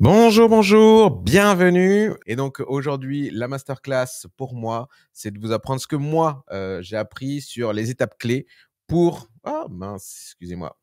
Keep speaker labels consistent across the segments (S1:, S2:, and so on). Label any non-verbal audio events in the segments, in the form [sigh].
S1: Bonjour, bonjour, bienvenue. Et donc aujourd'hui, la masterclass pour moi, c'est de vous apprendre ce que moi, euh, j'ai appris sur les étapes clés pour... Ah mince, excusez-moi.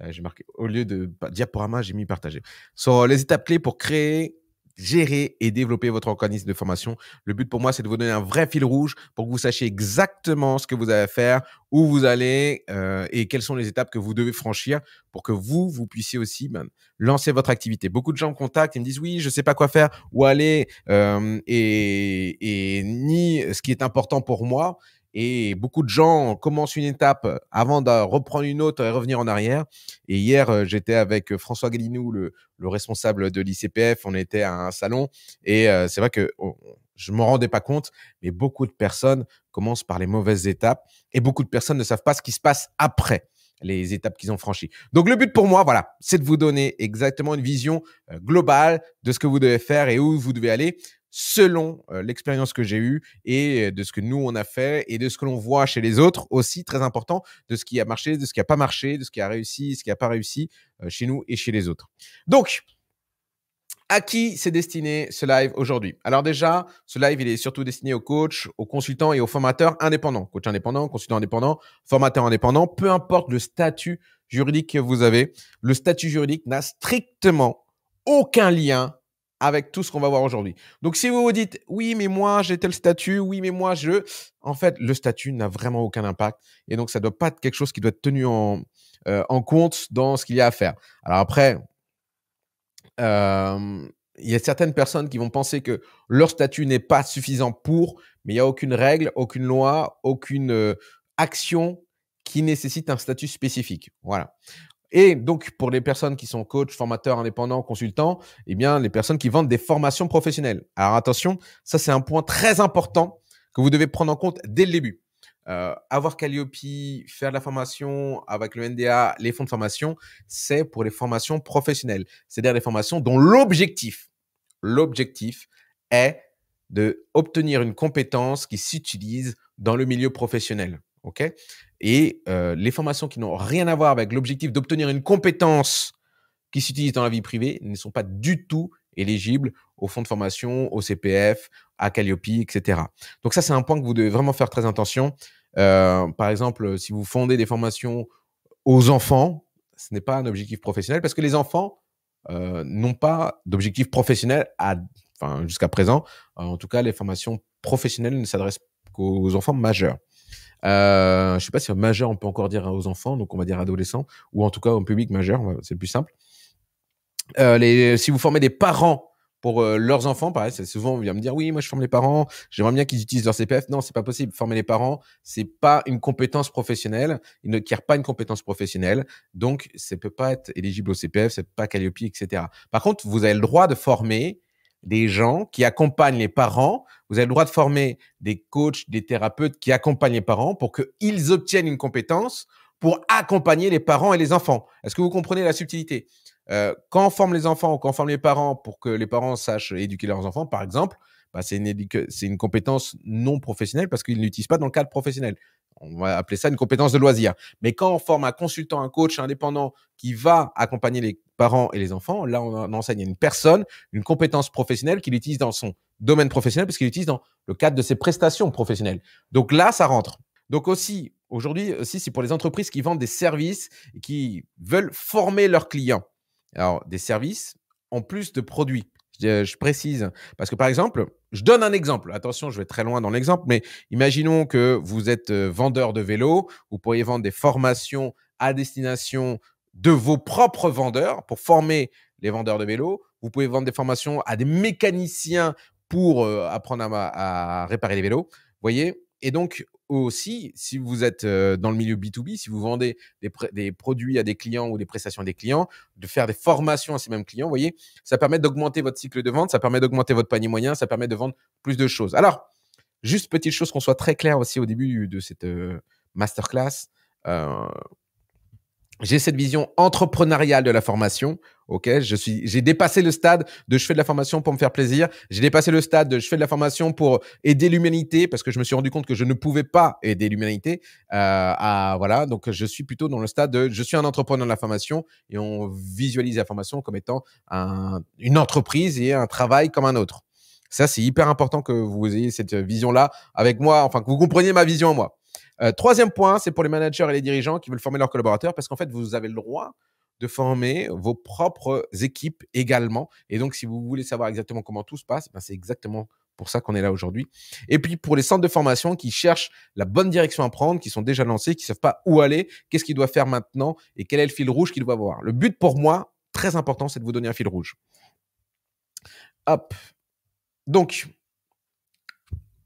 S1: Euh, j'ai marqué, au lieu de diaporama, j'ai mis partager. Sur les étapes clés pour créer gérer et développer votre organisme de formation. Le but pour moi, c'est de vous donner un vrai fil rouge pour que vous sachiez exactement ce que vous allez faire, où vous allez euh, et quelles sont les étapes que vous devez franchir pour que vous, vous puissiez aussi ben, lancer votre activité. Beaucoup de gens me contactent et me disent oui, je ne sais pas quoi faire, où aller euh, et, et ni ce qui est important pour moi et beaucoup de gens commencent une étape euh, avant de reprendre une autre et revenir en arrière. Et hier, euh, j'étais avec euh, François Galinou, le, responsable de l'ICPF. On était à un salon et c'est vrai que je je m'en rendais pas compte, mais beaucoup de personnes commencent par les mauvaises étapes et beaucoup de personnes ne savent pas ce qui se passe après les étapes qu'ils ont franchies. Donc le but pour moi, voilà, c'est de vous donner exactement une vision globale de ce que vous devez faire et où vous devez aller selon l'expérience que j'ai eue et de ce que nous on a fait et de ce que l'on voit chez les autres aussi très important de ce qui a marché de ce qui a pas marché de ce qui a réussi ce qui a pas réussi chez nous et chez les autres donc à qui s'est destiné ce live aujourd'hui Alors déjà, ce live, il est surtout destiné aux coachs, aux consultants et aux formateurs indépendants. Coach indépendant, consultant indépendant, formateur indépendant, peu importe le statut juridique que vous avez, le statut juridique n'a strictement aucun lien avec tout ce qu'on va voir aujourd'hui. Donc si vous vous dites oui mais moi j'ai tel statut, oui mais moi je, en fait le statut n'a vraiment aucun impact et donc ça ne doit pas être quelque chose qui doit être tenu en, euh, en compte dans ce qu'il y a à faire. Alors après, euh, il y a certaines personnes qui vont penser que leur statut n'est pas suffisant pour, mais il n'y a aucune règle, aucune loi, aucune euh, action qui nécessite un statut spécifique. Voilà. Et donc, pour les personnes qui sont coachs, formateurs indépendants, consultants, eh bien, les personnes qui vendent des formations professionnelles. Alors, attention, ça, c'est un point très important que vous devez prendre en compte dès le début. Euh, avoir Calliope, faire de la formation avec le NDA, les fonds de formation, c'est pour les formations professionnelles. C'est-à-dire les formations dont l'objectif, l'objectif est d'obtenir une compétence qui s'utilise dans le milieu professionnel. OK et euh, les formations qui n'ont rien à voir avec l'objectif d'obtenir une compétence qui s'utilise dans la vie privée ne sont pas du tout éligibles au fonds de formation, au CPF, à Calliope, etc. Donc ça, c'est un point que vous devez vraiment faire très attention. Euh, par exemple, si vous fondez des formations aux enfants, ce n'est pas un objectif professionnel parce que les enfants euh, n'ont pas d'objectif professionnel à, jusqu'à présent. en tout cas, les formations professionnelles ne s'adressent qu'aux enfants majeurs. Euh, je ne sais pas si majeur on peut encore dire hein, aux enfants, donc on va dire adolescents, ou en tout cas au public majeur, c'est le plus simple. Euh, les, si vous formez des parents pour euh, leurs enfants, pareil, c'est souvent on vient me dire oui, moi je forme les parents, j'aimerais bien qu'ils utilisent leur CPF. Non, c'est pas possible. Former les parents, c'est pas une compétence professionnelle. Ils ne pas une compétence professionnelle, donc ça peut pas être éligible au CPF, c'est pas Calliope, etc. Par contre, vous avez le droit de former des gens qui accompagnent les parents. Vous avez le droit de former des coachs, des thérapeutes qui accompagnent les parents pour qu'ils obtiennent une compétence pour accompagner les parents et les enfants. Est-ce que vous comprenez la subtilité euh, Quand on forme les enfants ou quand on forme les parents pour que les parents sachent éduquer leurs enfants, par exemple, bah, c'est une, une, compétence non professionnelle parce qu'ils ne l'utilisent pas dans le cadre professionnel. On va appeler ça une compétence de loisir. Mais quand on forme un consultant, un coach indépendant qui va accompagner les, parents et les enfants. Là, on enseigne à une personne une compétence professionnelle qu'il utilise dans son domaine professionnel, parce qu'il utilise dans le cadre de ses prestations professionnelles. Donc là, ça rentre. Donc aussi, aujourd'hui aussi, c'est pour les entreprises qui vendent des services et qui veulent former leurs clients. Alors, des services en plus de produits. Je, euh, je précise, parce que par exemple, je donne un exemple. Attention, je vais très loin dans l'exemple, mais imaginons que vous êtes euh, vendeur de vélo, vous pourriez vendre des formations à destination de vos propres vendeurs pour former les vendeurs de vélos. Vous pouvez vendre des formations à des mécaniciens pour euh, apprendre à, réparer les vélos. voyez Et donc, aussi, si vous êtes euh, dans le milieu B2B, si vous vendez des, produits à des clients ou des prestations à des clients, de faire des formations à ces mêmes clients, voyez Ça permet d'augmenter votre cycle de vente, ça permet d'augmenter votre panier moyen, ça permet de vendre plus de choses. Alors, juste petite chose qu'on soit très clair aussi au début de cette euh, masterclass euh, j'ai cette vision entrepreneuriale de la formation. Ok, je suis, j'ai dépassé le stade de je fais de la formation pour me faire plaisir. J'ai dépassé le stade de je fais de la formation pour aider l'humanité parce que je me suis rendu compte que je ne pouvais pas aider l'humanité. Euh, à voilà, donc je suis plutôt dans le stade de je suis un entrepreneur de la formation et on visualise la formation comme étant un, une entreprise et un travail comme un autre. Ça, c'est hyper important que vous ayez cette vision-là avec moi, enfin que vous compreniez ma vision à moi. Euh, troisième point, c'est pour les managers et les dirigeants qui veulent former leurs collaborateurs parce qu'en fait, vous avez le droit de former vos propres équipes également. Et donc, si vous voulez savoir exactement comment tout se passe, ben, c'est exactement pour ça qu'on est là aujourd'hui. Et puis pour les centres de formation qui cherchent la bonne direction à prendre, qui sont déjà lancés, qui ne savent pas où aller, qu'est-ce qu'ils doivent faire maintenant et quel est le fil rouge qu'ils doivent avoir. Le but pour moi, très important, c'est de vous donner un fil rouge. Hop. Donc,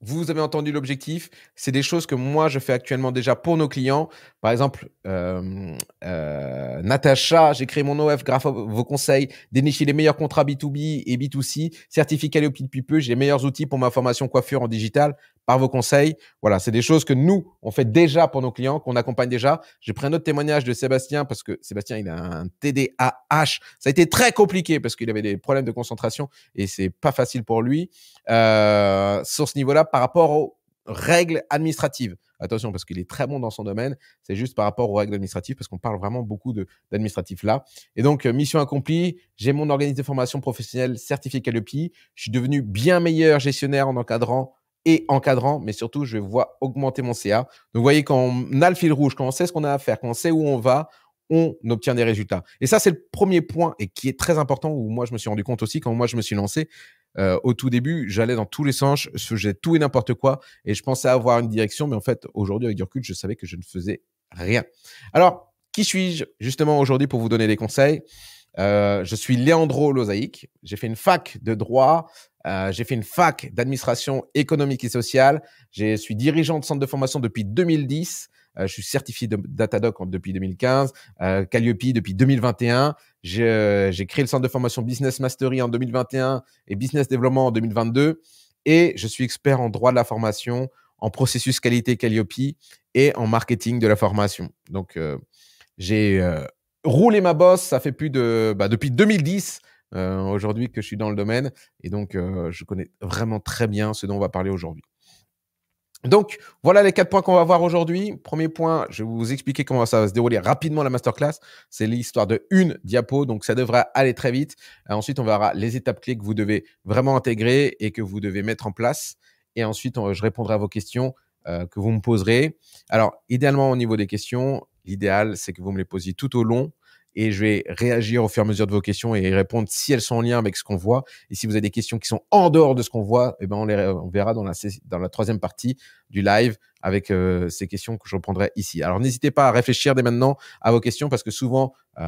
S1: vous avez entendu l'objectif. C'est des choses que moi, je fais actuellement déjà pour nos clients. Par exemple, euh, euh, Natacha, j'ai créé mon OF grâce vos conseils, dénicher les meilleurs contrats B2B et B2C, certifié Calliope depuis peu, j'ai les meilleurs outils pour ma formation coiffure en digital par vos conseils. Voilà, c'est des choses que nous, on fait déjà pour nos clients, qu'on accompagne déjà. J'ai pris un autre témoignage de Sébastien parce que Sébastien, il a un TDAH. Ça a été très compliqué parce qu'il avait des problèmes de concentration et c'est pas facile pour lui euh, sur ce niveau-là par rapport aux règles administratives. Attention, parce qu'il est très bon dans son domaine. C'est juste par rapport aux règles administratives, parce qu'on parle vraiment beaucoup d'administratifs là. Et donc, euh, mission accomplie. J'ai mon organisme de formation professionnelle certifié Calliope. Je suis devenu bien meilleur gestionnaire en encadrant et encadrant, mais surtout, je vais augmenter mon CA. Donc, vous voyez, quand on a le fil rouge, quand on sait ce qu'on a à faire, quand on sait où on va, on obtient des résultats. Et ça, c'est le premier point et qui est très important où moi, je me suis rendu compte aussi quand moi, je me suis lancé. Euh, au tout début, j'allais dans tous les sens, je faisais tout et n'importe quoi et je pensais avoir une direction, mais en fait, aujourd'hui, avec du recul, je savais que je ne faisais rien. Alors, qui suis-je justement aujourd'hui pour vous donner des conseils euh, je suis Leandro Lozaïc. J'ai fait une fac de droit euh, j'ai fait une fac d'administration économique et sociale. Je suis dirigeant de centre de formation depuis 2010. Euh, je suis certifié de Datadoc depuis 2015, euh, Calliope depuis 2021. J'ai créé le centre de formation Business Mastery en 2021 et Business Development en 2022. Et je suis expert en droit de la formation, en processus qualité Calliope et en marketing de la formation. Donc, j'ai roulé ma bosse, ça fait plus de... Bah, depuis 2010, euh, aujourd'hui que je suis dans le domaine et donc euh, je connais vraiment très bien ce dont on va parler aujourd'hui. Donc, voilà les quatre points qu'on va voir aujourd'hui. Premier point, je vais vous expliquer comment ça va se dérouler rapidement la masterclass. C'est l'histoire de une diapo, donc ça devrait aller très vite. Euh, ensuite, on verra les étapes clés que vous devez vraiment intégrer et que vous devez mettre en place. Et ensuite, je répondrai à vos questions que vous me poserez. Alors, idéalement, au niveau des questions, l'idéal, c'est que vous me les posiez tout au long et je vais réagir au fur et à mesure de vos questions et répondre si elles sont en lien avec ce qu'on voit. Et si vous avez des questions qui sont en dehors de ce qu'on voit, eh ben on, les, on verra dans la, dans la troisième partie du live avec euh, ces questions que je reprendrai ici. Alors n'hésitez pas à réfléchir dès maintenant à vos questions parce que souvent euh,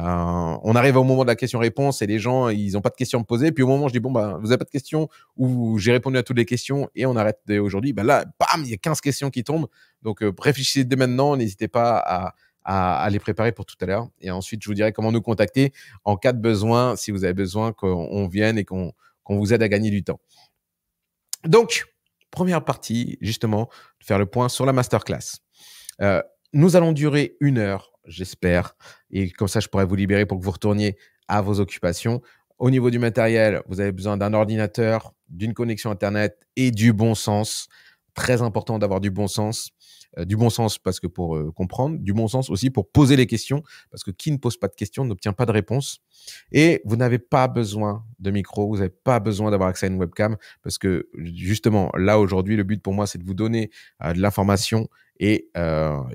S1: on arrive au moment de la question-réponse et les gens ils n'ont pas de questions à me poser. Puis au moment où je dis bon ben vous avez pas de questions ou j'ai répondu à toutes les questions et on arrête aujourd'hui, Bah là bam il y a 15 questions qui tombent. Donc euh, réfléchissez dès maintenant, n'hésitez pas à à, les préparer pour tout à l'heure. Et ensuite, je vous dirai comment nous contacter en cas de besoin, si vous avez besoin qu'on vienne et qu'on vous aide à gagner du temps. Donc, première partie, justement, faire le point sur la masterclass. Euh, nous allons durer une heure, j'espère, et comme ça, je pourrai vous libérer pour que vous retourniez à vos occupations. Au niveau du matériel, vous avez besoin d'un ordinateur, d'une connexion Internet et du bon sens. Très important d'avoir du bon sens. Euh, du bon sens parce que pour euh, comprendre, du bon sens aussi pour poser les questions parce que qui ne pose pas de questions n'obtient pas de réponse. Et vous n'avez pas besoin de micro, vous n'avez pas besoin d'avoir accès à une webcam parce que justement là aujourd'hui le but pour moi c'est de vous donner euh, de l'information et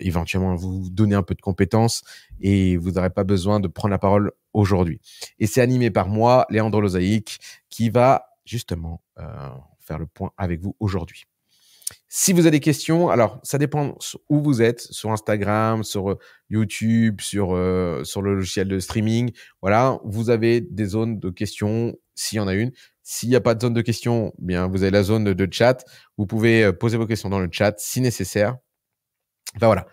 S1: éventuellement vous donner un peu de compétences et vous n'aurez pas besoin de prendre la parole aujourd'hui. Et c'est animé par moi, Léandre Lozaïc, qui va justement faire le point avec vous aujourd'hui. Si vous avez des questions, alors ça dépend où vous êtes, sur Instagram, sur euh, YouTube, sur, euh, sur le logiciel de streaming. Voilà, vous avez des zones de questions, s'il y en a une. S'il n'y a pas de zone de questions, bien vous avez la zone de, chat. Vous pouvez euh, poser vos questions dans le chat si nécessaire. Enfin voilà,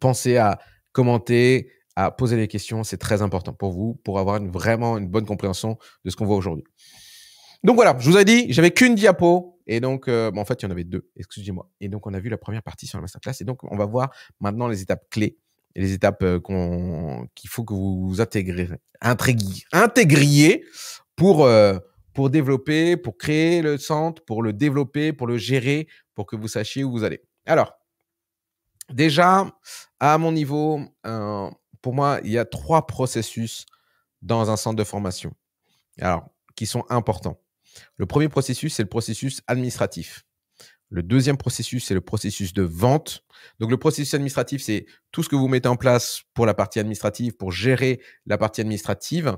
S1: pensez à commenter, à poser des questions, c'est très important pour vous, pour avoir vraiment une bonne compréhension de ce qu'on voit aujourd'hui. Donc voilà, je vous ai dit, j'avais qu'une diapo, et donc, euh, en fait, il y en avait deux, excusez-moi. Et donc, on a vu la première partie sur la masterclass. Et donc, on va voir maintenant les étapes clés et les étapes euh, qu'il faut que vous intégriez, pour, euh, pour développer, pour créer le centre, pour le développer, pour le gérer, pour que vous sachiez où vous allez. Alors, déjà, à mon niveau, pour moi, il y a trois processus dans un centre de formation. Alors, qui sont importants. Le premier processus, c'est le processus administratif. Le deuxième processus, c'est le processus de vente. Donc le processus administratif, c'est tout ce que vous mettez en place pour la partie administrative, pour gérer la partie administrative,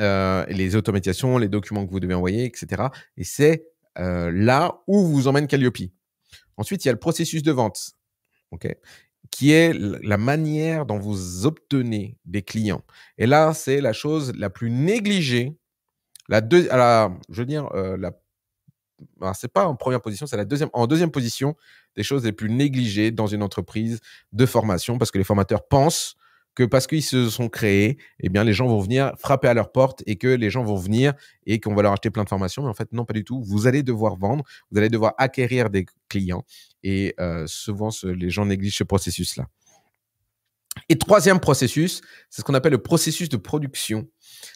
S1: euh, les automatisations, les documents que vous devez envoyer, etc. Et c'est euh, là où vous emmène Calliope. Ensuite, il y a le processus de vente, qui est la manière dont vous obtenez des clients. Et là, c'est la chose la plus négligée la deux, à la, je veux dire, euh, la, c'est pas en première position, c'est la deuxième, en deuxième position des choses les plus négligées dans une entreprise de formation parce que les formateurs pensent que parce qu'ils se sont créés, eh bien, les gens vont venir frapper à leur porte et que les gens vont venir et qu'on va leur acheter plein de formations. Mais en fait, non, pas du tout. Vous allez devoir vendre, vous allez devoir acquérir des clients. Et euh, souvent, ce, les gens négligent ce processus-là. Et troisième processus, c'est ce qu'on appelle le processus de production.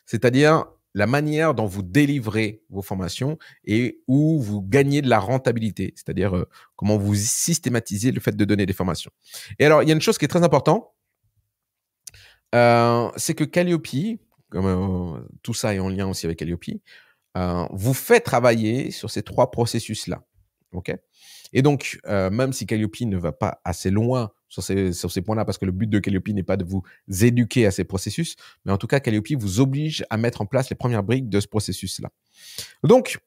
S1: C'est-à-dire, la manière dont vous délivrez vos formations et où vous gagnez de la rentabilité, c'est-à-dire euh, comment vous systématisez le fait de donner des formations. Et alors, il y a une chose qui est très importante, euh, c'est que Calliope, comme, euh, tout ça est en lien aussi avec Calliope, vous fait travailler sur ces trois processus-là. ok et donc, euh, même si Calliope ne va pas assez loin sur ces, sur ces points-là, parce que le but de Calliope n'est pas de vous éduquer à ces processus, mais en tout cas, Calliope vous oblige à mettre en place les premières briques de ce processus-là. Donc,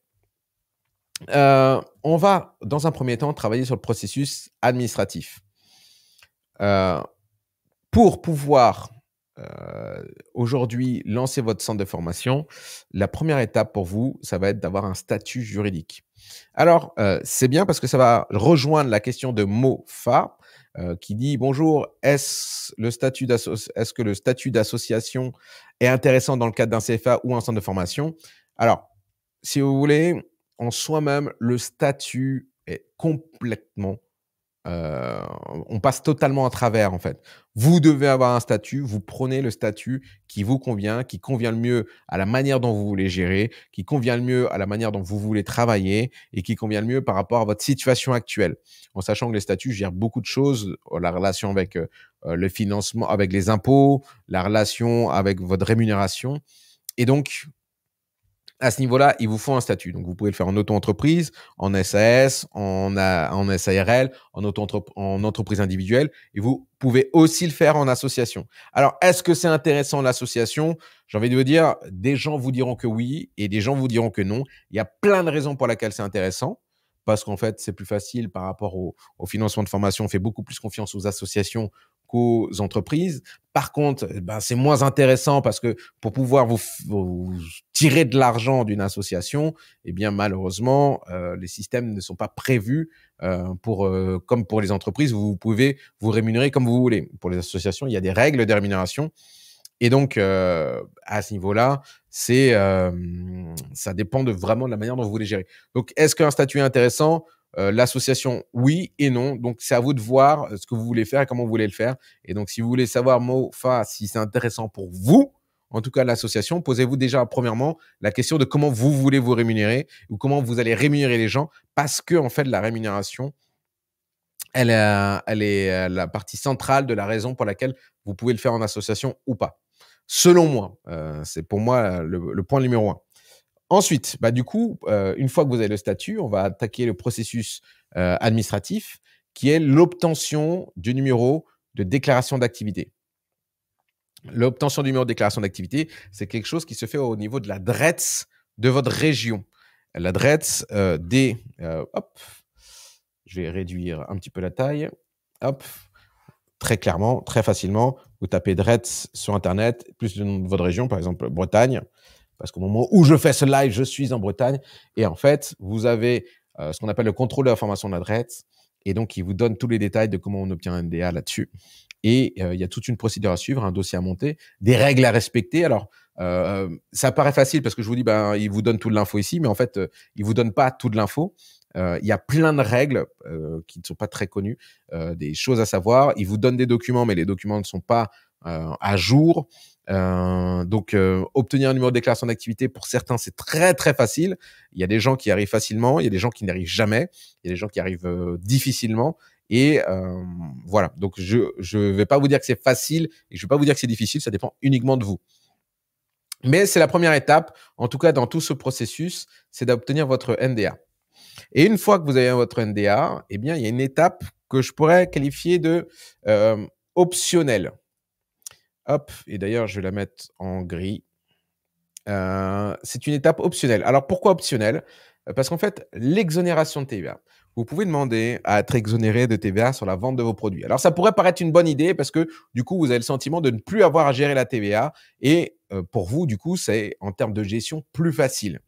S1: euh, on va, dans un premier temps, travailler sur le processus administratif. Euh, pour pouvoir aujourd'hui lancer votre centre de formation, la première étape pour vous, ça va être d'avoir un statut juridique. Alors, euh, c'est bien parce que ça va rejoindre la question de MoFA euh, qui dit Bonjour, est-ce, est-ce que le statut d'association est intéressant dans le cadre d'un CFA ou un centre de formation Alors, si vous voulez, en soi-même, le statut est complètement euh, on passe totalement à travers en fait. Vous devez avoir un statut, vous prenez le statut qui vous convient, qui convient le mieux à la manière dont vous voulez gérer, qui convient le mieux à la manière dont vous voulez travailler et qui convient le mieux par rapport à votre situation actuelle. En sachant que les statuts gèrent beaucoup de choses, euh, la relation avec euh, le financement, avec les impôts, la relation avec votre rémunération. Et donc, à ce niveau-là, il vous faut un statut. Donc, vous pouvez le faire en auto-entreprise, en SAS, en, SARL, euh, en, auto en entreprise individuelle. Et vous pouvez aussi le faire en association. Alors, est-ce que c'est intéressant l'association J'ai envie de vous dire, des gens vous diront que oui et des gens vous diront que non. Il y a plein de raisons pour lesquelles c'est intéressant parce qu'en fait, c'est plus facile par rapport au, au, financement de formation. On fait beaucoup plus confiance aux associations qu'aux entreprises. Par contre, eh ben, c'est moins intéressant parce que pour pouvoir vous, tirer de l'argent d'une association, eh bien malheureusement, euh, les systèmes ne sont pas prévus euh, pour, euh, comme pour les entreprises, vous pouvez vous rémunérer comme vous voulez. Pour les associations, il y a des règles de rémunération. Et donc, à ce niveau-là, c'est, ça dépend de, vraiment de la manière dont vous voulez gérer. Donc, est-ce qu'un statut est intéressant euh, l'association, oui et non. Donc, c'est à vous de voir euh, ce que vous voulez faire et comment vous voulez le faire. Et donc, si vous voulez savoir, fa si c'est intéressant pour vous, en tout cas l'association, posez-vous déjà premièrement la question de comment vous voulez vous rémunérer ou comment vous allez rémunérer les gens parce que, en fait, la rémunération, elle, est, euh, elle est la partie centrale de la raison pour laquelle vous pouvez le faire en association ou pas. Selon moi, c'est pour moi le point numéro un. Ensuite, bah, du coup, euh, une fois que vous avez le statut, on va attaquer le processus euh, administratif qui est l'obtention du numéro de déclaration d'activité. L'obtention du numéro de déclaration d'activité, c'est quelque chose qui se fait au niveau de la DRETS de votre région. La DRETS euh, des... hop, je vais réduire un petit peu la taille. Hop, très clairement, très facilement, vous tapez DRETS sur Internet, plus le nom de votre région, par exemple Bretagne, parce qu'au moment où je fais ce live, je suis en Bretagne. Et en fait, vous avez euh, ce qu'on appelle le contrôleur formation d'adresse, et donc il vous donne tous les détails de comment on obtient un NDA là-dessus. Et euh, il y a toute une procédure à suivre, un dossier à monter, des règles à respecter. Alors, euh, ça paraît facile parce que je vous dis, ben, il vous donne toute l'info ici, mais en fait, il vous donne pas toute l'info. il y a plein de règles qui ne sont pas très connues, des choses à savoir. Il vous donne des documents, mais les documents ne sont pas à jour. Euh, donc, euh, obtenir un numéro de déclaration d'activité, pour certains, c'est très, très facile. Il y a des gens qui arrivent facilement, il y a des gens qui n'arrivent jamais, il y a des gens qui arrivent euh, difficilement. Et euh, voilà, donc je ne vais pas vous dire que c'est facile et je vais pas vous dire que c'est difficile, ça dépend uniquement de vous. Mais c'est la première étape, en tout cas dans tout ce processus, c'est d'obtenir votre NDA. Et une fois que vous avez votre NDA, eh bien, il y a une étape que je pourrais qualifier de optionnelle. Hop, et d'ailleurs, je vais la mettre en gris. Euh, c'est une étape optionnelle. Alors pourquoi optionnelle euh, Parce qu'en fait, l'exonération de TVA. Vous pouvez demander à être exonéré de TVA sur la vente de vos produits. Alors ça pourrait paraître une bonne idée parce que du coup, vous avez le sentiment de ne plus avoir à gérer la TVA et euh, pour vous, du coup, c'est en termes de gestion plus facile.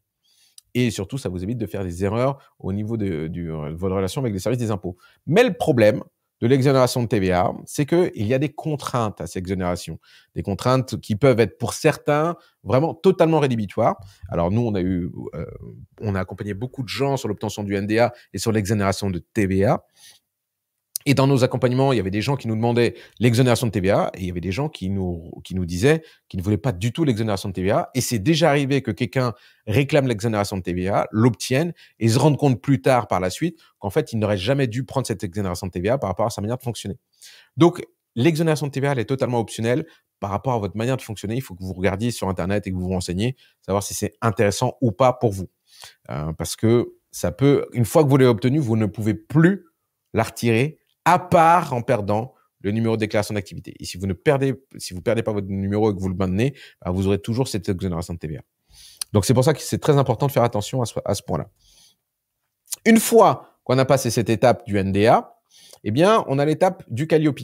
S1: Et surtout, ça vous évite de faire des erreurs au niveau de, de votre relation avec les services des impôts. Mais le problème, de l'exonération de TVA, c'est qu'il y a des contraintes à ces exonérations. Des contraintes qui peuvent être pour certains vraiment totalement rédhibitoires. Alors nous, on a eu, euh, on a accompagné beaucoup de gens sur l'obtention du NDA et sur l'exonération de TVA. Et dans nos accompagnements, il y avait des gens qui nous demandaient l'exonération de TVA et il y avait des gens qui nous, qui nous disaient qu'ils ne voulaient pas du tout l'exonération de TVA. Et c'est déjà arrivé que quelqu'un réclame l'exonération de TVA, l'obtienne et se rende compte plus tard par la suite qu'en fait, il n'aurait jamais dû prendre cette exonération de TVA par rapport à sa manière de fonctionner. Donc, l'exonération de TVA, elle est totalement optionnelle par rapport à votre manière de fonctionner. Il faut que vous regardiez sur Internet et que vous vous renseignez, savoir si c'est intéressant ou pas pour vous. Euh, parce que ça peut, une fois que vous l'avez obtenu, vous ne pouvez plus la retirer à part en perdant le numéro de déclaration d'activité. Et si vous ne perdez, si vous perdez pas votre numéro et que vous le maintenez, bah, vous aurez toujours cette exonération de TVA. Donc c'est pour ça que c'est très important de faire attention à ce, point-là. Une fois qu'on a passé cette étape du NDA, eh bien, on a l'étape du Calliope.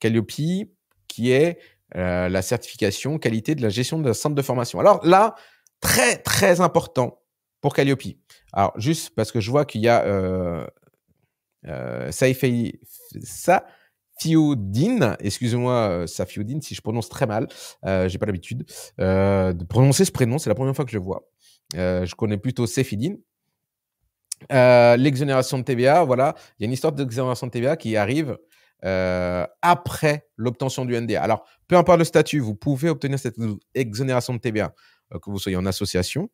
S1: Calliope, qui est euh, la certification qualité de la gestion d'un centre de formation. Alors là, très très important pour Calliope. Alors juste parce que je vois qu'il y a euh, euh, excusez-moi, euh, Safiodine, si je prononce très mal, euh, j'ai pas l'habitude euh, de prononcer ce prénom, c'est la première fois que je vois. je connais plutôt Sefidine. L'exonération de TVA, voilà, il y a une histoire d'exonération de TVA qui arrive après l'obtention du NDA. Alors, peu importe le statut, vous pouvez obtenir cette exonération de TVA, que vous soyez en association,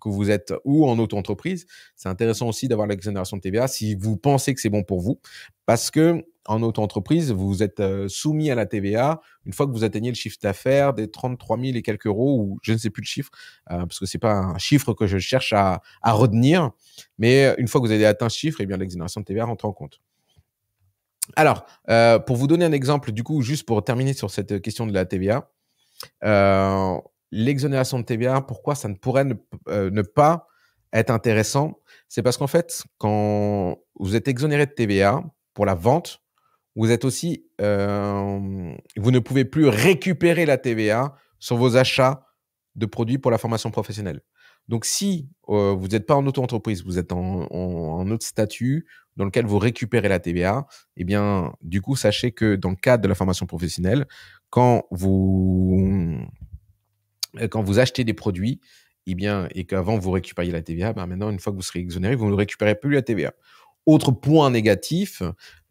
S1: que vous êtes ou en auto-entreprise, c'est intéressant aussi d'avoir l'exonération de TVA si vous pensez que c'est bon pour vous, parce que en auto-entreprise, vous êtes euh, soumis à la TVA une fois que vous atteignez le chiffre d'affaires des 33 000 et quelques euros, ou je ne sais plus le chiffre, euh, parce que c'est pas un chiffre que je cherche à, retenir, mais une fois que vous avez atteint ce chiffre, et eh bien l'exonération de TVA rentre en compte. Alors, euh, pour vous donner un exemple, du coup, juste pour terminer sur cette question de la TVA, euh, l'exonération de TVA, pourquoi ça ne pourrait euh, ne, pas être intéressant C'est parce qu'en fait, quand vous êtes exonéré de TVA pour la vente, vous êtes aussi, euh, vous ne pouvez plus récupérer la TVA sur vos achats de produits pour la formation professionnelle. Donc, si euh, vous n'êtes pas en auto-entreprise, vous êtes en, autre statut dans lequel vous récupérez la TVA, eh bien, du coup, sachez que dans le cadre de la formation professionnelle, quand vous euh, quand vous achetez des produits, eh bien, et qu'avant vous récupériez la TVA, bah, maintenant, une fois que vous serez exonéré, vous ne récupérez plus la TVA. Autre point négatif,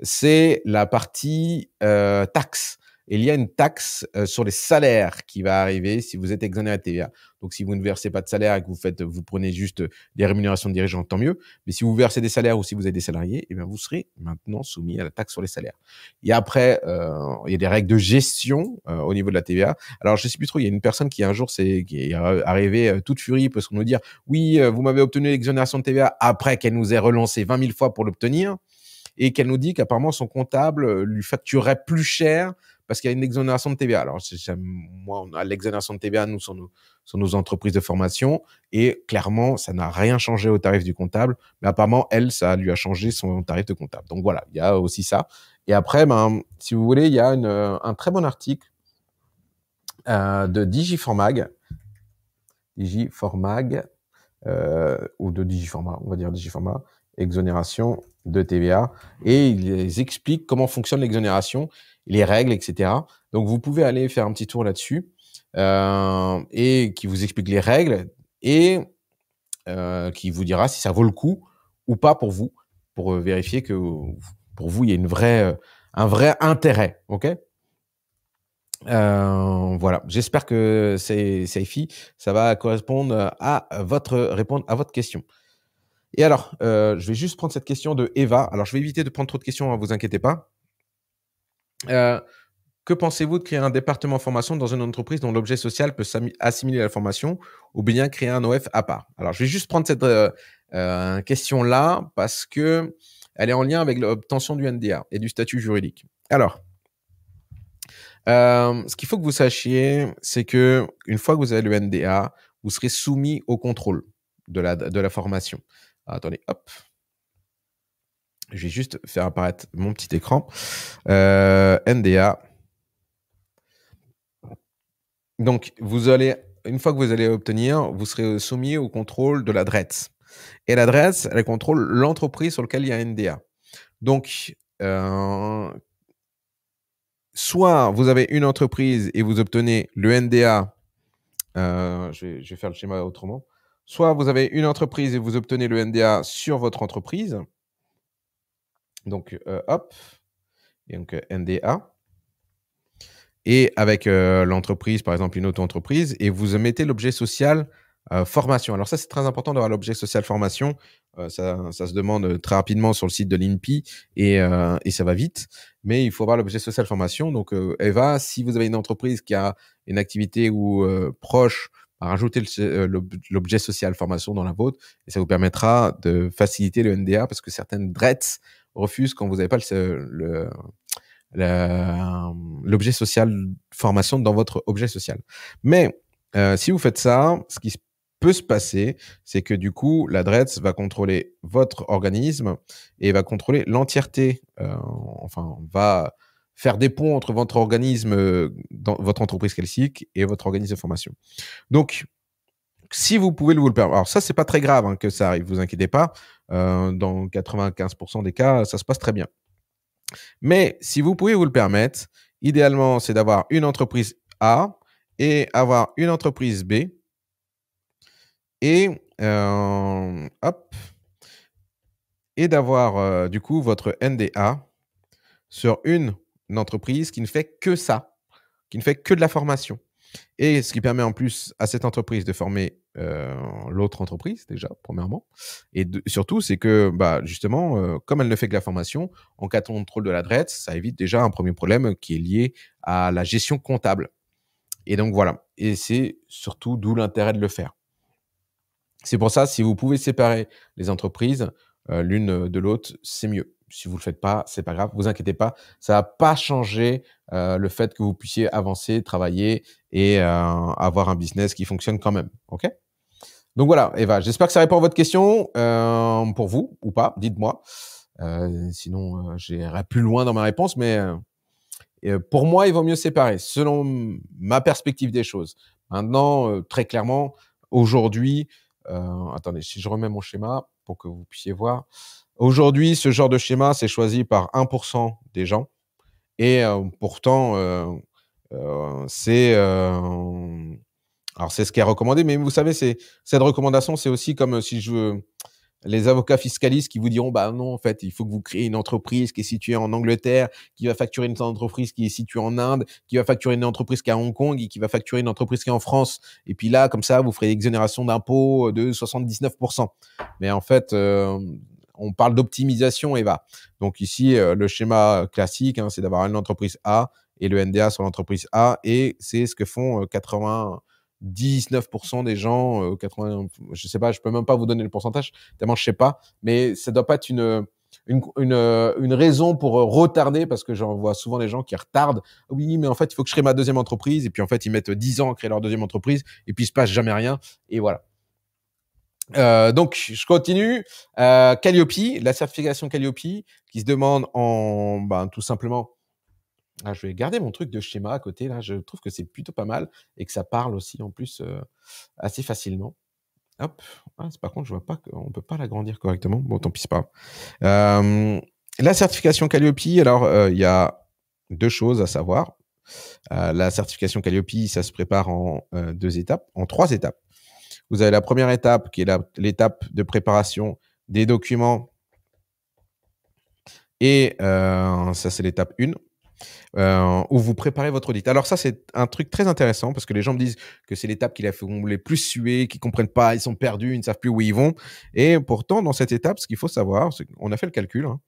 S1: c'est la partie euh, taxe il y a une taxe euh, sur les salaires qui va arriver si vous êtes exonéré de TVA. Donc, si vous ne versez pas de salaire et que vous faites, vous prenez juste des rémunérations de dirigeants, tant mieux. Mais si vous versez des salaires ou si vous êtes des salariés, eh bien, vous serez maintenant soumis à la taxe sur les salaires. Et après, euh, il y a des règles de gestion euh, au niveau de la TVA. Alors, je sais plus trop. Il y a une personne qui un jour c'est qui est arrivée toute furie parce qu'on nous dit « oui, vous m'avez obtenu l'exonération de TVA après qu'elle nous ait relancé 20 000 fois pour l'obtenir et qu'elle nous dit qu'apparemment son comptable lui facturerait plus cher parce qu'il y a une exonération de TVA. Alors, moi, on a l'exonération de TVA, nous, sur nos, entreprises de formation. Et clairement, ça n'a rien changé au tarif du comptable. Mais apparemment, elle, ça lui a changé son tarif de comptable. Donc voilà, il y a aussi ça. Et après, ben, si vous voulez, il y a un très bon article euh, de Digiformag. Digiformag, euh, ou de Digiformat, on va dire Digiformat, exonération de TVA. Et ils expliquent comment fonctionne l'exonération les règles, etc. Donc vous pouvez aller faire un petit tour là-dessus euh, et qui vous explique les règles et euh, qui vous dira si ça vaut le coup ou pas pour vous, pour euh, vérifier que pour vous il y a une vraie, un vrai intérêt, ok voilà, j'espère que c'est Saifi, ça va correspondre à votre répondre à votre question. Et alors, je vais juste prendre cette question de Eva. Alors, je vais éviter de prendre trop de questions, ne hein, vous inquiétez pas. Euh, que pensez-vous de créer un département formation dans une entreprise dont l'objet social peut assimiler la formation ou bien créer un OF à part Alors, je vais juste prendre cette euh, euh, question-là parce que elle est en lien avec l'obtention du NDA et du statut juridique. Alors, euh, ce qu'il faut que vous sachiez, c'est que une fois que vous avez le NDA, vous serez soumis au contrôle de la, de la formation. attendez, hop, je vais juste faire apparaître mon petit écran. Euh, NDA. Donc, vous allez, une fois que vous allez obtenir, vous serez soumis au contrôle de l'adresse. Et l'adresse, elle contrôle l'entreprise sur laquelle il y a NDA. Donc, euh, soit vous avez une entreprise et vous obtenez le NDA. Euh, je vais faire le schéma autrement. Soit vous avez une entreprise et vous obtenez le NDA sur votre entreprise donc, euh, hop, donc euh, NDA. Et avec euh, l'entreprise, par exemple, une auto-entreprise, et vous mettez l'objet social formation. Alors, ça, c'est très important d'avoir l'objet social formation. Ça, se demande très rapidement sur le site de l'INPI et, ça va vite. Mais il faut avoir l'objet social formation. Donc, Eva, si vous avez une entreprise qui a une activité ou proche bah, rajoutez l'objet social formation dans la vôtre et ça vous permettra de faciliter le NDA parce que certaines DRETS refuse quand vous n'avez pas le, l'objet social formation dans votre objet social. Mais euh, si vous faites ça, ce qui peut se passer, c'est que du coup, l'adresse va contrôler votre organisme et va contrôler l'entièreté, euh, enfin, va faire des ponts entre votre organisme, euh, dans votre entreprise classique et votre organisme de formation. Donc, si vous pouvez vous le permettre. Alors ça, c'est pas très grave hein, que ça arrive, vous inquiétez pas. Euh, dans 95% des cas, ça se passe très bien. Mais si vous pouvez vous le permettre, idéalement, c'est d'avoir une entreprise A et avoir une entreprise B. Et euh, et d'avoir euh, du coup votre NDA sur une entreprise qui ne fait que ça, qui ne fait que de la formation. Et ce qui permet en plus à cette entreprise de former euh, l'autre entreprise déjà, premièrement. Et surtout, c'est que bah, justement, euh, comme elle ne fait que la formation, en cas de contrôle de l'adresse, ça évite déjà un premier problème qui est lié à la gestion comptable. Et donc voilà, et c'est surtout d'où l'intérêt de le faire. C'est pour ça, si vous pouvez séparer les entreprises euh, l'une de l'autre, c'est mieux. Si vous ne le faites pas, c'est pas grave, vous inquiétez pas, ça va pas changer le fait que vous puissiez avancer, travailler et avoir un business qui fonctionne quand même. OK donc voilà, Eva, j'espère que ça répond à votre question, euh, pour vous ou pas, dites-moi. Euh, sinon, euh, j'irai plus loin dans ma réponse, mais pour moi, il vaut mieux séparer, selon ma perspective des choses. Maintenant, très clairement, aujourd'hui, attendez, si je remets mon schéma pour que vous puissiez voir, aujourd'hui, ce genre de schéma, c'est choisi par 1% des gens, et pourtant, c'est alors, c'est ce qui est recommandé, mais vous savez, c'est cette recommandation, c'est aussi comme euh, si je veux les avocats fiscalistes qui vous diront bah non en fait il faut que vous créez une entreprise qui est située en Angleterre qui va facturer une entreprise qui est située en Inde qui va facturer une entreprise qui est à Hong Kong et qui va facturer une entreprise qui est en France et puis là comme ça vous ferez exonération d'impôts euh, de 79% mais en fait euh, on parle d'optimisation Eva donc ici le schéma classique hein, c'est d'avoir une entreprise A et le NDA sur l'entreprise A et c'est ce que font 80 19% des gens, euh, 80, je sais pas, je peux même pas vous donner le pourcentage, tellement je sais pas, mais ça doit pas être une, une, une, raison pour euh, retarder, parce que j'en vois souvent des gens qui retardent. Oui, mais en fait, il faut que je crée ma deuxième entreprise, et puis en fait, ils mettent 10 ans à créer leur deuxième entreprise, et puis il se passe jamais rien, et voilà. Euh, donc, je continue. Euh, Calliope, la certification Calliope, qui se demande en, ben, tout simplement, ah, je vais garder mon truc de schéma à côté. Là, je trouve que c'est plutôt pas mal et que ça parle aussi en plus assez facilement. Ah, par contre, je vois pas qu'on peut pas l'agrandir correctement. Bon, tant pis, pas la certification Calliope. Alors, il y a deux choses à savoir. Euh, la certification Calliope, ça se prépare en deux étapes, en trois étapes. Vous avez la première étape qui est l'étape de préparation des documents et ça, c'est l'étape 1. Euh, où vous préparez votre audit. Alors ça, c'est un truc très intéressant parce que les gens me disent que c'est l'étape qui les fait les plus suer, qui comprennent pas, ils sont perdus, ils ne savent plus où ils vont. Et pourtant, dans cette étape, ce qu'il faut savoir, c'est on a fait le calcul. Hein.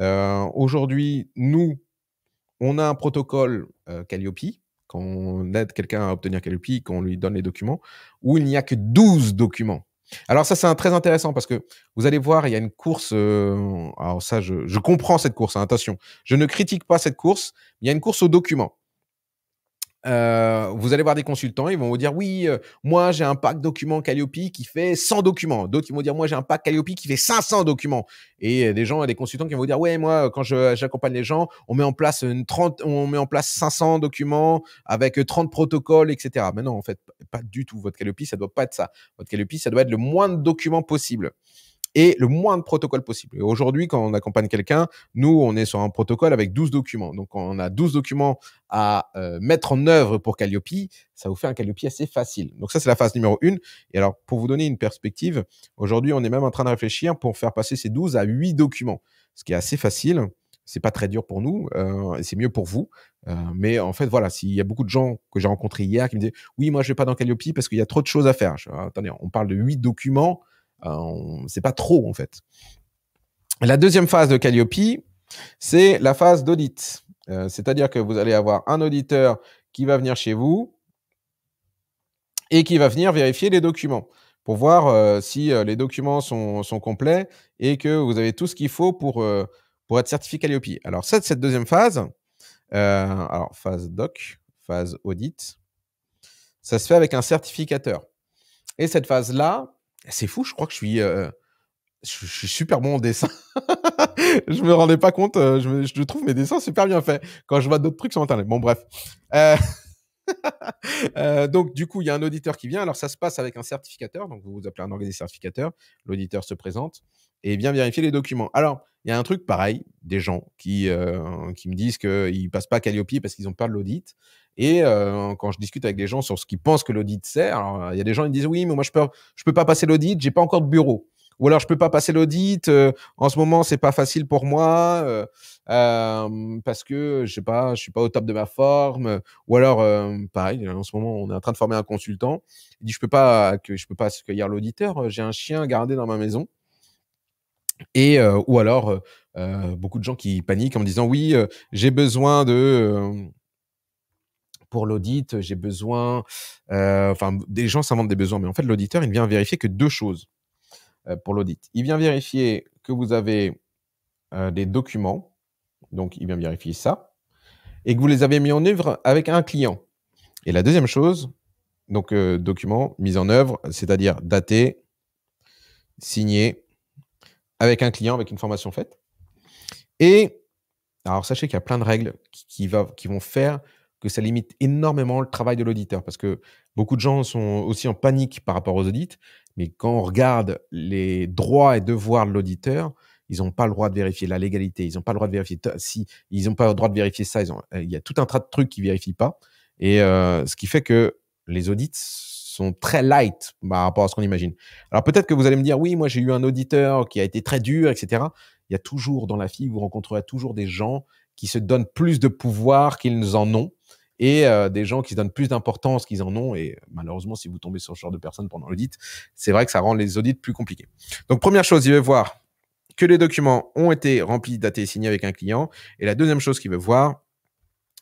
S1: Euh, aujourd'hui, nous, on a un protocole euh, Calliope. Quand on aide quelqu'un à obtenir Calliope, qu'on lui donne les documents, où il n'y a que 12 documents. Alors ça, c'est très intéressant parce que vous allez voir, il y a une course. Euh, alors ça, je, comprends cette course. Hein, attention, je ne critique pas cette course. Il y a une course aux documents. Euh, vous allez voir des consultants, ils vont vous dire oui, euh, moi j'ai un pack document Calliope qui fait 100 documents. D'autres ils vont dire moi j'ai un pack Calliope qui fait 500 documents. Et euh, des gens, des consultants qui vont vous dire ouais moi quand j'accompagne les gens, on met en place une 30, on met en place 500 documents avec 30 protocoles, etc. Mais non en fait pas du tout. Votre Calliope ça doit pas être ça. Votre Calliope ça doit être le moins de documents possible et le moins de protocoles possible. Aujourd'hui, quand on accompagne quelqu'un, nous, on est sur un protocole avec 12 documents. Donc, on a 12 documents à euh, mettre en œuvre pour Calliope. Ça vous fait un Calliope assez facile. Donc, ça, c'est la phase numéro 1. Et alors, pour vous donner une perspective, aujourd'hui, on est même en train de réfléchir pour faire passer ces 12 à 8 documents, ce qui est assez facile. C'est pas très dur pour nous, euh, et c'est mieux pour vous. Euh, mais en fait, voilà, s'il y a beaucoup de gens que j'ai rencontrés hier qui me disaient Oui, moi, je vais pas dans Calliope parce qu'il y a trop de choses à faire. Ah, attendez, on parle de 8 documents euh, c'est pas trop en fait. La deuxième phase de Calliope, c'est la phase d'audit. Euh, c'est-à-dire que vous allez avoir un auditeur qui va venir chez vous et qui va venir vérifier les documents pour voir euh, si les documents sont, sont, complets et que vous avez tout ce qu'il faut pour, pour être certifié Calliope. Alors, cette, cette deuxième phase, alors phase doc, phase audit, ça se fait avec un certificateur. Et cette phase-là, c'est fou, je crois que je suis, euh, je, suis super bon en dessin. [laughs] je me rendais pas compte, euh, je, trouve mes dessins super bien faits quand je vois d'autres trucs sur Internet. Bon, bref. Euh, [laughs] donc, du coup, il y a un auditeur qui vient. Alors, ça se passe avec un certificateur. Donc, vous vous appelez un organisme certificateur. L'auditeur se présente et vient vérifier les documents. Alors, il y a un truc pareil des gens qui, qui me disent qu'ils ne passent pas Calliope parce qu'ils n'ont pas de l'audit. Et euh, quand je discute avec des gens sur ce qu'ils pensent que l'audit sert, euh, il y a des gens qui disent oui, mais moi je peux je peux pas passer l'audit, j'ai pas encore de bureau. Ou alors je peux pas passer l'audit. Euh, en ce moment c'est pas facile pour moi parce que je sais pas, je suis pas au top de ma forme. Ou alors pareil, en ce moment on est en train de former un consultant. Il dit je peux pas que je peux pas accueillir l'auditeur. J'ai un chien gardé dans ma maison. Et ou alors beaucoup de gens qui paniquent en me disant oui j'ai besoin de pour l'audit, j'ai besoin, enfin, des gens s'inventent des besoins, mais en fait, l'auditeur, il vient vérifier que deux choses pour l'audit. Il vient vérifier que vous avez des documents, donc il vient vérifier ça, et que vous les avez mis en œuvre avec un client. Et la deuxième chose, donc documents mis en œuvre, c'est-à-dire daté, signé, avec un client, avec une formation faite. Et alors sachez qu'il y a plein de règles qui vont faire que ça limite énormément le travail de l'auditeur parce que beaucoup de gens sont aussi en panique par rapport aux audits, mais quand on regarde les droits et devoirs de l'auditeur, ils n'ont pas le droit de vérifier la légalité, ils n'ont pas le droit de vérifier si ils n'ont pas le droit de vérifier ça, ils ont, euh, il y a tout un tas de trucs qui vérifient pas et euh, ce qui fait que les audits sont très light par rapport à ce qu'on imagine. Alors peut-être que vous allez me dire oui, moi j'ai eu un auditeur qui a été très dur, etc. Il y a toujours dans la fille, vous rencontrerez toujours des gens qui se donnent plus de pouvoir qu'ils en ont et euh, des gens qui donnent plus d'importance qu'ils en ont. Et euh, malheureusement, si vous tombez sur ce genre de personnes pendant l'audit, c'est vrai que ça rend les audits plus compliqués. Donc, première chose, il veut voir que les documents ont été remplis, datés et signés avec un client. Et la deuxième chose qu'il veut voir,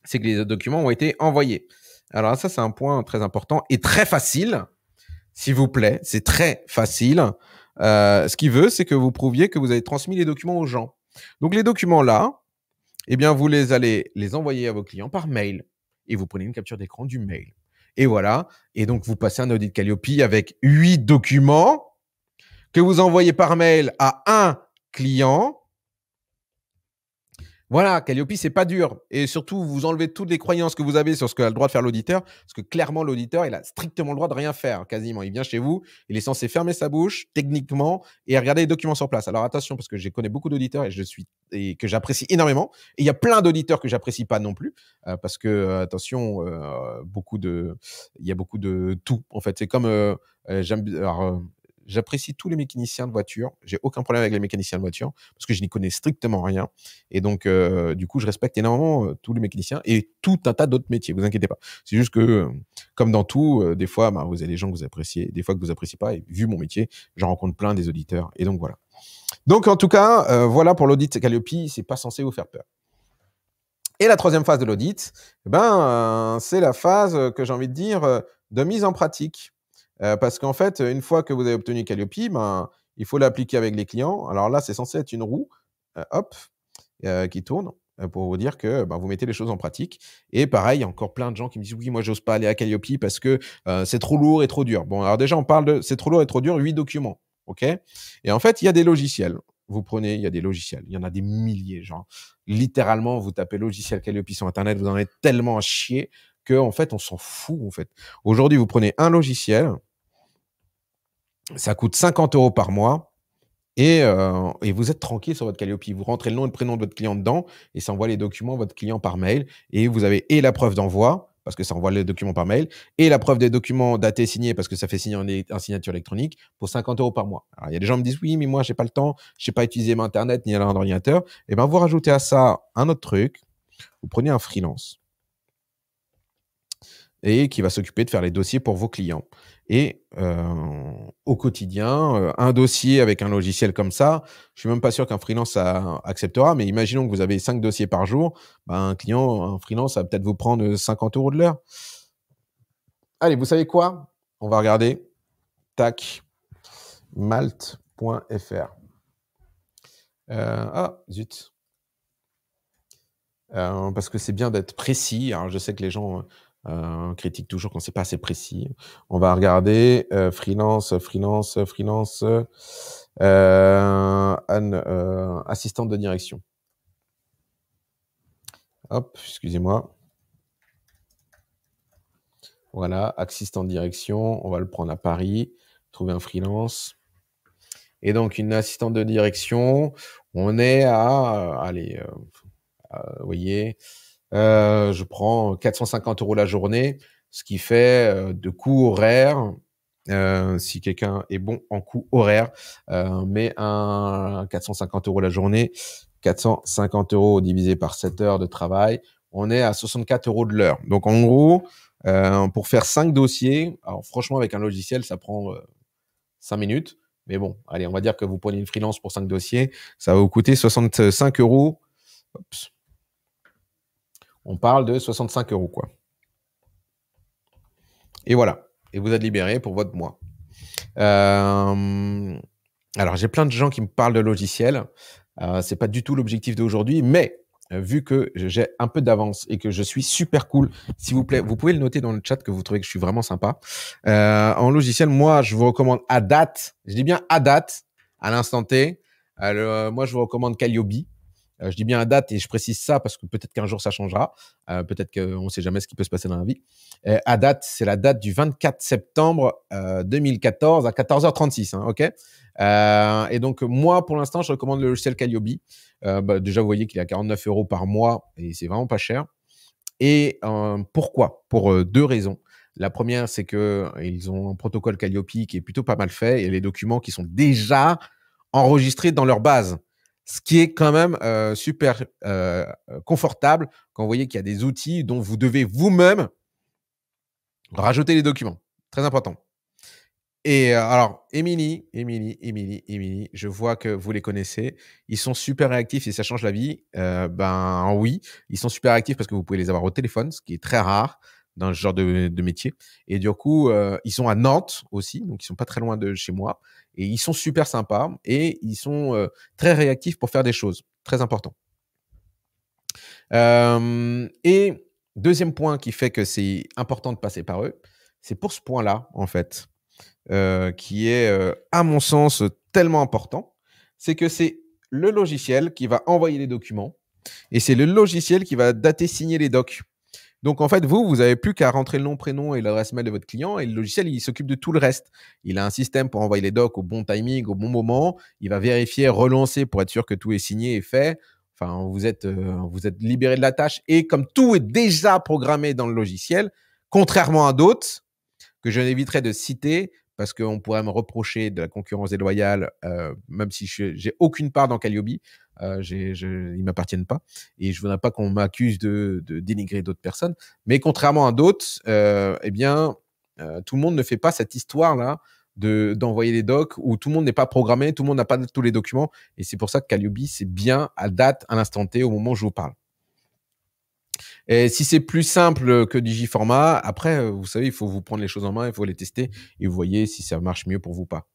S1: c'est que les documents ont été envoyés. Alors ça, c'est un point très important et très facile, s'il vous plaît. C'est très facile. Euh, ce qu'il veut, c'est que vous prouviez que vous avez transmis les documents aux gens. Donc les documents là, eh bien, vous les allez les envoyer à vos clients par mail et vous prenez une capture d'écran du mail. Et voilà. Et donc, vous passez un audit Calliope avec huit documents que vous envoyez par mail à un client voilà, Calliope, c'est pas dur. Et surtout, vous enlevez toutes les croyances que vous avez sur ce qu'a le droit de faire l'auditeur, parce que clairement, l'auditeur, il a strictement le droit de rien faire, quasiment. Il vient chez vous, il est censé fermer sa bouche, techniquement, et regarder les documents sur place. Alors attention, parce que j'ai connais beaucoup d'auditeurs et je suis et que j'apprécie énormément. Et il y a plein d'auditeurs que j'apprécie pas non plus, euh, parce que euh, attention, euh, beaucoup de, il y a beaucoup de tout en fait. C'est comme j'aime. J'apprécie tous les mécaniciens de voiture. J'ai aucun problème avec les mécaniciens de voiture parce que je n'y connais strictement rien. Et donc, euh, du coup, je respecte énormément euh, tous les mécaniciens et tout un tas d'autres métiers. Vous inquiétez pas. C'est juste que, euh, comme dans tout, des fois, bah, vous avez des gens que vous appréciez, des fois que vous appréciez pas. Et vu mon métier, j'en rencontre plein des auditeurs. Et donc, voilà. Donc, en tout cas, voilà pour l'audit Calliope. C'est pas censé vous faire peur. Et la troisième phase de l'audit, ben, c'est la phase que j'ai envie de dire de mise en pratique. Euh, parce qu'en fait, une fois que vous avez obtenu Calliope, ben, il faut l'appliquer avec les clients. Alors là, c'est censé être une roue, euh, hop, euh, qui tourne pour vous dire que ben, vous mettez les choses en pratique. Et pareil, il y a encore plein de gens qui me disent oui, moi j'ose pas aller à Calliope parce que c'est trop lourd et trop dur. Bon, alors déjà, on parle de c'est trop lourd et trop dur, huit documents. OK Et en fait, il y a des logiciels. Vous prenez, il y a des logiciels. Il y en a des milliers, genre. Littéralement, vous tapez logiciel Calliope sur Internet, vous en êtes tellement à chier que, en fait, on s'en fout, en fait. Aujourd'hui, vous prenez un logiciel, ça coûte 50 euros par mois. Euh, et, vous êtes tranquille sur votre Calliope. Vous rentrez le nom et le prénom de votre client dedans et ça envoie les documents à votre client par mail. Et vous avez et la preuve d'envoi, parce que ça envoie les documents par mail, et la preuve des documents datés signés, parce que ça fait signer en, signature électronique, pour 50 euros par mois. Alors, il y a des gens qui me disent, oui, mais moi, j'ai pas le temps, je sais pas utilisé ma Internet ni un ordinateur. Et eh bien, vous rajoutez à ça un autre truc. Vous prenez un freelance et qui va s'occuper de faire les dossiers pour vos clients. Et euh, au quotidien, euh, un dossier avec un logiciel comme ça, je suis même pas sûr qu'un freelance euh, acceptera, mais imaginons que vous avez cinq dossiers par jour, ben, un client, un freelance, va peut-être vous prendre 50 euros de l'heure. Allez, vous savez quoi On va regarder. Tac, Malt.fr. ah, zut. parce que c'est bien d'être précis. Alors, je sais que les gens euh, on critique toujours qu'on c'est pas assez précis. On va regarder euh, freelance, freelance, freelance, euh, assistante de direction. Hop, excusez-moi. Voilà, assistant de direction, on va le prendre à Paris, trouver un freelance. Et donc, une assistante de direction, on est à, allez, vous voyez, euh, je prends 450 euros la journée, ce qui fait euh, de coût horaire, euh, si quelqu'un est bon en coût horaire, mais un 450 euros la journée, 450 euros divisé par 7 heures de travail, on est à 64 euros de l'heure. Donc en gros, pour faire 5 dossiers, alors franchement avec un logiciel, ça prend 5 minutes, mais bon, allez, on va dire que vous prenez une freelance pour 5 dossiers, ça va vous coûter 65 euros on parle de 65 euros, quoi. Et voilà. Et vous êtes libéré pour votre mois. Euh, alors, j'ai plein de gens qui me parlent de logiciels. Ce euh, c'est pas du tout l'objectif d'aujourd'hui, mais euh, vu que j'ai un peu d'avance et que je suis super cool, s'il vous plaît, vous pouvez le noter dans le chat que vous trouvez que je suis vraiment sympa. en logiciel, moi, je vous recommande à date, je dis bien à date, à l'instant T, moi, je vous recommande Calliope. Euh, je dis bien à date et je précise ça parce que peut-être qu'un jour ça changera. Euh, peut-être qu'on ne sait jamais ce qui peut se passer dans la vie. Euh, à date, c'est la date du 24 septembre 2014 à 14h36. Hein, ok et donc, moi, pour l'instant, je recommande le logiciel Calliope. Bah, déjà, vous voyez qu'il est à 49 euros par mois et c'est vraiment pas cher. Et pourquoi Pour deux raisons. La première, c'est qu'ils ont un protocole Calliope qui est plutôt pas mal fait et les documents qui sont déjà enregistrés dans leur base ce qui est quand même euh, super euh, confortable quand vous voyez qu'il y a des outils dont vous devez vous-même rajouter les documents. Très important. Et euh, alors, Émilie, Émilie, Émilie, Émilie, je vois que vous les connaissez. Ils sont super réactifs et ça change la vie. ben oui, ils sont super réactifs parce que vous pouvez les avoir au téléphone, ce qui est très rare dans ce genre de, métier. Et du coup, euh, ils sont à Nantes aussi, donc ils sont pas très loin de chez moi. Et ils sont super sympas et ils sont euh, très réactifs pour faire des choses, très important. Euh, et deuxième point qui fait que c'est important de passer par eux, c'est pour ce point-là en fait, qui est à mon sens tellement important, c'est que c'est le logiciel qui va envoyer les documents et c'est le logiciel qui va dater signer les docs. Donc en fait, vous, vous n'avez plus qu'à rentrer le nom, prénom et l'adresse mail de votre client et le logiciel, il s'occupe de tout le reste. Il a un système pour envoyer les docs au bon timing, au bon moment. Il va vérifier, relancer pour être sûr que tout est signé et fait. Enfin, vous êtes, euh, vous êtes libéré de la tâche. Et comme tout est déjà programmé dans le logiciel, contrairement à d'autres que je n'éviterai de citer, parce qu'on pourrait me reprocher de la concurrence déloyale, euh, même si j'ai aucune part dans Calliope. Euh, ils ne ils m'appartiennent pas et je ne voudrais pas qu'on m'accuse de, dénigrer d'autres personnes. Mais contrairement à d'autres, euh, eh bien, tout le monde ne fait pas cette histoire là d'envoyer des docs où tout le monde n'est pas programmé, tout le monde n'a pas tous les documents et c'est pour ça que Calliope c'est bien à date, à l'instant T, au moment où je vous parle. Et si c'est plus simple que Digiformat, après, euh, vous savez, il faut vous prendre les choses en main, il faut les tester et vous voyez si ça marche mieux pour vous ou pas.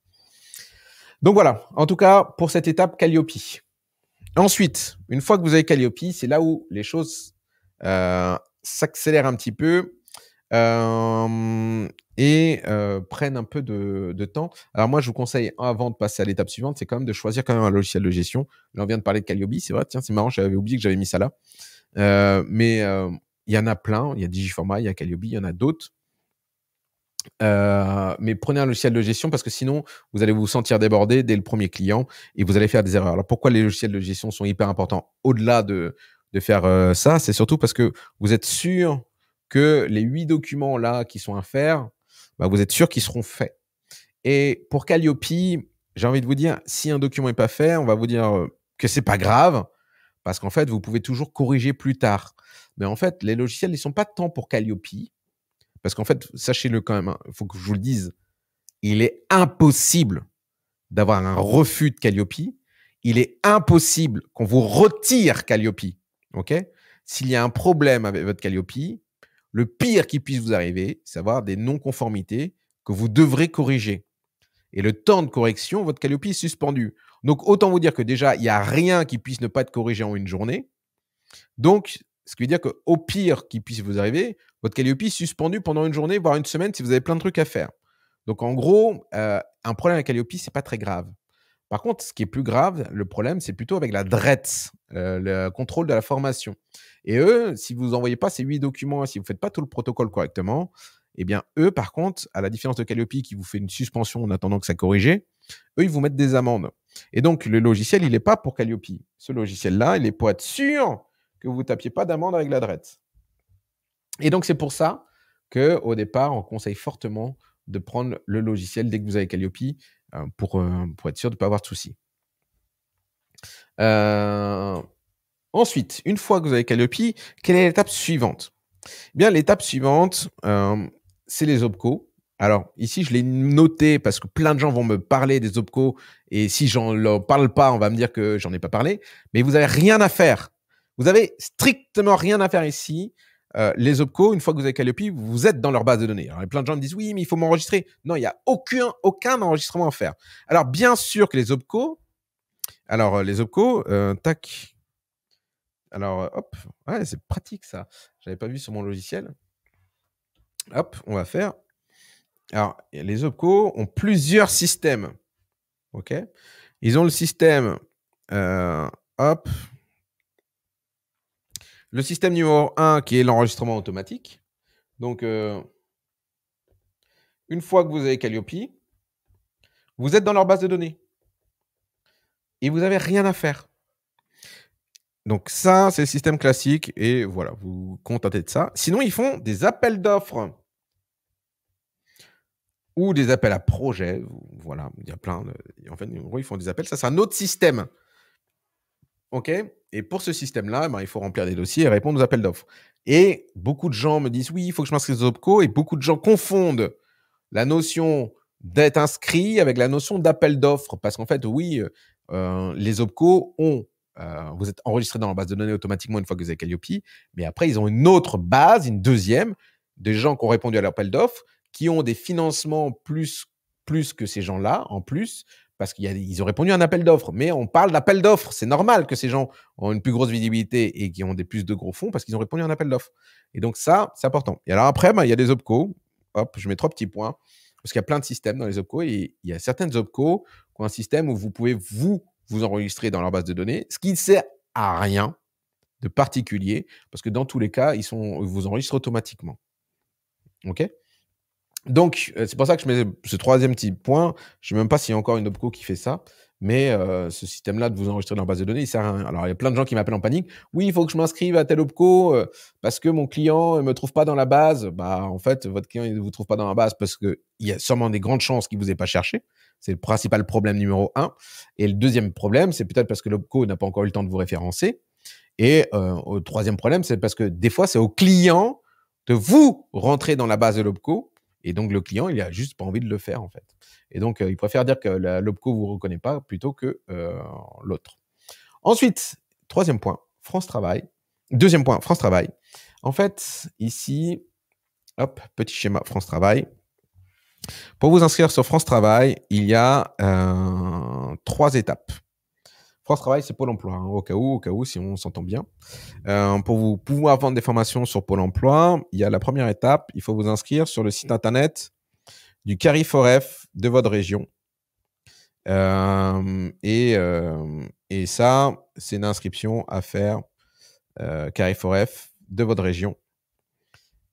S1: Donc voilà, en tout cas, pour cette étape, Calliope. Ensuite, une fois que vous avez Calliope, c'est là où les choses euh, s'accélèrent un petit peu euh, et prennent un peu de, temps. Alors moi, je vous conseille, avant de passer à l'étape suivante, c'est quand même de choisir quand même un logiciel de gestion. Là, on vient de parler de Calliope, c'est vrai, tiens, c'est marrant, j'avais oublié que j'avais mis ça là. Euh, mais euh, il y en a plein. Il y a Digiforma, il y a Calliope, il y en a d'autres. Euh, mais prenez un logiciel de gestion parce que sinon, vous allez vous sentir débordé dès le premier client et vous allez faire des erreurs. Alors pourquoi les logiciels de gestion sont hyper importants au-delà de, de, faire ça C'est surtout parce que vous êtes sûr que les huit documents là qui sont à faire, bah, vous êtes sûr qu'ils seront faits. Et pour Calliope, j'ai envie de vous dire, si un document n'est pas fait, on va vous dire que c'est pas grave, parce qu'en fait, vous pouvez toujours corriger plus tard. Mais en fait, les logiciels, ils ne sont pas de temps pour Calliope. Parce qu'en fait, sachez-le quand même, il hein, faut que je vous le dise, il est impossible d'avoir un refus de Calliope. Il est impossible qu'on vous retire Calliope. OK S'il y a un problème avec votre Calliope, le pire qui puisse vous arriver, c'est avoir des non-conformités que vous devrez corriger. Et le temps de correction, votre Calliope est suspendu. Donc, autant vous dire que déjà, il n'y a rien qui puisse ne pas être corrigé en une journée. Donc, ce qui veut dire qu'au pire qui puisse vous arriver, votre Calliope est suspendu pendant une journée, voire une semaine, si vous avez plein de trucs à faire. Donc, en gros, euh, un problème avec Calliope, ce n'est pas très grave. Par contre, ce qui est plus grave, le problème, c'est plutôt avec la DRETS, euh, le contrôle de la formation. Et eux, si vous envoyez pas ces huit documents, si vous ne faites pas tout le protocole correctement, eh bien, eux, par contre, à la différence de Calliope qui vous fait une suspension en attendant que ça corrige, eux, ils vous mettent des amendes. Et donc, le logiciel, il n'est pas pour Calliope. Ce logiciel-là, il est pour être sûr que vous ne tapiez pas d'amende avec la l'adresse. Et donc, c'est pour ça que, au départ, on conseille fortement de prendre le logiciel dès que vous avez Calliope euh, euh, pour, être sûr de ne pas avoir de soucis. Euh, ensuite, une fois que vous avez Calliope, quelle est l'étape suivante eh Bien, l'étape suivante, c'est les OPCO. Alors, ici, je l'ai noté parce que plein de gens vont me parler des OPCO et si j'en leur parle pas, on va me dire que j'en ai pas parlé. Mais vous avez rien à faire. Vous avez strictement rien à faire ici. Euh, les OPCO, une fois que vous avez Calliope, vous êtes dans leur base de données. Alors, plein de gens me disent oui, mais il faut m'enregistrer. Non, il n'y a aucun, aucun enregistrement à faire. Alors, bien sûr que les OPCO, alors euh, les OPCO, euh, tac. Alors, hop, ouais, c'est pratique ça. n'avais pas vu sur mon logiciel. Hop, on va faire alors, les OPCO ont plusieurs systèmes. OK Ils ont le système. Euh, le système numéro 1 qui est l'enregistrement automatique. Donc, euh, une fois que vous avez Calliope, vous êtes dans leur base de données. Et vous n'avez rien à faire. Donc ça, c'est le système classique. Et voilà, vous contentez de ça. Sinon, ils font des appels d'offres ou des appels à projet. Voilà, il y a plein. En fait, ils font des appels. Ça, c'est un autre système. OK Et pour ce système-là, eh ben, il faut remplir des dossiers et répondre aux appels d'offres. Et beaucoup de gens me disent oui, il faut que je m'inscrive aux OPCO. Et beaucoup de gens confondent la notion d'être inscrit avec la notion d'appel d'offres. Parce qu'en fait, oui, euh, les OPCO ont. Euh, vous êtes enregistré dans la base de données automatiquement une fois que vous avez Calliope, mais après, ils ont une autre base, une deuxième, des gens qui ont répondu à l'appel d'offres qui ont des financements plus, plus que ces gens-là, en plus, parce qu'ils ont répondu à un appel d'offres. Mais on parle d'appel d'offres. C'est normal que ces gens ont une plus grosse visibilité et qui ont des plus de gros fonds parce qu'ils ont répondu à un appel d'offres. Et donc, ça, c'est important. Et alors, après, ben, il y a des OPCO. Hop, je mets trois petits points. Parce qu'il y a plein de systèmes dans les OPCO. Et il y a certaines OPCO qui ont un système où vous pouvez vous, vous enregistrer dans leur base de données, ce qui ne sert à rien de particulier parce que dans tous les cas, ils, sont, ils vous enregistrent automatiquement. OK donc, euh, c'est pour ça que je mets ce troisième petit point. Je ne sais même pas s'il y a encore une OPCO qui fait ça. Mais euh, ce système-là de vous enregistrer dans la base de données, il sert à rien. Alors, il y a plein de gens qui m'appellent en panique. Oui, il faut que je m'inscrive à tel OPCO euh, parce que mon client ne me trouve pas dans la base. Bah, en fait, votre client ne vous trouve pas dans la base parce qu'il y a sûrement des grandes chances qu'il ne vous ait pas cherché. C'est le principal problème numéro un. Et le deuxième problème, c'est peut-être parce que l'OPCO n'a pas encore eu le temps de vous référencer. Et euh, au troisième problème, c'est parce que des fois, c'est au client de vous rentrer dans la base de l'OPCO et donc, le client, il a juste pas envie de le faire, en fait. Et donc, euh, il préfère dire que l'OPCO ne vous reconnaît pas plutôt que euh, l'autre. Ensuite, troisième point, France Travail. Deuxième point, France Travail. En fait, ici, hop, petit schéma France Travail. Pour vous inscrire sur France Travail, il y a euh, trois étapes. France Travail, c'est Pôle emploi, hein. au cas où, au cas où, si on s'entend bien. Euh, pour vous pouvoir vendre des formations sur Pôle emploi, il y a la première étape, il faut vous inscrire sur le site internet du CARIFOREF de votre région. Euh, et, euh, et, ça, c'est une inscription à faire CARIFOREF de votre région.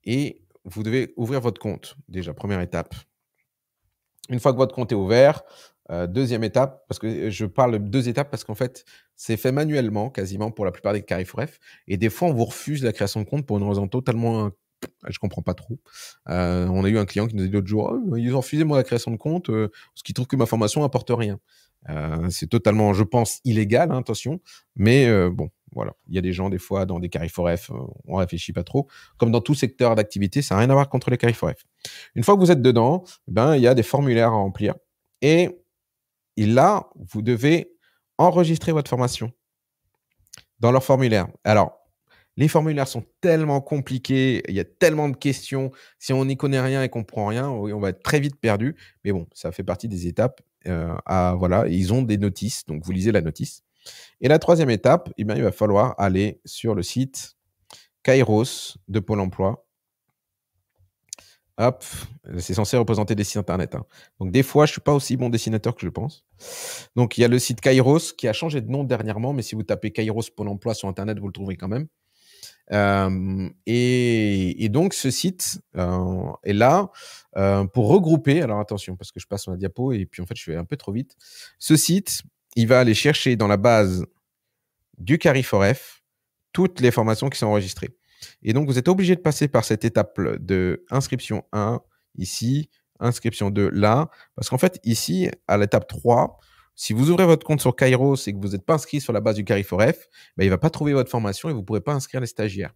S1: Et vous devez ouvrir votre compte, déjà, première étape. Une fois que votre compte est ouvert, euh, deuxième étape, parce que euh, je parle de deux étapes parce qu'en fait, c'est fait manuellement quasiment pour la plupart des F Et des fois, on vous refuse la création de compte pour une raison totalement. Je comprends pas trop. Euh, on a eu un client qui nous a dit l'autre jour oh, ils ont refusé moi la création de compte ce parce qu'ils trouvent que ma formation apporte rien. c'est totalement, je pense, illégal, hein, attention. Mais bon, voilà. Il y a des gens, des fois, dans des F, on réfléchit pas trop. Comme dans tout secteur d'activité, ça n'a rien à voir contre les F. Une fois que vous êtes dedans, ben, il y a des formulaires à remplir. Et et là, vous devez enregistrer votre formation dans leur formulaire. Alors, les formulaires sont tellement compliqués, il y a tellement de questions. Si on n'y connaît rien et qu'on comprend rien, on va être très vite perdu. Mais bon, ça fait partie des étapes. Euh, voilà, ils ont des notices, donc vous lisez la notice. Et la troisième étape, eh bien, il va falloir aller sur le site Kairos de Pôle Emploi Hop, c'est censé représenter des sites internet. Hein. Donc des fois, je suis pas aussi bon dessinateur que je pense. Donc il y a le site Kairos qui a changé de nom dernièrement, mais si vous tapez Kairos Pôle Emploi sur internet, vous le trouverez quand même. Euh, et, donc ce site euh, est là euh, pour regrouper. Alors attention, parce que je passe la diapo et puis en fait je vais un peu trop vite. Ce site, il va aller chercher dans la base du F toutes les formations qui sont enregistrées. Et donc, vous êtes obligé de passer par cette étape de inscription 1 ici, inscription 2 là, parce qu'en fait, ici, à l'étape 3, si vous ouvrez votre compte sur Kairos et que vous n'êtes pas inscrit sur la base du Cariforef, ben, il ne va pas trouver votre formation et vous ne pourrez pas inscrire les stagiaires.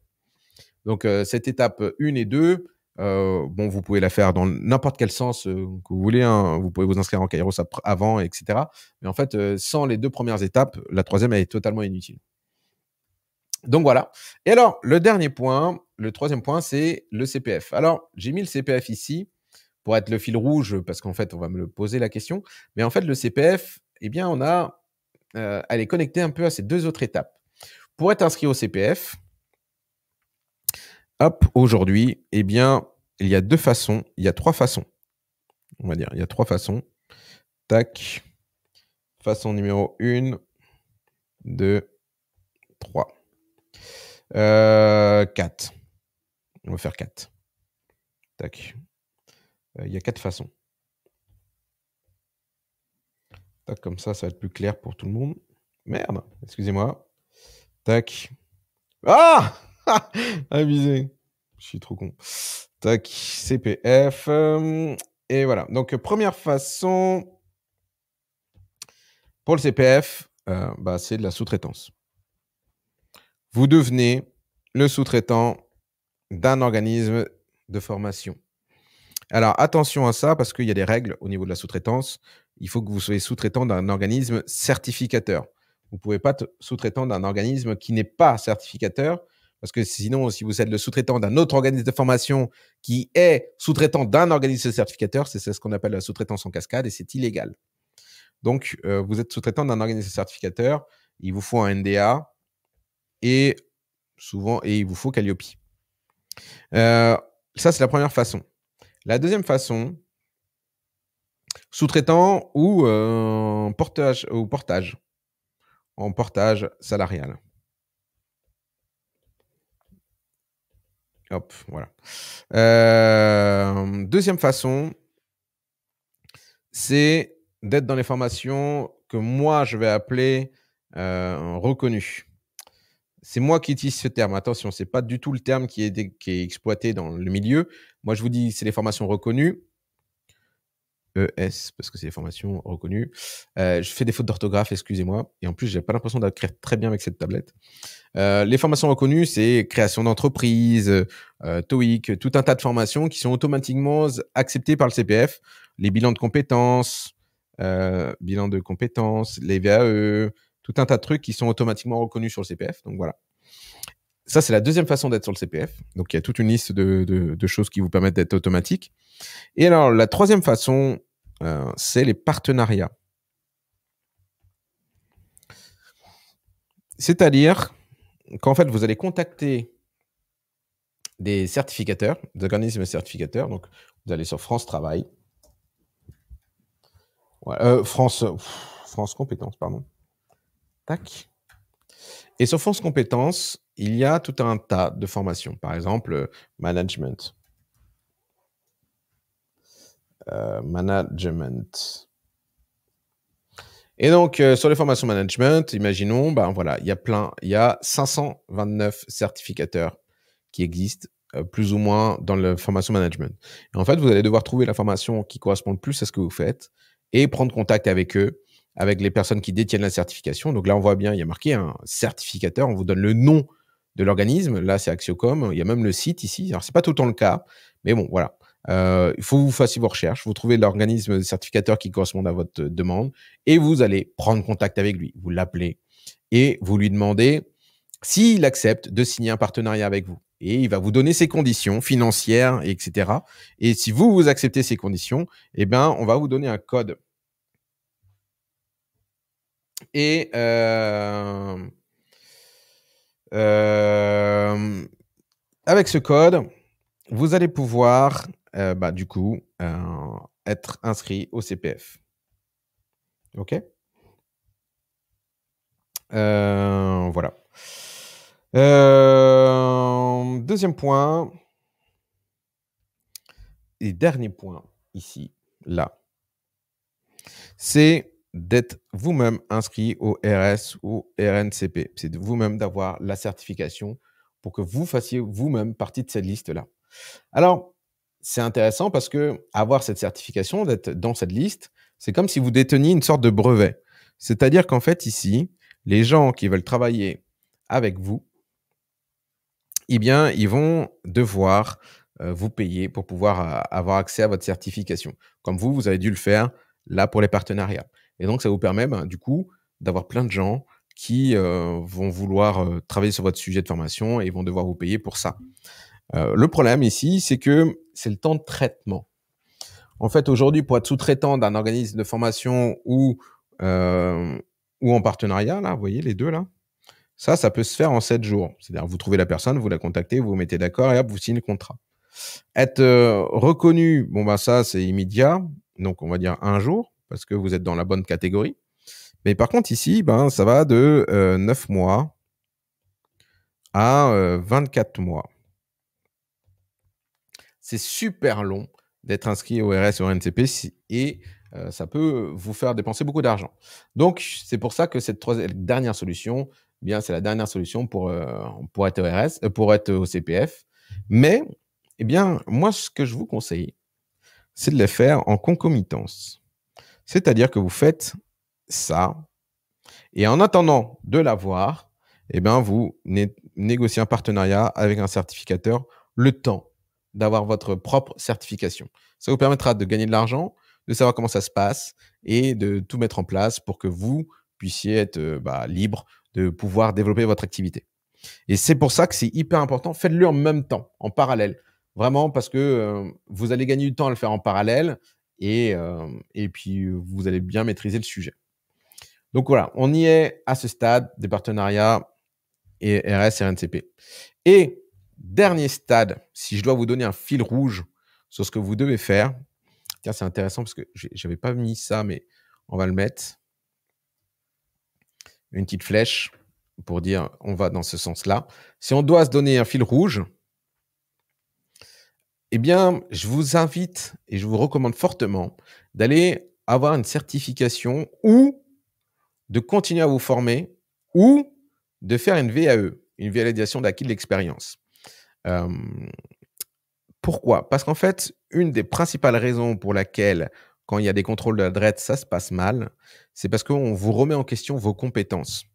S1: Donc, euh, cette étape 1 et 2, euh, bon, vous pouvez la faire dans n'importe quel sens euh, que vous voulez. Hein. Vous pouvez vous inscrire en Kairos avant, etc. Mais en fait, sans les deux premières étapes, la troisième, elle est totalement inutile. Donc voilà. Et alors, le dernier point, le troisième point, c'est le CPF. Alors, j'ai mis le CPF ici pour être le fil rouge, parce qu'en fait, on va me poser la question. Mais en fait, le CPF, eh bien, on a, euh, elle est connectée un peu à ces deux autres étapes. Pour être inscrit au CPF, hop, aujourd'hui, eh bien, il y a deux façons, il y a trois façons. On va dire, il y a trois façons. Tac. Façon numéro 1, 2, 3. 4. Euh, On va faire 4. Tac. Euh, il y a quatre façons. Tac, comme ça, ça va être plus clair pour tout le monde. Merde, excusez-moi. Tac. Ah [laughs] Abusé. Je suis trop con. Tac, CPF. Euh, et voilà. Donc, première façon, pour le CPF, bah, c'est de la sous-traitance vous devenez le sous-traitant d'un organisme de formation. Alors attention à ça parce qu'il y a des règles au niveau de la sous-traitance. Il faut que vous soyez sous-traitant d'un organisme certificateur. Vous ne pouvez pas être sous-traitant d'un organisme qui n'est pas certificateur parce que sinon, si vous êtes le sous-traitant d'un autre organisme de formation qui est sous-traitant d'un organisme certificateur, c'est ce qu'on appelle la sous-traitance en cascade et c'est illégal. Donc, euh, vous êtes sous-traitant d'un organisme certificateur, il vous faut un NDA, et souvent, et il vous faut Calliope. Euh, ça, c'est la première façon. La deuxième façon, sous-traitant ou euh, portage, portage, en portage salarial. Hop, voilà. Euh, deuxième façon, c'est d'être dans les formations que moi je vais appeler reconnues. C'est moi qui utilise ce terme. Attention, ce n'est pas du tout le terme qui est, exploité dans le milieu. Moi, je vous dis, c'est les formations reconnues. ES, parce que c'est les formations reconnues. Euh, je fais des fautes d'orthographe, excusez-moi. Et en plus, je n'ai pas l'impression d'écrire très bien avec cette tablette. Euh, les formations reconnues, c'est création d'entreprise, euh, TOIC, tout un tas de formations qui sont automatiquement acceptées par le CPF. Les bilans de compétences, bilan de compétences, les VAE, tout un tas de trucs qui sont automatiquement reconnus sur le CPF. Donc voilà. Ça, c'est la deuxième façon d'être sur le CPF. Donc, il y a toute une liste de, choses qui vous permettent d'être automatique. Et alors, la troisième façon, euh, c'est les partenariats. C'est-à-dire qu'en fait, vous allez contacter des certificateurs, des organismes certificateurs. Donc, vous allez sur France Travail. Euh, France, France Compétences, pardon. Et sur France Compétences, il y a tout un tas de formations. Par exemple, euh, management. Euh, management. Et donc, euh, sur les formations management, imaginons, ben voilà, il y a plein, il y a 529 certificateurs qui existent, plus ou moins, dans le formation management. en fait, vous allez devoir trouver la formation qui correspond le plus à ce que vous faites et prendre contact avec eux avec les personnes qui détiennent la certification. Donc là, on voit bien, il y a marqué un certificateur, on vous donne le nom de l'organisme. Là, c'est Axiocom. Il y a même le site ici. Alors, c'est pas tout le temps le cas, mais bon, voilà. Euh, il faut que vous fassiez vos recherches, vous trouvez l'organisme certificateur qui correspond à votre demande et vous allez prendre contact avec lui. Vous l'appelez et vous lui demandez s'il accepte de signer un partenariat avec vous. Et il va vous donner ses conditions financières, etc. Et si vous, vous acceptez ces conditions, eh ben, on va vous donner un code et euh, euh, avec ce code, vous allez pouvoir, euh, bah, du coup, être inscrit au CPF. OK Voilà. deuxième point. Et dernier point ici, là. C'est d'être vous-même inscrit au RS ou RNCP. C'est de vous-même d'avoir la certification pour que vous fassiez vous-même partie de cette liste-là. Alors, c'est intéressant parce que avoir cette certification, d'être dans cette liste, c'est comme si vous déteniez une sorte de brevet. C'est-à-dire qu'en fait, ici, les gens qui veulent travailler avec vous, eh bien, ils vont devoir euh, vous payer pour pouvoir euh, avoir accès à votre certification, comme vous, vous avez dû le faire là pour les partenariats. Et donc, ça vous permet, ben, du coup, d'avoir plein de gens qui euh, vont vouloir euh, travailler sur votre sujet de formation et vont devoir vous payer pour ça. Euh, le problème ici, c'est que c'est le temps de traitement. En fait, aujourd'hui, pour être sous-traitant d'un organisme de formation ou ou en partenariat, là, vous voyez les deux là, ça, ça peut se faire en sept jours. C'est-à-dire, vous trouvez la personne, vous la contactez, vous vous mettez d'accord et hop, vous signez le contrat. Être reconnu, bon ben ça, c'est immédiat, donc on va dire un jour parce que vous êtes dans la bonne catégorie. Mais par contre, ici, ben, ça va de 9 euh, mois à 24 euh, mois. C'est super long d'être inscrit au RS ou au NCP, et euh, ça peut vous faire dépenser beaucoup d'argent. Donc, c'est pour ça que cette dernière solution, eh c'est la dernière solution pour, pour être au RS, pour être au CPF. Mais, eh bien, moi, ce que je vous conseille, c'est de les faire en concomitance. C'est-à-dire que vous faites ça, et en attendant de l'avoir, eh bien, vous négociez un partenariat avec un certificateur le temps d'avoir votre propre certification. Ça vous permettra de gagner de l'argent, de savoir comment ça se passe et de tout mettre en place pour que vous puissiez être euh, bah, libre de pouvoir développer votre activité. Et c'est pour ça que c'est hyper important. Faites-le en même temps, en parallèle. Vraiment, parce que euh, vous allez gagner du temps à le faire en parallèle et, euh, et puis vous allez bien maîtriser le sujet. Donc voilà, on y est à ce stade des partenariats et RS et RNCP. Et dernier stade, si je dois vous donner un fil rouge sur ce que vous devez faire, tiens, c'est intéressant parce que je n'avais pas mis ça, mais on va le mettre. Une petite flèche pour dire on va dans ce sens-là. Si on doit se donner un fil rouge, eh bien, je vous invite et je vous recommande fortement d'aller avoir une certification ou de continuer à vous former ou de faire une VAE, une validation d'acquis de l'expérience. pourquoi Parce qu'en fait, une des principales raisons pour laquelle, quand il y a des contrôles de la DRET, ça se passe mal, c'est parce qu'on vous remet en question vos compétences.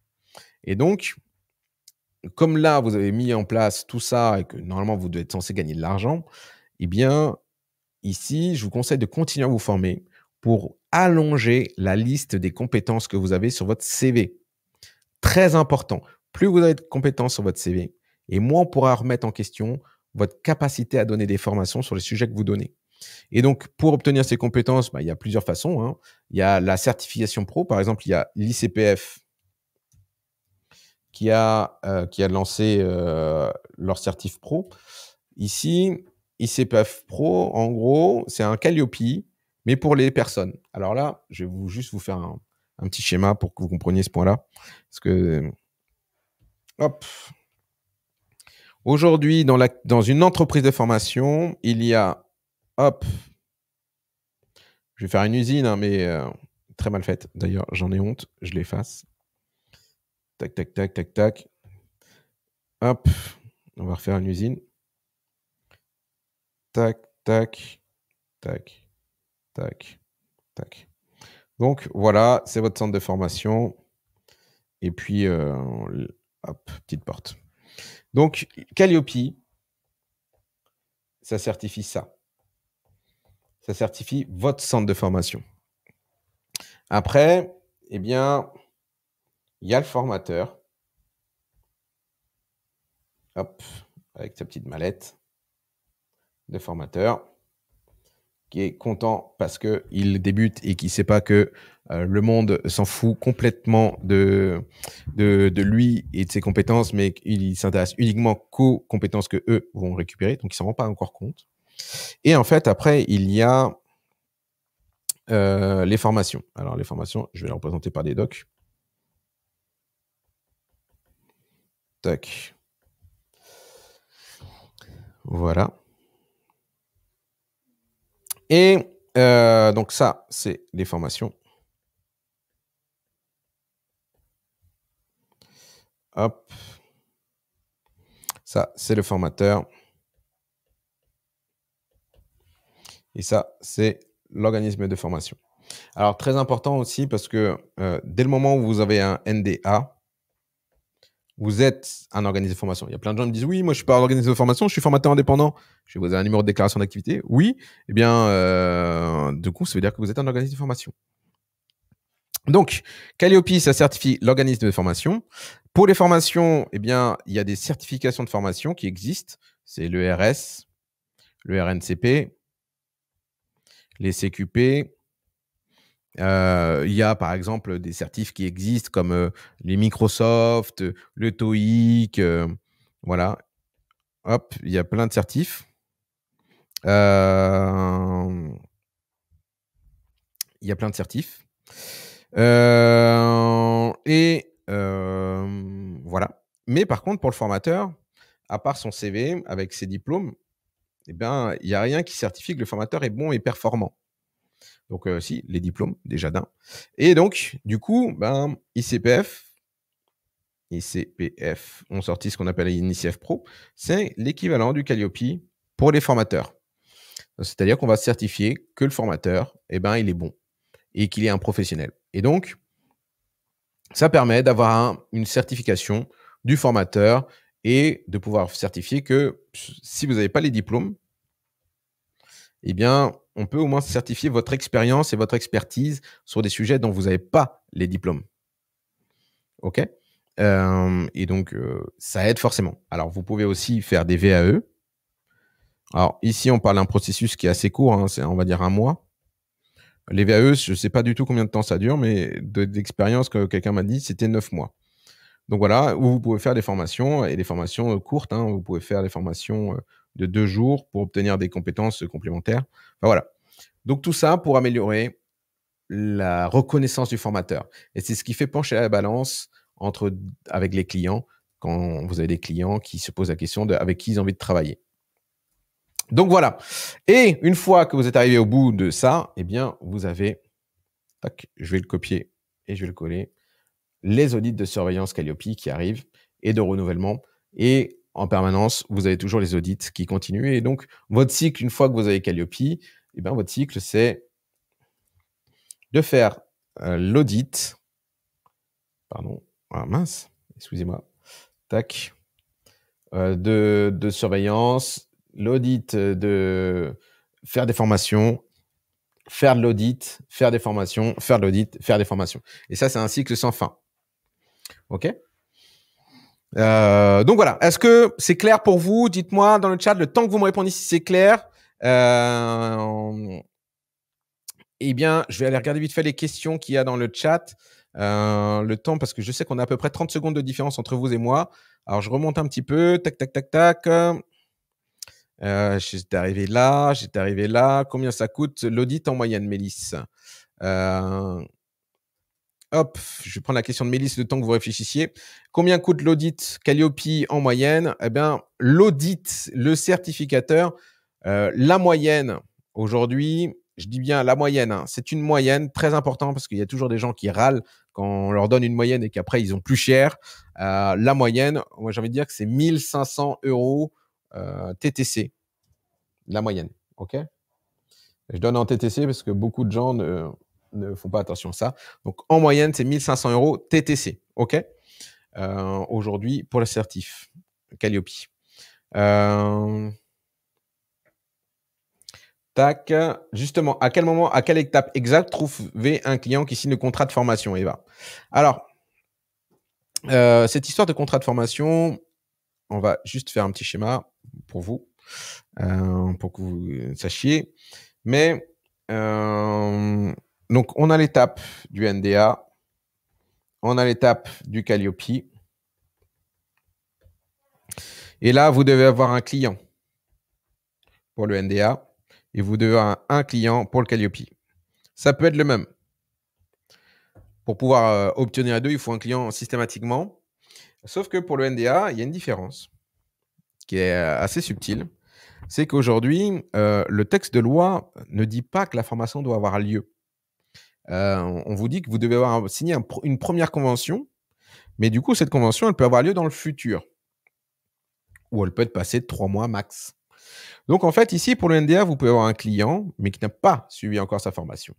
S1: Et donc, comme là, vous avez mis en place tout ça et que normalement, vous devez être censé gagner de l'argent, eh bien, ici, je vous conseille de continuer à vous former pour allonger la liste des compétences que vous avez sur votre CV. Très important. Plus vous avez de compétences sur votre CV, et moins on pourra remettre en question votre capacité à donner des formations sur les sujets que vous donnez. Et donc, pour obtenir ces compétences, bah, il y a plusieurs façons. Hein. Il y a la certification pro, par exemple, il y a l'ICPF qui a, euh, qui a lancé euh, leur certif pro. Ici, ICPF Pro, en gros, c'est un Calliope, mais pour les personnes. Alors là, je vais vous, juste vous faire un, petit schéma pour que vous compreniez ce point-là. Parce que. Hop. Aujourd'hui, dans, la, dans une entreprise de formation, il y a. Hop. Je vais faire une usine, hein, mais euh, très mal faite. D'ailleurs, j'en ai honte. Je l'efface. Tac, tac, tac, tac, tac. Hop. On va refaire une usine. Tac, tac, tac, tac, tac. Donc voilà, c'est votre centre de formation. Et puis, euh, hop, petite porte. Donc, Calliope, ça certifie ça. Ça certifie votre centre de formation. Après, eh bien, il y a le formateur. Hop, avec sa petite mallette de formateur qui est content parce qu'il débute et qui ne sait pas que euh, le monde s'en fout complètement de, de, lui et de ses compétences, mais il s'intéresse uniquement qu'aux compétences que eux vont récupérer, donc il ne s'en rend pas encore compte. Et en fait, après, il y a euh, les formations. Alors, les formations, je vais les représenter par des docs. Tac. Voilà. Et euh, donc ça, c'est les formations. Ça, c'est le formateur. Et ça, c'est l'organisme de formation. Alors, très important aussi parce que euh, dès le moment où vous avez un NDA, vous êtes un organisme de formation. Il y a plein de gens qui me disent Oui, moi, je ne suis pas un organisme de formation, je suis formateur indépendant. Je vais vous donner un numéro de déclaration d'activité. Oui, eh bien, euh, du coup, ça veut dire que vous êtes un organisme de formation. Donc, Calliope, ça certifie l'organisme de formation. Pour les formations, eh bien, il y a des certifications de formation qui existent. C'est le R.S., le RNCP, les CQP, euh, il y a par exemple des certifs qui existent comme euh, les Microsoft, le TOEIC, euh, voilà. Hop, il y a plein de certifs. Il y a plein de certifs. et voilà. Mais par contre, pour le formateur, à part son CV avec ses diplômes, eh bien, il n'y a rien qui certifie que le formateur est bon et performant. Donc, aussi euh, les diplômes, déjà d'un. Et donc, du coup, ben, ICPF, ICPF ont sorti ce qu'on appelle l'INICF Pro. C'est l'équivalent du Calliope pour les formateurs. C'est-à-dire qu'on va certifier que le formateur, et eh ben, il est bon et qu'il est un professionnel. Et donc, ça permet d'avoir une certification du formateur et de pouvoir certifier que si vous n'avez pas les diplômes, eh bien, on peut au moins certifier votre expérience et votre expertise sur des sujets dont vous n'avez pas les diplômes. OK euh, Et donc, euh, ça aide forcément. Alors, vous pouvez aussi faire des VAE. Alors, ici, on parle d'un processus qui est assez court, hein, c'est on va dire un mois. Les VAE, je ne sais pas du tout combien de temps ça dure, mais d'expérience que quelqu'un m'a dit, c'était neuf mois. Donc voilà, vous pouvez faire des formations, et des formations euh, courtes, hein. vous pouvez faire des formations de deux jours pour obtenir des compétences complémentaires. voilà. Donc tout ça pour améliorer la reconnaissance du formateur. Et c'est ce qui fait pencher la balance entre, avec les clients quand vous avez des clients qui se posent la question de avec qui ils ont envie de travailler. Donc voilà. Et une fois que vous êtes arrivé au bout de ça, eh bien, vous avez, je vais le copier et je vais le coller, les audits de surveillance Calliope qui arrivent et de renouvellement. Et en permanence, vous avez toujours les audits qui continuent. Et donc, votre cycle, une fois que vous avez Calliope, et eh ben, votre cycle, c'est de faire euh, l'audit. Pardon, ah, mince, excusez-moi. Tac. Euh, de, de, surveillance, l'audit de faire des formations, faire de l'audit, faire des formations, faire de l'audit, faire des formations. Et ça, c'est un cycle sans fin. OK euh, donc voilà. Est-ce que c'est clair pour vous Dites-moi dans le chat le temps que vous me répondez si c'est clair. Euh, eh bien, je vais aller regarder vite fait les questions qu'il y a dans le chat. Euh, le temps, parce que je sais qu'on a à peu près 30 secondes de différence entre vous et moi. Alors, je remonte un petit peu. Tac, tac, tac, tac. j'étais arrivé là, j'étais arrivé là. Combien ça coûte l'audit en moyenne, Mélisse Hop, je vais prendre la question de Mélisse le temps que vous réfléchissiez. Combien coûte l'audit Calliope en moyenne Eh bien, l'audit, le certificateur, euh, la moyenne aujourd'hui, je dis bien la moyenne, hein, c'est une moyenne très importante parce qu'il y a toujours des gens qui râlent quand on leur donne une moyenne et qu'après ils ont plus cher. Euh, la moyenne, moi j'ai envie de dire que c'est 1500 euros euh, TTC. La moyenne, ok Je donne en TTC parce que beaucoup de gens ne ne font pas attention à ça. Donc, en moyenne, c'est 1500 euros TTC. OK euh, Aujourd'hui, pour l'assertif, Calliope. Euh, tac. Justement, à quel moment, à quelle étape exacte trouver un client qui signe le contrat de formation, Eva Alors, euh, cette histoire de contrat de formation, on va juste faire un petit schéma pour vous, pour que vous sachiez. Mais. Donc, on a l'étape du NDA, on a l'étape du Calliope. Et là, vous devez avoir un client pour le NDA et vous devez avoir un client pour le Calliope. Ça peut être le même. Pour pouvoir euh, obtenir les deux, il faut un client systématiquement. Sauf que pour le NDA, il y a une différence qui est euh, assez subtile. C'est qu'aujourd'hui, euh, le texte de loi ne dit pas que la formation doit avoir lieu. Euh, on vous dit que vous devez avoir signé une première convention, mais du coup, cette convention, elle peut avoir lieu dans le futur, ou elle peut être passée trois mois max. Donc, en fait, ici, pour le NDA, vous pouvez avoir un client, mais qui n'a pas suivi encore sa formation.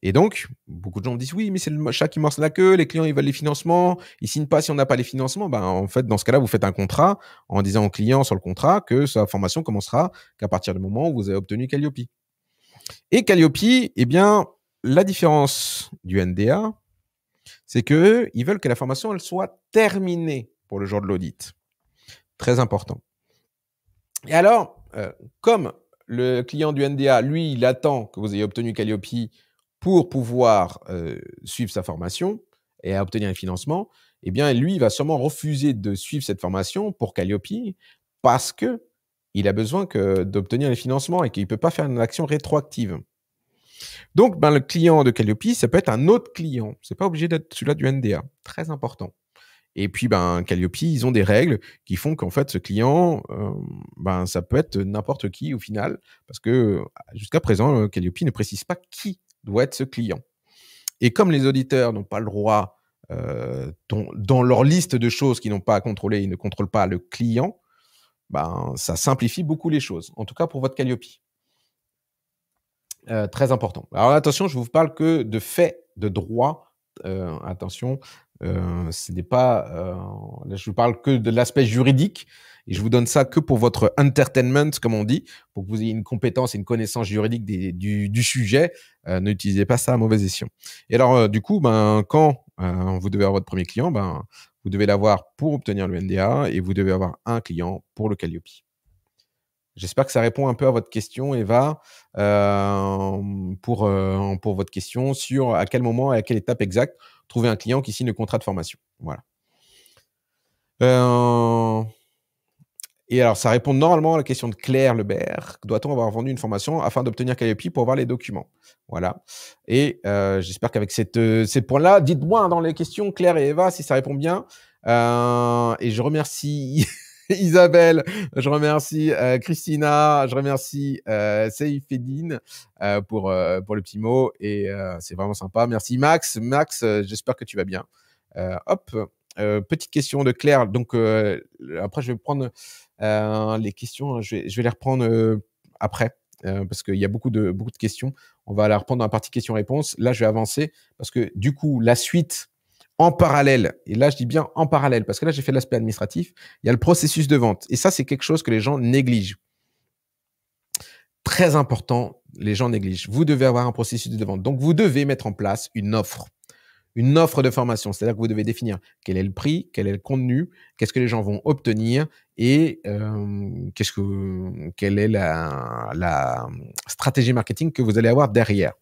S1: Et donc, beaucoup de gens disent oui, mais c'est le chat qui morce la queue, les clients ils veulent les financements, ils signent pas si on n'a pas les financements. Ben, en fait, dans ce cas-là, vous faites un contrat en disant au client sur le contrat que sa formation commencera qu'à partir du moment où vous avez obtenu Calliope. Et Calliope, eh bien, la différence du NDA, c'est que ils veulent que la formation elle soit terminée pour le jour de l'audit. Très important. Et alors, euh, comme le client du NDA, lui, il attend que vous ayez obtenu Calliope pour pouvoir euh, suivre sa formation et obtenir un financement, eh bien, lui, il va sûrement refuser de suivre cette formation pour Calliope parce que il a besoin d'obtenir les financements et qu'il ne peut pas faire une action rétroactive. Donc, ben, le client de Calliope, ça peut être un autre client. C'est pas obligé d'être celui-là du NDA. Très important. Et puis, ben, Calliope, ils ont des règles qui font qu'en fait, ce client, euh, ben, ça peut être n'importe qui au final, parce que jusqu'à présent, Calliope ne précise pas qui doit être ce client. Et comme les auditeurs n'ont pas le droit, euh, dans, leur liste de choses qu'ils n'ont pas à contrôler, ils ne contrôlent pas le client, ben, ça simplifie beaucoup les choses, en tout cas pour votre Calliope. Euh, très important. Alors attention, je vous parle que de faits de droit. Euh, attention, euh, ce n'est pas. Euh, je vous parle que de l'aspect juridique. Et je vous donne ça que pour votre entertainment, comme on dit, pour que vous ayez une compétence et une connaissance juridique du, du, sujet. N'utilisez pas ça à mauvais escient. Et alors, du coup, ben, quand vous devez avoir votre premier client, ben, vous devez l'avoir pour obtenir le NDA et vous devez avoir un client pour le Calliope. J'espère que ça répond un peu à votre question, Eva, euh, pour, euh, pour votre question sur à quel moment et à quelle étape exacte trouver un client qui signe le contrat de formation. Voilà. Euh, et alors, ça répond normalement à la question de Claire Lebert. Doit-on avoir vendu une formation afin d'obtenir Calliope pour avoir les documents Voilà. Et j'espère qu'avec cette, ces points-là, dites-moi dans les questions, Claire et Eva, si ça répond bien. et je remercie [laughs] Isabelle, je remercie euh, Christina, je remercie euh, Saïf euh, pour, pour le petit mot et c'est vraiment sympa. Merci Max. Max, j'espère que tu vas bien. hop, petite question de Claire. Donc après, je vais prendre les questions, hein. je vais, les reprendre après. parce qu'il y a beaucoup de, beaucoup de questions. On va la reprendre dans la partie questions-réponses. Là, je vais avancer parce que du coup, la suite en parallèle, et là je dis bien en parallèle, parce que là j'ai fait l'aspect administratif, il y a le processus de vente. Et ça, c'est quelque chose que les gens négligent. Très important, les gens négligent. Vous devez avoir un processus de vente. Donc vous devez mettre en place une offre. Une offre de formation, c'est-à-dire que vous devez définir quel est le prix, quel est le contenu, qu'est-ce que les gens vont obtenir et euh, qu'est-ce que, quelle est la, stratégie marketing que vous allez avoir derrière.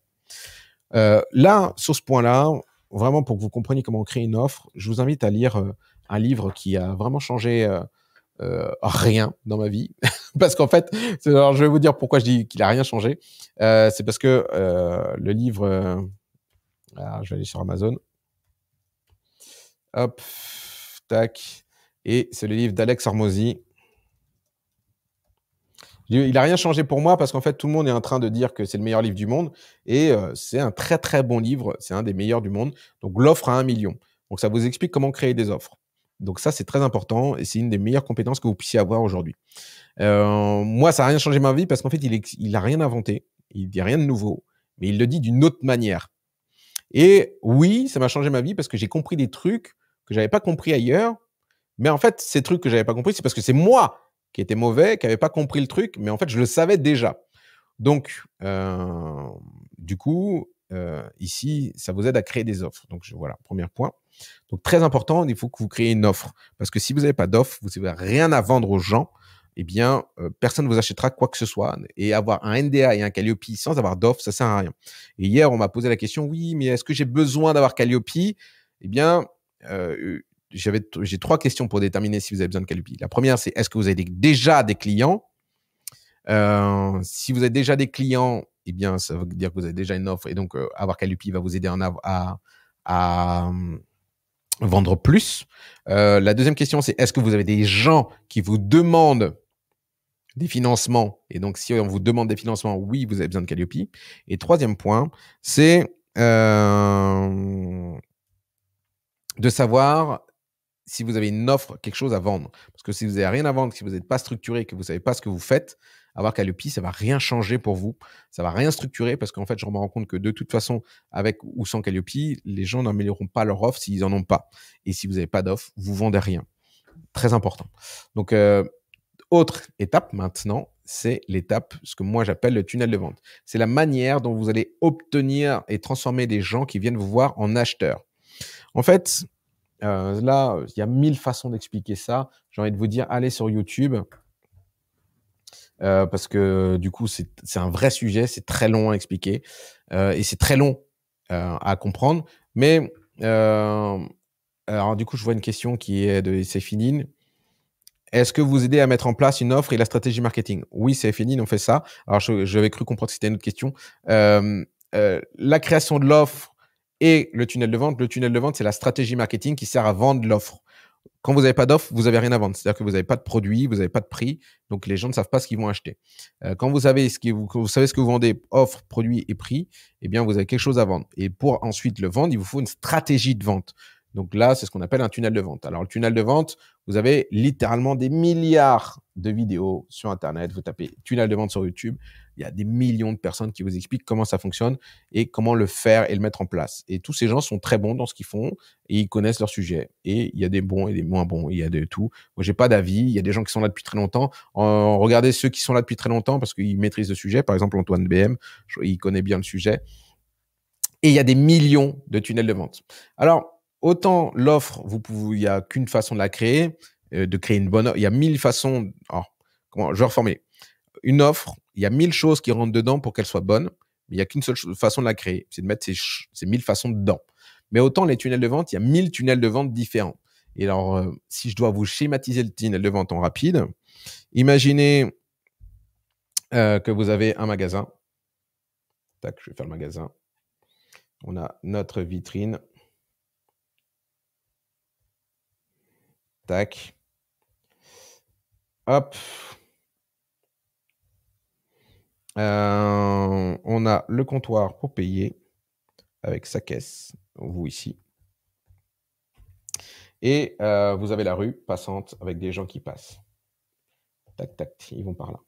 S1: Euh, là, sur ce point-là, vraiment pour que vous compreniez comment on crée une offre, je vous invite à lire euh, un livre qui a vraiment changé euh, euh, rien dans ma vie. [laughs] parce qu'en fait, je vais vous dire pourquoi je dis qu'il a rien changé. c'est parce que le livre. Ah, je vais aller sur Amazon. Hop, tac. Et c'est le livre d'Alex Hormozzi. Il n'a rien changé pour moi parce qu'en fait, tout le monde est en train de dire que c'est le meilleur livre du monde et euh, c'est un très très bon livre, c'est un des meilleurs du monde. Donc l'offre à un million. Donc ça vous explique comment créer des offres. Donc ça, c'est très important et c'est une des meilleures compétences que vous puissiez avoir aujourd'hui. Euh, moi, ça n'a rien changé ma vie parce qu'en fait, il n'a rien inventé, il dit rien de nouveau, mais il le dit d'une autre manière. Et oui, ça m'a changé ma vie parce que j'ai compris des trucs que j'avais pas compris ailleurs. Mais en fait, ces trucs que j'avais pas compris, c'est parce que c'est moi qui était mauvais, qui n'avait pas compris le truc, mais en fait, je le savais déjà. Donc, euh, du coup, euh, ici, ça vous aide à créer des offres. Donc, voilà, premier point. Donc, très important, il faut que vous créez une offre. Parce que si vous n'avez pas d'offre, vous n'avez rien à vendre aux gens, eh bien, euh, personne ne vous achètera quoi que ce soit. Et avoir un NDA et un Calliope sans avoir d'offre, ça ne sert à rien. Et hier, on m'a posé la question, oui, mais est-ce que j'ai besoin d'avoir Calliope Eh bien, j'avais, j'ai trois questions pour déterminer si vous avez besoin de Calupi. La première, c'est est-ce que vous avez déjà des clients euh, Si vous avez déjà des clients, eh bien, ça veut dire que vous avez déjà une offre et donc euh, avoir Calupi va vous aider à, euh, vendre plus. la deuxième question, c'est est-ce que vous avez des gens qui vous demandent des financements Et donc, si on vous demande des financements, oui, vous avez besoin de Calliope. Et troisième point, c'est de savoir si vous avez une offre, quelque chose à vendre. Parce que si vous n'avez rien à vendre, si vous n'êtes pas structuré, que vous ne savez pas ce que vous faites, avoir Calliope, ça va rien changer pour vous. Ça va rien structurer parce qu'en fait, je me rends compte que de toute façon, avec ou sans Calliope, les gens n'amélioreront pas leur offre s'ils n'en ont pas. Et si vous n'avez pas d'offre, vous vendez rien. Très important. Donc, euh, autre étape maintenant, c'est l'étape, ce que moi j'appelle le tunnel de vente. C'est la manière dont vous allez obtenir et transformer des gens qui viennent vous voir en acheteurs. En fait, euh, là, il y a mille façons d'expliquer ça. J'ai envie de vous dire, allez sur YouTube. Euh, parce que du coup, c'est un vrai sujet, c'est très long à expliquer euh, et c'est très long à comprendre. Mais alors, du coup, je vois une question qui est de Céphiline. Est-ce que vous aidez à mettre en place une offre et la stratégie marketing Oui, c'est on fait ça. Alors, j'avais cru comprendre que c'était une autre question. la création de l'offre, et le tunnel de vente. Le tunnel de vente, c'est la stratégie marketing qui sert à vendre l'offre. Quand vous n'avez pas d'offre, vous n'avez rien à vendre. C'est-à-dire que vous n'avez pas de produit, vous n'avez pas de prix, donc les gens ne savent pas ce qu'ils vont acheter. Euh, quand vous savez, ce que vous, savez ce que vous vendez, offre, produit et prix, eh bien, vous avez quelque chose à vendre. Et pour ensuite le vendre, il vous faut une stratégie de vente. Donc là, c'est ce qu'on appelle un tunnel de vente. Alors, le tunnel de vente, vous avez littéralement des milliards de vidéos sur Internet. Vous tapez tunnel de vente sur YouTube, il y a des millions de personnes qui vous expliquent comment ça fonctionne et comment le faire et le mettre en place. Et tous ces gens sont très bons dans ce qu'ils font et ils connaissent leur sujet. Et il y a des bons et des moins bons, il y a de tout. Moi, j'ai pas d'avis. Il y a des gens qui sont là depuis très longtemps. regardez ceux qui sont là depuis très longtemps parce qu'ils maîtrisent le sujet. Par exemple, Antoine BM, il connaît bien le sujet. Et il y a des millions de tunnels de vente. Alors, autant l'offre, vous pouvez, il n'y a qu'une façon de la créer, euh, de créer une bonne offre. Il y a mille façons. Alors, comment, je vais reformer une offre, il y a mille choses qui rentrent dedans pour qu'elle soit bonne, il n'y a qu'une seule façon de la créer, c'est de mettre ces, mille façons dedans. Mais autant les tunnels de vente, il y a mille tunnels de vente différents. Et alors, euh, si je dois vous schématiser le tunnel de vente en rapide, imaginez euh, que vous avez un magasin. Tac, je vais faire le magasin. On a notre vitrine. Tac. Hop. Euh, on a le comptoir pour payer avec sa caisse, vous ici. Et euh, vous avez la rue passante avec des gens qui passent. Tac, tac, ils vont par là.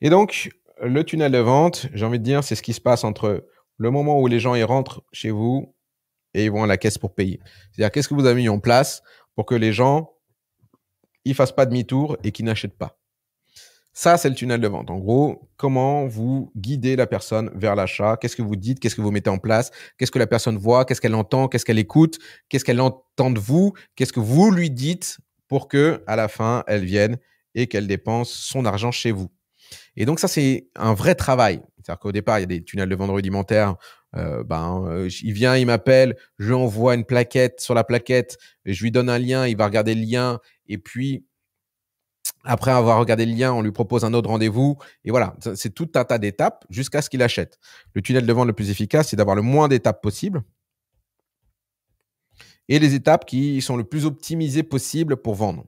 S1: Et donc, le tunnel de vente, j'ai envie de dire, c'est ce qui se passe entre le moment où les gens y rentrent chez vous et ils vont à la caisse pour payer. C'est-à-dire, qu'est-ce que vous avez mis en place pour que les gens ils fassent pas demi-tour et qu'ils n'achètent pas ça, c'est le tunnel de vente. En gros, comment vous guidez la personne vers l'achat Qu'est-ce que vous dites Qu'est-ce que vous mettez en place Qu'est-ce que la personne voit Qu'est-ce qu'elle entend Qu'est-ce qu'elle écoute Qu'est-ce qu'elle entend de vous Qu'est-ce que vous lui dites pour que, à la fin, elle vienne et qu'elle dépense son argent chez vous Et donc, ça, c'est un vrai travail. C'est-à-dire qu'au départ, il y a des tunnels de vente rudimentaires. Euh, ben, euh, il vient, il m'appelle, je lui envoie une plaquette sur la plaquette, je lui donne un lien, il va regarder le lien, et puis après avoir regardé le lien, on lui propose un autre rendez-vous. Et voilà, c'est tout un tas d'étapes jusqu'à ce qu'il achète. Le tunnel de vente le plus efficace, c'est d'avoir le moins d'étapes possible. Et les étapes qui sont le plus optimisées possible pour vendre.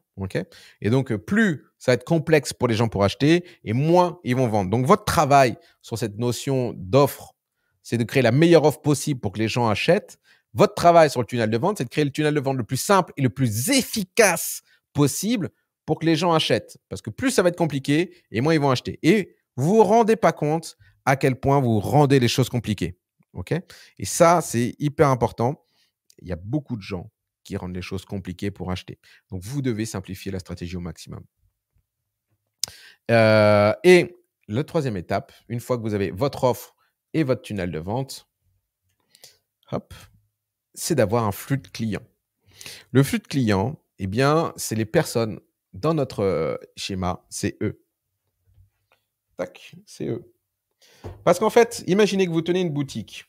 S1: et donc, plus ça va être complexe pour les gens pour acheter, et moins ils vont vendre. Donc, votre travail sur cette notion d'offre, c'est de créer la meilleure offre possible pour que les gens achètent. Votre travail sur le tunnel de vente, c'est de créer le tunnel de vente le plus simple et le plus efficace possible pour que les gens achètent. Parce que plus ça va être compliqué, et moins ils vont acheter. Et vous ne vous rendez pas compte à quel point vous rendez les choses compliquées. OK Et ça, c'est hyper important. Il y a beaucoup de gens qui rendent les choses compliquées pour acheter. Donc, vous devez simplifier la stratégie au maximum. Euh, et la troisième étape, une fois que vous avez votre offre et votre tunnel de vente, hop, c'est d'avoir un flux de clients. Le flux de clients, eh bien, c'est les personnes dans notre euh, schéma, c'est eux. Tac, c'est eux. Parce qu'en fait, imaginez que vous tenez une boutique.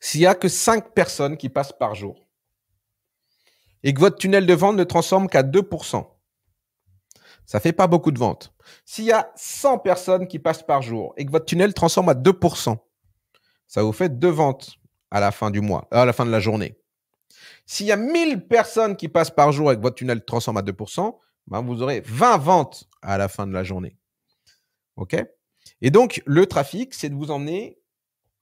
S1: S'il n'y a que 5 personnes qui passent par jour et que votre tunnel de vente ne transforme qu'à 2%, ça ne fait pas beaucoup de ventes. S'il y a 100 personnes qui passent par jour et que votre tunnel transforme à 2%, ça vous fait 2 ventes à la fin du mois, euh, à la fin de la journée. S'il y a 1000 personnes qui passent par jour avec votre tunnel transforme à 2%, ben, vous aurez 20 ventes à la fin de la journée. OK Et donc, le trafic, c'est de vous emmener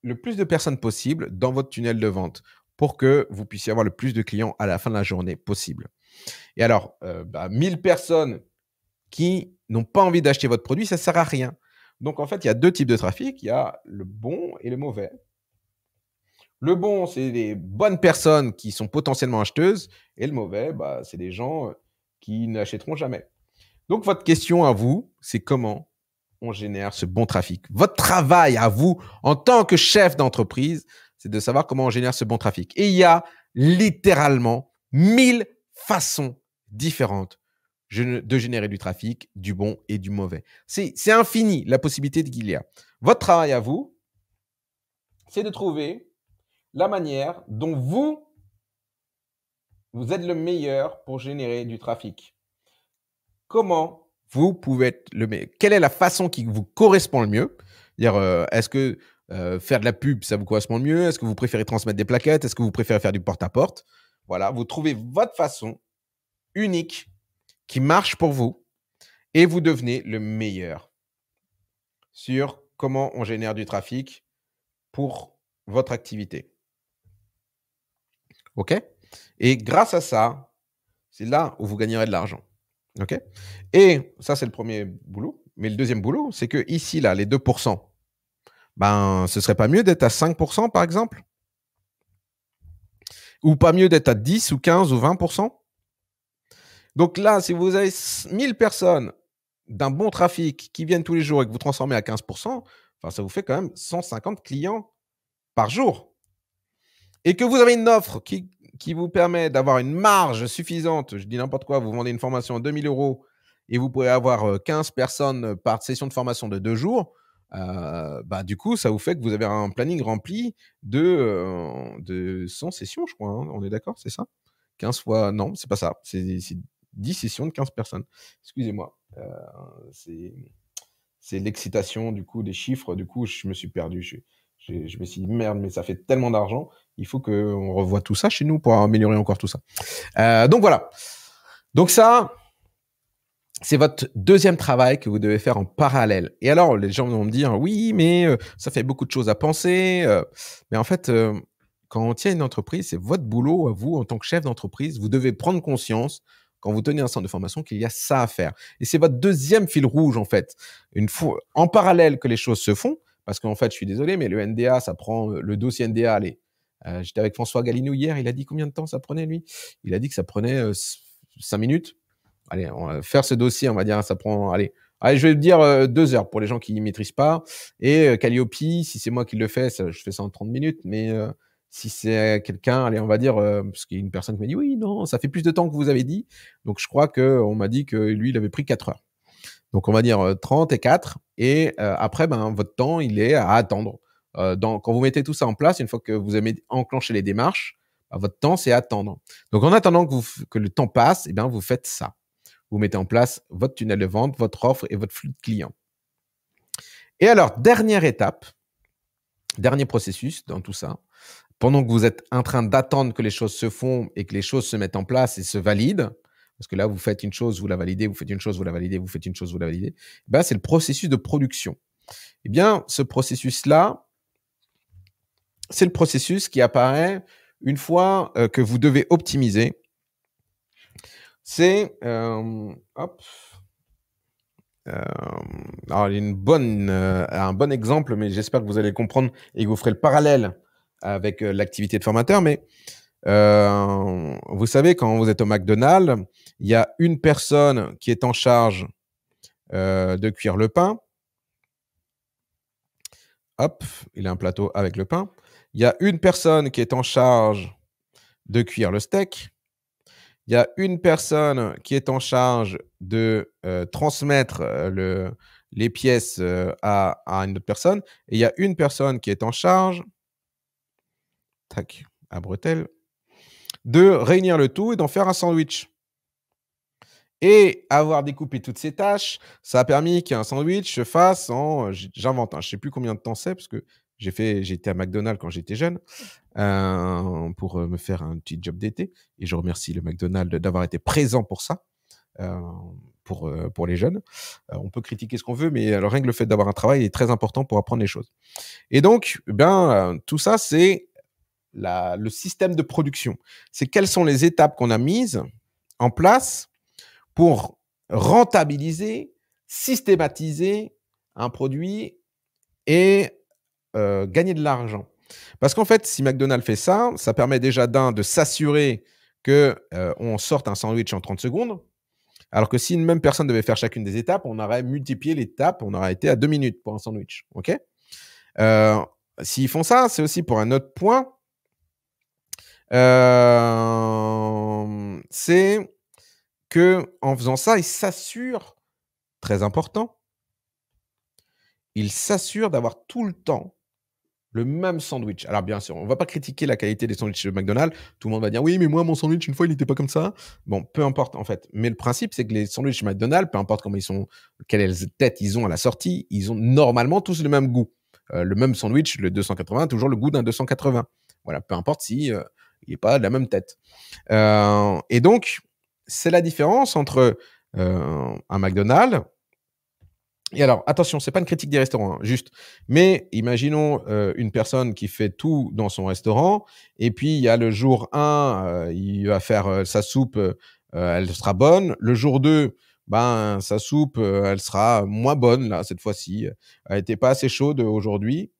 S1: le plus de personnes possible dans votre tunnel de vente pour que vous puissiez avoir le plus de clients à la fin de la journée possible. Et alors, 1000 euh, bah, personnes qui n'ont pas envie d'acheter votre produit, ça ne sert à rien. Donc, en fait, il y a deux types de trafic. Il y a le bon et le mauvais. Le bon, c'est les bonnes personnes qui sont potentiellement acheteuses, et le mauvais, bah, c'est des gens euh, qui n'achèteront jamais. Donc, votre question à vous, c'est comment on génère ce bon trafic Votre travail à vous, en tant que chef d'entreprise, c'est de savoir comment on génère ce bon trafic. Et il y a littéralement mille façons différentes de générer du trafic, du bon et du mauvais. C'est infini la possibilité qu'il y a. Votre travail à vous, c'est de trouver la manière dont vous, vous êtes le meilleur pour générer du trafic. Comment vous pouvez être le meilleur Quelle est la façon qui vous correspond le mieux euh, Est-ce que euh, faire de la pub, ça vous correspond le mieux Est-ce que vous préférez transmettre des plaquettes Est-ce que vous préférez faire du porte à -porte Voilà, vous trouvez votre façon unique qui marche pour vous et vous devenez le meilleur sur comment on génère du trafic pour votre activité. OK Et grâce à ça, c'est là où vous gagnerez de l'argent. OK Et ça, c'est le premier boulot. Mais le deuxième boulot, c'est que ici, là, les 2%, ben, ce serait pas mieux d'être à 5%, par exemple Ou pas mieux d'être à 10 ou 15 ou 20% Donc là, si vous avez 1000 personnes d'un bon trafic qui viennent tous les jours et que vous transformez à 15%, enfin, ça vous fait quand même 150 clients par jour et que vous avez une offre qui, qui vous permet d'avoir une marge suffisante, je dis n'importe quoi, vous vendez une formation à 2000 euros et vous pouvez avoir 15 euh, personnes par session de formation de deux jours, euh, bah, du coup, ça vous fait que vous avez un planning rempli de, euh, de 100 sessions, je crois. Hein. On est d'accord, c'est ça 15 fois. Non, c'est pas ça. C'est 10 sessions de 15 personnes. Excusez-moi. Euh, c'est l'excitation, du coup, des chiffres. Du coup, je me suis perdu. Je, je me suis dit, merde, mais ça fait tellement d'argent. Il faut qu'on revoie tout ça chez nous pour améliorer encore tout ça. Euh, donc voilà. Donc ça, c'est votre deuxième travail que vous devez faire en parallèle. Et alors, les gens vont me dire, oui, mais euh, ça fait beaucoup de choses à penser. Euh. mais en fait, quand on tient une entreprise, c'est votre boulot à vous, en tant que chef d'entreprise. Vous devez prendre conscience, quand vous tenez un centre de formation, qu'il y a ça à faire. Et c'est votre deuxième fil rouge, en fait. Une fois, en parallèle que les choses se font, parce qu'en fait, je suis désolé, mais le NDA, ça prend euh, le dossier NDA. Allez, euh, j'étais avec François Galinou hier, il a dit combien de temps ça prenait, lui Il a dit que ça prenait 5 euh, minutes. Allez, on faire ce dossier, on va dire, hein, ça prend, allez, allez je vais dire 2 heures pour les gens qui ne maîtrisent pas. Et Calliope, si c'est moi qui le fais, je fais ça en 30 minutes, mais si c'est quelqu'un, allez, on va dire, parce qu'il y a une personne qui m'a dit, oui, non, ça fait plus de temps que vous avez dit. Donc, je crois qu'on m'a dit que lui, il avait pris 4 heures. Donc, on va dire 30 euh, et 4. Et euh, après, ben, votre temps, il est à attendre. Euh, quand vous mettez tout ça en place, une fois que vous avez enclenché les démarches, ben, votre temps, c'est attendre. Donc, en attendant que, que le temps passe, eh bien, vous faites ça. Vous mettez en place votre tunnel de vente, votre offre et votre flux de clients. Et alors, dernière étape, dernier processus dans tout ça, pendant que vous êtes en train d'attendre que les choses se font et que les choses se mettent en place et se valident, parce que là, vous faites une chose, vous la validez, vous faites une chose, vous la validez, vous faites une chose, vous la validez. Eh ben, c'est le processus de production. Eh bien, ce processus-là, c'est le processus qui apparaît une fois euh, que vous devez optimiser. C'est... Euh, hop. Euh, alors, un bon exemple, mais j'espère que vous allez comprendre et que vous ferez le parallèle avec l'activité de formateur. Mais euh, vous savez, quand vous êtes au McDonald's, il y a une personne qui est en charge euh, de cuire le pain. Hop, il a un plateau avec le pain. Il y a une personne qui est en charge de cuire le steak. Il y a une personne qui est en charge de euh, transmettre les pièces à, une autre personne. Et il y a une personne qui est en charge, tac, à bretelles de réunir le tout et d'en faire un sandwich. Et avoir découpé toutes ces tâches, ça a permis qu'un sandwich se fasse en, j'invente, hein. je ne sais plus combien de temps c'est, parce que j'ai fait, j'étais à McDonald's quand j'étais jeune euh, pour euh, me faire un petit job d'été. Et je remercie le McDonald's d'avoir été présent pour ça. Euh, pour, pour les jeunes. on peut critiquer ce qu'on veut, mais alors, rien que le fait d'avoir un travail est très important pour apprendre les choses. Et donc, ben, tout ça, c'est le système de production. C'est quelles sont les étapes qu'on a mises en place pour rentabiliser, systématiser un produit et euh, gagner de l'argent. Parce qu'en fait, si McDonald's fait ça, ça permet déjà d'un de s'assurer que euh, on sorte un sandwich en 30 secondes. Alors que si une même personne devait faire chacune des étapes, on aurait multiplié l'étape, on aurait été à deux minutes pour un sandwich. OK euh, S'ils font ça, c'est aussi pour un autre point, euh, c'est que en faisant ça, il s'assure, très important, il s'assure d'avoir tout le temps le même sandwich. Alors bien sûr, on ne va pas critiquer la qualité des sandwichs de McDonald's. Tout le monde va dire oui, mais moi mon sandwich une fois il n'était pas comme ça. Bon, peu importe en fait. Mais le principe c'est que les sandwichs McDonald's, peu importe comment ils sont, quelles têtes ils ont à la sortie, ils ont normalement tous le même goût. Euh, le même sandwich, le 280, toujours le goût d'un 280. Voilà, peu importe si euh, il n'est pas de la même tête. Euh, et donc, c'est la différence entre euh, un McDonald's. Et alors, attention, c'est pas une critique des restaurants, hein, juste. Mais imaginons euh, une personne qui fait tout dans son restaurant, et puis il y a le jour 1, il va faire sa soupe, elle sera bonne. Le jour 2, ben sa soupe, elle sera moins bonne là cette fois-ci. Elle n'était pas assez chaude aujourd'hui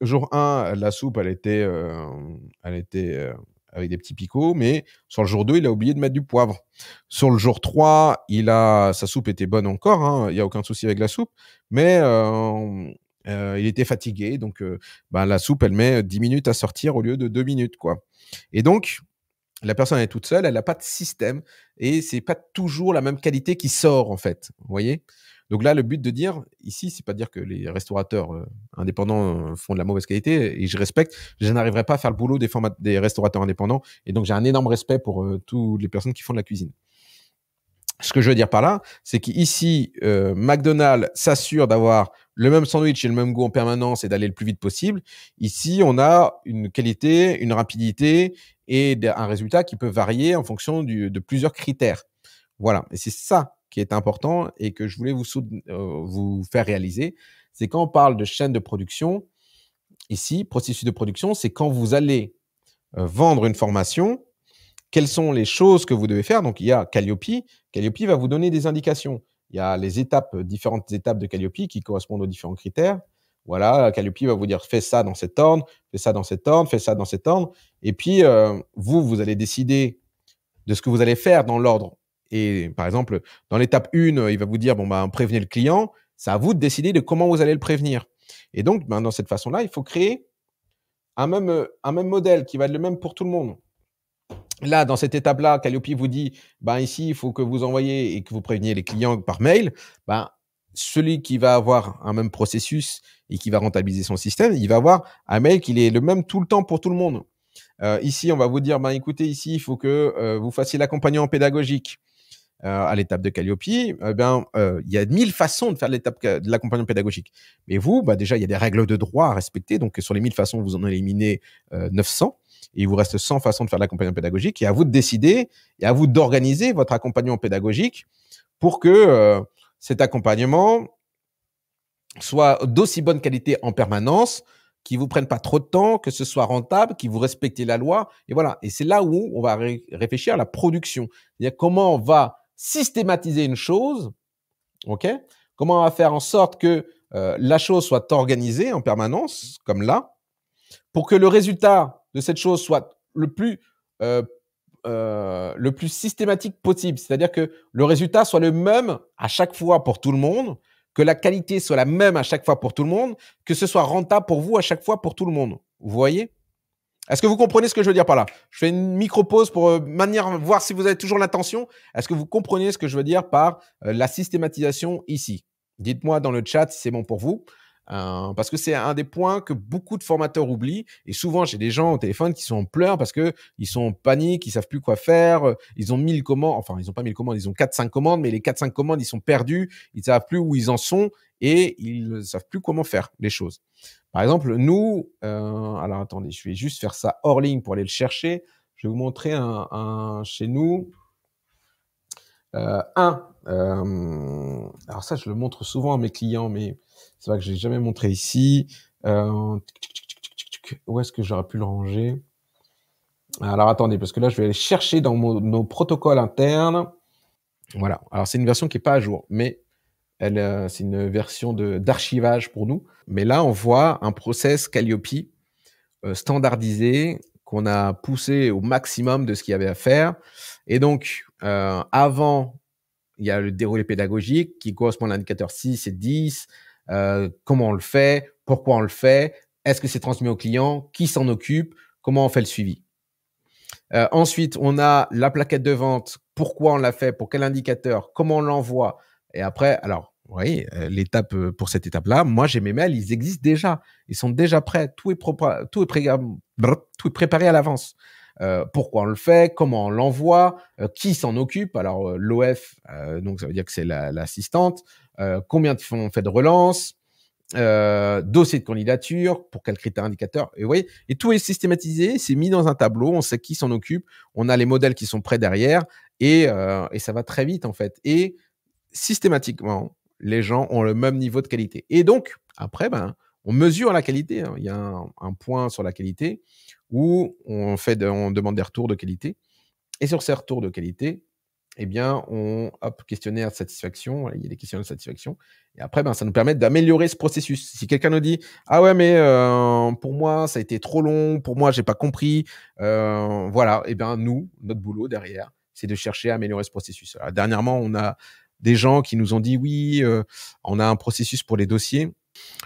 S1: jour 1, la soupe, elle était, elle était avec des petits picots, mais sur le jour 2, il a oublié de mettre du poivre. Sur le jour 3, il a, sa soupe était bonne encore, hein, il y n'y a aucun souci avec la soupe, mais il était fatigué, donc ben, la soupe, elle met 10 minutes à sortir au lieu de 2 minutes. quoi. Et donc, la personne est toute seule, elle n'a pas de système, et c'est pas toujours la même qualité qui sort, en fait. Vous voyez donc là, le but de dire ici, c'est pas dire que les restaurateurs euh, indépendants euh, font de la mauvaise qualité et je respecte, je n'arriverai pas à faire le boulot des, des restaurateurs indépendants et donc j'ai un énorme respect pour euh, toutes les personnes qui font de la cuisine. Ce que je veux dire par là, c'est qu'ici, McDonald's s'assure d'avoir le même sandwich et le même goût en permanence et d'aller le plus vite possible. Ici, on a une qualité, une rapidité et un résultat qui peut varier en fonction de plusieurs critères. Voilà. Et c'est ça qui est important et que je voulais euh, vous, faire réaliser, c'est quand on parle de chaîne de production, ici, processus de production, c'est quand vous allez euh, vendre une formation, quelles sont les choses que vous devez faire. Donc, il y a Calliope. Calliope va vous donner des indications. Il y a les étapes, différentes étapes de Calliope qui correspondent aux différents critères. Voilà, Calliope va vous dire fais ça dans cet ordre, fais ça dans cet ordre, fais ça dans cet ordre. Et puis, euh, vous, vous allez décider de ce que vous allez faire dans l'ordre et par exemple, dans l'étape 1, il va vous dire, bon, ben, prévenez le client. C'est à vous de décider de comment vous allez le prévenir. Et donc, ben, dans cette façon-là, il faut créer un même, modèle qui va être le même pour tout le monde. Là, dans cette étape-là, Calliope vous dit, ben, ici, il faut que vous envoyez et que vous préveniez les clients par mail. Ben, celui qui va avoir un même processus et qui va rentabiliser son système, il va avoir un mail qui est le même tout le temps pour tout le monde. Euh, ici, on va vous dire, ben, écoutez, ici, il faut que euh, vous fassiez l'accompagnement pédagogique. Euh, à l'étape de Calliope, eh euh, il y a mille façons de faire l'étape de l'accompagnement pédagogique. Mais vous, bah, déjà, il y a des règles de droit à respecter. Donc, sur les mille façons, vous en éliminez 900 euh, et il vous reste 100 façons de faire l'accompagnement pédagogique. Et à vous de décider et à vous d'organiser votre accompagnement pédagogique pour que cet accompagnement soit d'aussi bonne qualité en permanence, ne vous prenne pas trop de temps, que ce soit rentable, qu'il vous respecte la loi. Et voilà. Et c'est là où on va réfléchir à la production. C'est-à-dire comment on va systématiser une chose Ok Comment on va faire en sorte que euh, la chose soit organisée en permanence, comme là, pour que le résultat de cette chose soit le plus euh, euh, le plus systématique possible, c'est-à-dire que le résultat soit le même à chaque fois pour tout le monde, que la qualité soit la même à chaque fois pour tout le monde, que ce soit rentable pour vous à chaque fois pour tout le monde. Vous voyez est-ce que vous comprenez ce que je veux dire par là Je fais une micro-pause pour euh, manière voir si vous avez toujours l'attention. Est-ce que vous comprenez ce que je veux dire par euh, la systématisation ici Dites-moi dans le chat si c'est bon pour vous. Euh, parce que c'est un des points que beaucoup de formateurs oublient. Et souvent, j'ai des gens au téléphone qui sont en pleurs parce que ils sont en panique, ils savent plus quoi faire. Ils ont mille commandes, enfin, ils n'ont pas mille commandes, ils ont quatre, cinq commandes, mais les quatre, cinq commandes, ils sont perdus. Ils savent plus où ils en sont et ils ne savent plus comment faire les choses. Par exemple, nous, euh, alors attendez, je vais juste faire ça hors ligne pour aller le chercher. Je vais vous montrer un, chez nous. Euh, un, euh, alors ça, je le montre souvent à mes clients, mais c'est vrai que je l'ai jamais montré ici. Euh, où est-ce que j'aurais pu le ranger Alors attendez, parce que là, je vais aller chercher dans nos protocoles internes. Voilà. Alors c'est une version qui est pas à jour, mais euh, c'est une version d'archivage pour nous. Mais là, on voit un process Calliope euh, standardisé qu'on a poussé au maximum de ce qu'il y avait à faire. Et donc, euh, avant, il y a le déroulé pédagogique qui correspond à l'indicateur 6 et 10, comment on le fait, pourquoi on le fait, est-ce que c'est transmis au client, qui s'en occupe, comment on fait le suivi. ensuite, on a la plaquette de vente, pourquoi on l'a fait, pour quel indicateur, comment on l'envoie, et après, alors, voyez, euh, l'étape euh, pour cette étape-là, moi j'ai mes mails, ils existent déjà, ils sont déjà prêts, tout est, propre, tout est, tout est préparé à l'avance. Euh, pourquoi on le fait, comment on l'envoie, qui s'en occupe. Alors l'OF, donc ça veut dire que c'est l'assistante. combien de on fait de relance, dossier de candidature pour quel critères indicateur. Et vous voyez, et tout est systématisé, c'est mis dans un tableau, on sait qui s'en occupe, on a les modèles qui sont prêts derrière et, et ça va très vite en fait. Et systématiquement, les gens ont le même niveau de qualité. Et donc, après, ben, on mesure la qualité. Hein. Il y a un, point sur la qualité où on, fait on demande des retours de qualité. Et sur ces retours de qualité, eh bien, on hop, questionnaire de satisfaction, il y a des questions de satisfaction. Et après, ben, ça nous permet d'améliorer ce processus. Si quelqu'un nous dit Ah ouais, mais euh, pour moi, ça a été trop long, pour moi, j'ai pas compris. Euh, voilà, et eh bien, nous, notre boulot derrière, c'est de chercher à améliorer ce processus. dernièrement, on a des gens qui nous ont dit oui, euh, on a un processus pour les dossiers.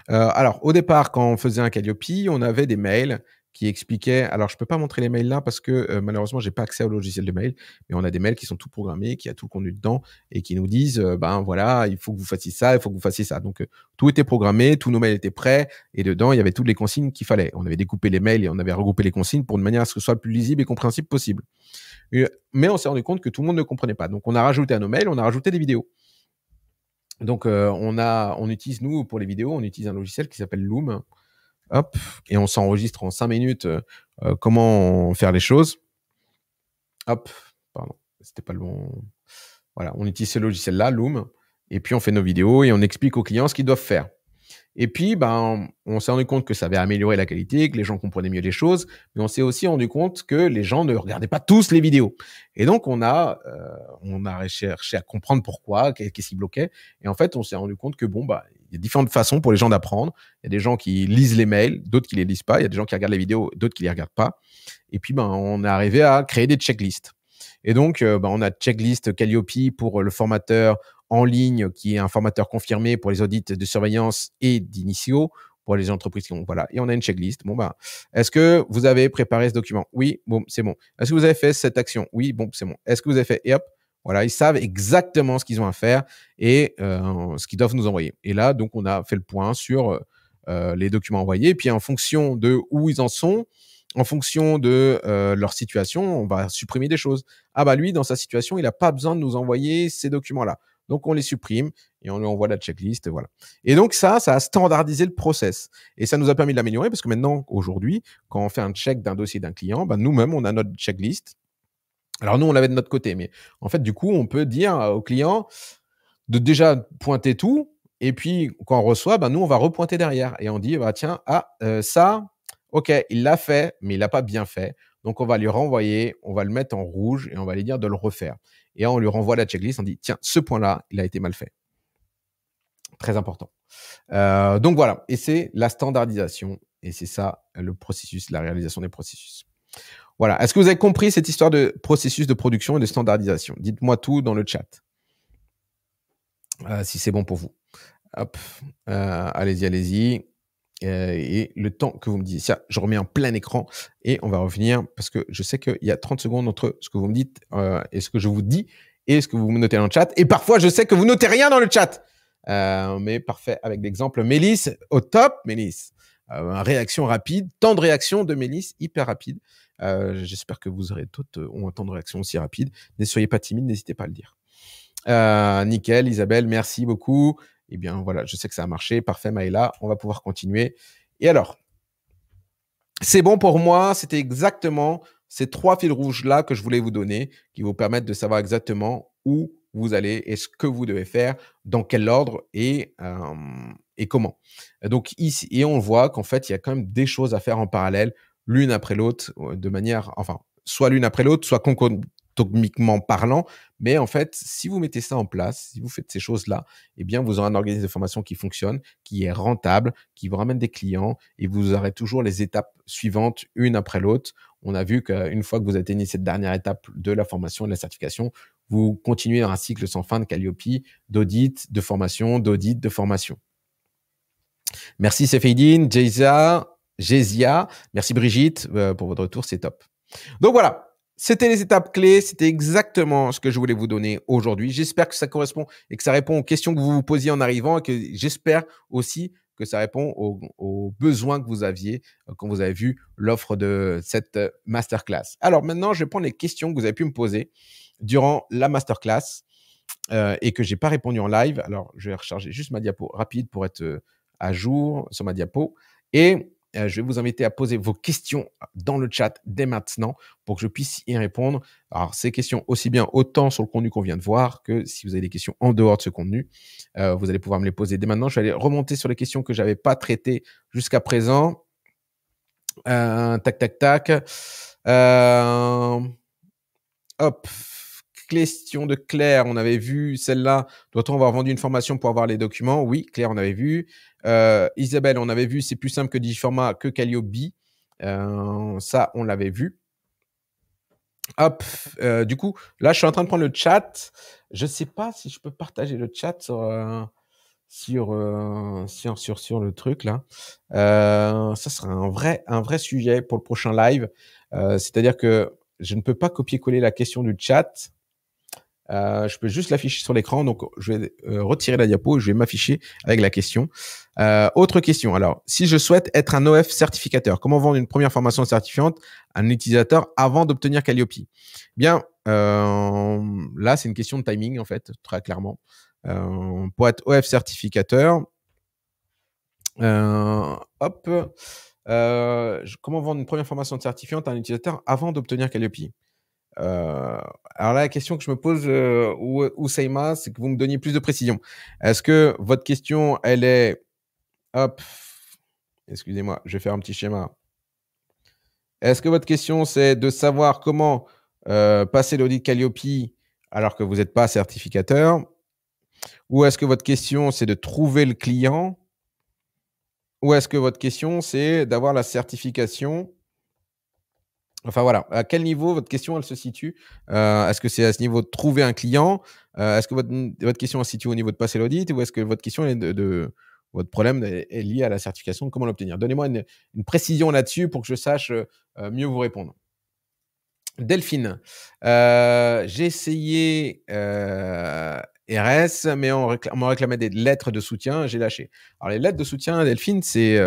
S1: Euh, alors, au départ, quand on faisait un Calliope, on avait des mails qui expliquait. Alors, je peux pas montrer les mails là parce que malheureusement, j'ai pas accès au logiciel de mail, mais on a des mails qui sont tout programmés, qui a tout le contenu dedans et qui nous disent, ben voilà, il faut que vous fassiez ça, il faut que vous fassiez ça. Donc, tout était programmé, tous nos mails étaient prêts et dedans, il y avait toutes les consignes qu'il fallait. On avait découpé les mails et on avait regroupé les consignes pour de manière à ce que ce soit plus lisible et compréhensible possible. Mais on s'est rendu compte que tout le monde ne comprenait pas. Donc, on a rajouté à nos mails, on a rajouté des vidéos. Donc, on a, on utilise nous pour les vidéos, on utilise un logiciel qui s'appelle Loom hop, et on s'enregistre en cinq minutes euh, euh, comment faire les choses. Hop, pardon, c'était pas le bon. Voilà, on utilise ce logiciel-là, Loom, et puis on fait nos vidéos et on explique aux clients ce qu'ils doivent faire. Et puis, ben, on s'est rendu compte que ça avait amélioré la qualité, que les gens comprenaient mieux les choses, mais on s'est aussi rendu compte que les gens ne regardaient pas tous les vidéos. Et donc, on a, euh, on a recherché à comprendre pourquoi, qu'est-ce qui bloquait. Et en fait, on s'est rendu compte que bon, bah, il y a différentes façons pour les gens d'apprendre. Il y a des gens qui lisent les mails, d'autres qui les lisent pas. Il y a des gens qui regardent les vidéos, d'autres qui les regardent pas. Et puis, ben, on est arrivé à créer des checklists. Et donc, euh, ben, on a checklist Calliope pour le formateur en ligne, qui est un formateur confirmé pour les audits de surveillance et d'initiaux pour les entreprises qui ont, voilà. Et on a une checklist. Bon, bah, est-ce que vous avez préparé ce document? Oui, bon, c'est bon. Est-ce que vous avez fait cette action? Oui, bon, c'est bon. Est-ce que vous avez fait, et voilà, ils savent exactement ce qu'ils ont à faire et euh, ce qu'ils doivent nous envoyer. Et là, donc, on a fait le point sur euh, euh, les documents envoyés. Puis, en fonction de où ils en sont, en fonction de leur situation, on va supprimer des choses. Ah bah lui, dans sa situation, il n'a pas besoin de nous envoyer ces documents-là. Donc on les supprime et on lui envoie la checklist, voilà. Et donc ça, ça a standardisé le process et ça nous a permis de l'améliorer parce que maintenant, aujourd'hui, quand on fait un check d'un dossier d'un client, bah, nous-mêmes on a notre checklist alors nous, on l'avait de notre côté, mais en fait, du coup, on peut dire euh, au client de déjà pointer tout, et puis quand on reçoit, ben, nous, on va repointer derrière, et on dit, bah, tiens, ah, euh, ça, ok, il l'a fait, mais il l'a pas bien fait. Donc on va lui renvoyer, on va le mettre en rouge et on va lui dire de le refaire. Et on lui renvoie la checklist, on dit, tiens, ce point-là, il a été mal fait. Très important. Euh, donc voilà, et c'est la standardisation, et c'est ça le processus, la réalisation des processus. Voilà. Est-ce que vous avez compris cette histoire de processus de production et de standardisation Dites-moi tout dans le chat, euh, si c'est bon pour vous. Hop, euh, allez-y, allez-y. Euh, et le temps que vous me dites, ça, je remets en plein écran et on va revenir parce que je sais qu'il y a 30 secondes entre ce que vous me dites et ce que je vous dis et ce que vous me notez dans le chat. Et parfois, je sais que vous notez rien dans le chat. mais parfait, avec l'exemple Mélisse, au top, Mélisse. réaction rapide, temps de réaction de Mélisse, hyper rapide. Euh, j'espère que vous aurez toutes euh, ont un temps de réaction aussi rapide. Ne soyez pas timide, n'hésitez pas à le dire. Euh, nickel, Isabelle, merci beaucoup. Eh bien voilà, je sais que ça a marché. Parfait, Maëla, on va pouvoir continuer. Et alors, c'est bon pour moi, c'était exactement ces trois fils rouges-là que je voulais vous donner, qui vous permettent de savoir exactement où vous allez et ce que vous devez faire, dans quel ordre et, et comment. Donc ici, et on voit qu'en fait, il y a quand même des choses à faire en parallèle l'une après l'autre, euh, de manière, enfin, soit l'une après l'autre, soit concomitamment parlant. Mais en fait, si vous mettez ça en place, si vous faites ces choses-là, eh bien, vous aurez un organisme de formation qui fonctionne, qui est rentable, qui vous ramène des clients et vous aurez toujours les étapes suivantes, une après l'autre. On a vu qu'une fois que vous atteignez cette dernière étape de la formation et de la certification, vous continuez dans un cycle sans fin de Calliope, d'audit, de formation, d'audit, de formation. Merci Sefeidine, Jayza jésia, Merci Brigitte euh, pour votre retour, c'est top. Donc voilà, c'était les étapes clés, c'était exactement ce que je voulais vous donner aujourd'hui. J'espère que ça correspond et que ça répond aux questions que vous vous posiez en arrivant et que j'espère aussi que ça répond aux, besoins que vous aviez euh, quand vous avez vu l'offre de cette masterclass. Alors maintenant, je vais prendre les questions que vous avez pu me poser durant la masterclass euh, et que j'ai pas répondu en live. Alors, je vais recharger juste ma diapo rapide pour être à jour sur ma diapo et euh, je vais vous inviter à poser vos questions dans le chat dès maintenant pour que je puisse y répondre. Alors, ces questions aussi bien autant sur le contenu qu'on vient de voir que si vous avez des questions en dehors de ce contenu, euh, vous allez pouvoir me les poser dès maintenant. Je vais aller remonter sur les questions que je n'avais pas traitées jusqu'à présent. Euh, tac, tac, tac. hop question de Claire. On avait vu celle-là. Doit-on avoir vendu une formation pour avoir les documents Oui, Claire, on avait vu. Euh, Isabelle, on avait vu. C'est plus simple que Digiforma que Calliobi. Euh, ça, on l'avait vu. Hop. Euh, du coup, là, je suis en train de prendre le chat. Je ne sais pas si je peux partager le chat sur. Sur, euh, sur, sur, sur, le truc là. ça sera un vrai, un vrai sujet pour le prochain live. C'est-à-dire que je ne peux pas copier-coller la question du chat. Euh, je peux juste l'afficher sur l'écran. Donc, je vais euh, retirer la diapo et je vais m'afficher avec la question. Euh, autre question. Alors, si je souhaite être un OF certificateur, comment vendre une première formation certifiante à un utilisateur avant d'obtenir Calliope Bien, là, c'est une question de timing, en fait, très clairement. pour être OF certificateur, hop, comment vendre une première formation certifiante à un utilisateur avant d'obtenir Calliope euh, alors là, la question que je me pose, euh, ou euh, Ousseima, c'est que vous me donniez plus de précision. Est-ce que votre question, elle est... excusez-moi, je vais faire un petit schéma. Est-ce que votre question, c'est de savoir comment passer l'audit Calliope alors que vous n'êtes pas certificateur Ou est-ce que votre question, c'est de trouver le client Ou est-ce que votre question, c'est d'avoir la certification Enfin voilà, à quel niveau votre question elle se situe euh, Est-ce que c'est à ce niveau de trouver un client euh, Est-ce que votre, question se situe au niveau de passer l'audit ou est-ce que votre question est de, votre problème est lié à la certification Comment l'obtenir Donnez-moi une, précision là-dessus pour que je sache euh, mieux vous répondre. Delphine, j'ai essayé RS, mais on, m'a réclamé des lettres de soutien, j'ai lâché. Alors les lettres de soutien, Delphine, c'est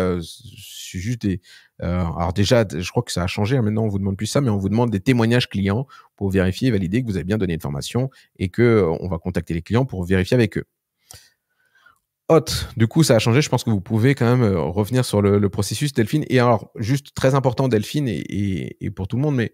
S1: juste des, euh, alors déjà, je crois que ça a changé. Hein, maintenant, on vous demande plus ça, mais on vous demande des témoignages clients pour vérifier et valider que vous avez bien donné une formation et qu'on euh, va contacter les clients pour vérifier avec eux. du coup, ça a changé. Je pense que vous pouvez quand même euh, revenir sur le, processus Delphine. Et alors, juste très important, Delphine, et, pour tout le monde, mais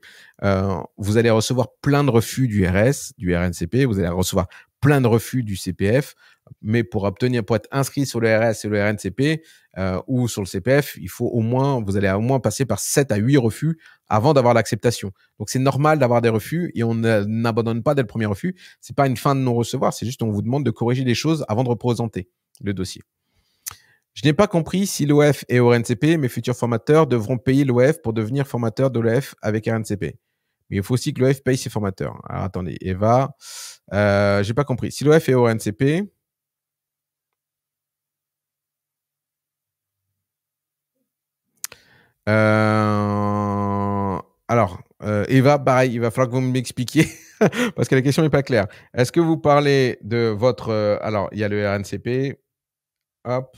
S1: vous allez recevoir plein de refus du RS, du RNCP, vous allez recevoir plein de refus du CPF mais pour obtenir, pour être inscrit sur le RS et le RNCP euh, ou sur le CPF, il faut au moins, vous allez au moins passer par 7 à 8 refus avant d'avoir l'acceptation. Donc c'est normal d'avoir des refus et on n'abandonne pas dès le premier refus. C'est pas une fin de non recevoir, c'est juste on vous demande de corriger les choses avant de représenter le dossier. Je n'ai pas compris si l'OF et RNCP, mes futurs formateurs devront payer l'OF pour devenir formateur de l'OF avec RNCP. Mais il faut aussi que l'OF paye ses formateurs. attendez, Eva, euh, j'ai pas compris. Si l'OF et RNCP, Euh, alors, euh, Eva, pareil, il va falloir que vous m'expliquiez [laughs] parce que la question n'est pas claire. Est-ce que vous parlez de votre. Euh, alors, il y a le RNCP. Hop.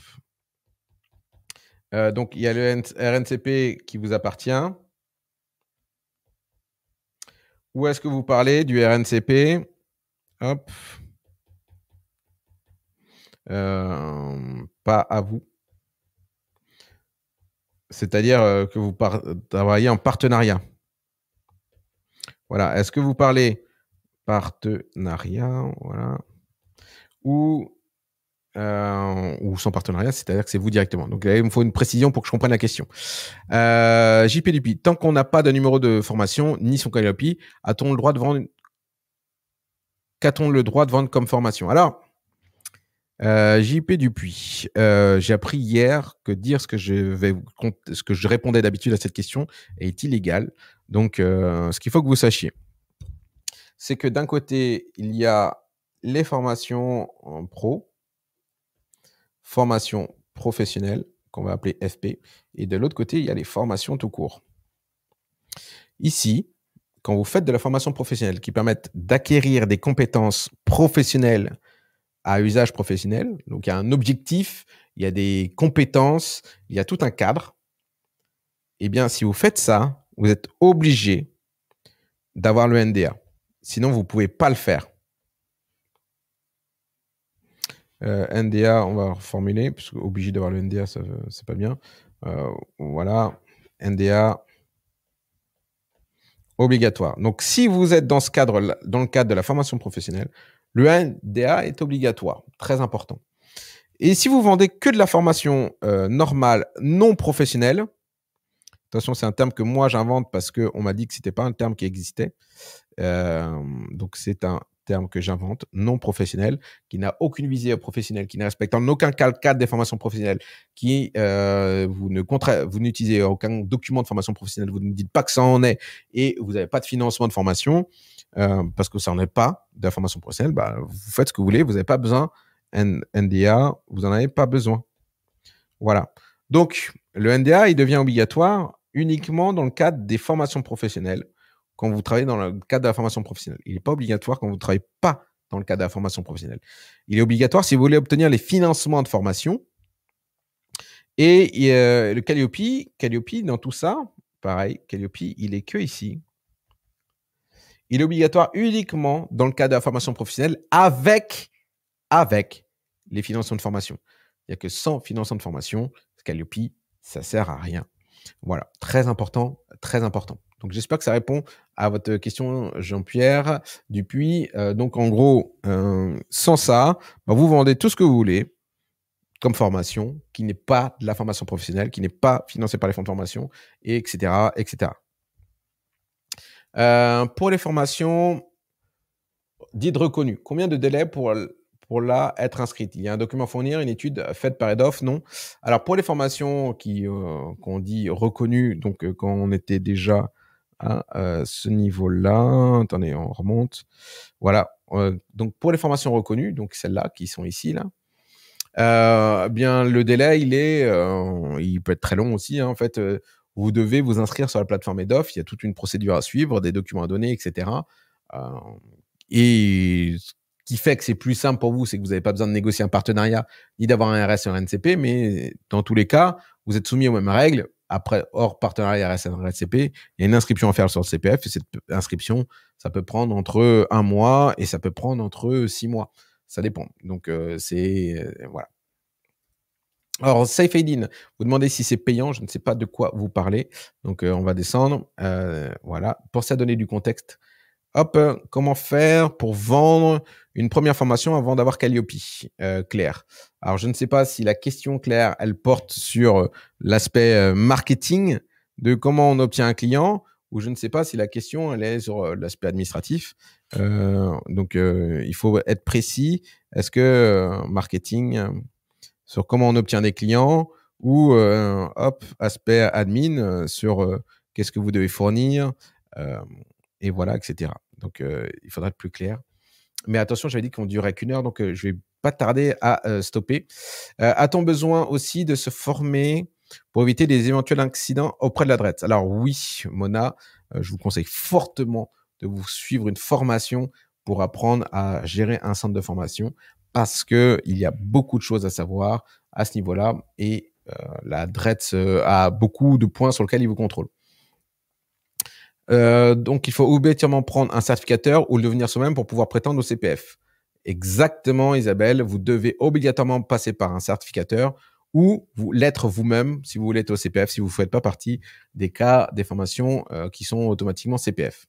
S1: donc, il y a le RNCP qui vous appartient. Ou est-ce que vous parlez du RNCP Hop. pas à vous c'est-à-dire euh, que vous travaillez en partenariat. Voilà. Est-ce que vous parlez partenariat, voilà, ou, euh, sans partenariat, c'est-à-dire que c'est vous directement. Donc il me faut une précision pour que je comprenne la question. Euh, JP tant qu'on n'a pas de numéro de formation ni son calliope, a-t-on le droit de vendre Qu'a-t-on le droit de vendre comme formation Alors, euh, JP Dupuis, euh, j'ai appris hier que dire ce que je, répondais d'habitude à cette question est illégal. Donc, euh, ce qu'il faut que vous sachiez, c'est que d'un côté, il y a les formations en pro, formations professionnelles, qu'on va appeler FP, et de l'autre côté, il y a les formations tout court. Ici, quand vous faites de la formation professionnelle qui permet d'acquérir des compétences professionnelles à usage professionnel. Donc, il y a un objectif, il y a des compétences, il y a tout un cadre. Eh bien, si vous faites ça, vous êtes obligé d'avoir le NDA. Sinon, vous ne pouvez pas le faire. Euh, NDA, on va reformuler, puisque obligé d'avoir le NDA, ce n'est pas bien. Euh, voilà, NDA obligatoire. Donc, si vous êtes dans ce cadre, dans le cadre de la formation professionnelle, le NDA est obligatoire, très important. Et si vous vendez que de la formation euh, normale, non professionnelle, attention, c'est un terme que moi j'invente parce qu'on m'a dit que ce n'était pas un terme qui existait. Euh, donc c'est un terme que j'invente, non professionnel, qui n'a aucune visée professionnelle, qui ne respecte en aucun cas cadre des formations professionnelles, qui euh, vous ne vous n'utilisez aucun document de formation professionnelle, vous ne dites pas que ça en est et vous n'avez pas de financement de formation. Euh, parce que ça n'en est pas formation professionnelle, bah, vous faites ce que vous voulez, vous n'avez pas besoin NDA, vous n'en avez pas besoin. Voilà. Donc, le NDA, il devient obligatoire uniquement dans le cadre des formations professionnelles, quand vous travaillez dans le cadre de la formation professionnelle. Il n'est pas obligatoire quand vous ne travaillez pas dans le cadre de la formation professionnelle. Il est obligatoire si vous voulez obtenir les financements de formation. Et euh, le Calliope, dans tout ça, pareil, Calliope, il est que ici. Il est obligatoire uniquement dans le cadre de la formation professionnelle avec, avec les financements de formation. Il n'y a que sans financement de formation, Scalliope, ça sert à rien. Voilà, très important, très important. Donc j'espère que ça répond à votre question, Jean-Pierre Dupuis. Euh, donc en gros, euh, sans ça, bah, vous vendez tout ce que vous voulez comme formation, qui n'est pas de la formation professionnelle, qui n'est pas financée par les fonds de formation, etc., etc. Euh, pour les formations dites reconnues, combien de délais pour, pour la être inscrite Il y a un document à fournir, une étude faite par EDOF, non Alors pour les formations qui euh, qu'on dit reconnues, donc euh, quand on était déjà à ce niveau-là, attendez, on remonte. Voilà. donc pour les formations reconnues, donc celles-là qui sont ici là, bien le délai il est il peut être très long aussi hein, en fait vous devez vous inscrire sur la plateforme EDOF. Il y a toute une procédure à suivre, des documents à donner, etc. Euh, et ce qui fait que c'est plus simple pour vous, c'est que vous n'avez pas besoin de négocier un partenariat ni d'avoir un RS un NCP, mais dans tous les cas, vous êtes soumis aux mêmes règles. Après, hors partenariat RS et il y a une inscription à faire sur le CPF et cette inscription, ça peut prendre entre un mois et ça peut prendre entre six mois. Ça dépend. Donc, euh, c'est. Euh, voilà. Alors, Safe Aidin, vous demandez si c'est payant, je ne sais pas de quoi vous parlez. Donc, euh, on va descendre. Euh, voilà, pour ça donner du contexte. Hop, euh, comment faire pour vendre une première formation avant d'avoir Calliope Claire Alors, je ne sais pas si la question Claire, elle porte sur l'aspect marketing de comment on obtient un client ou je ne sais pas si la question, elle est sur l'aspect administratif. donc, il faut être précis. Est-ce que marketing sur comment on obtient des clients ou euh, hop, aspect admin euh, sur euh, qu'est-ce que vous devez fournir et voilà, etc. Donc, il faudra être plus clair. Mais attention, j'avais dit qu'on durait qu'une heure, donc je vais pas tarder à stopper. A-t-on besoin aussi de se former pour éviter des éventuels accidents auprès de la l'adresse Alors oui, Mona, je vous conseille fortement de vous suivre une formation pour apprendre à gérer un centre de formation parce il y a beaucoup de choses à savoir à ce niveau-là et euh, la DRETS euh, a beaucoup de points sur lesquels il vous contrôle. Euh, donc, il faut obligatoirement prendre un certificateur ou le devenir soi-même pour pouvoir prétendre au CPF. Exactement, Isabelle, vous devez obligatoirement passer par un certificateur ou l'être vous-même si vous voulez être au CPF, si vous ne faites pas partie des cas des formations euh, qui sont automatiquement CPF.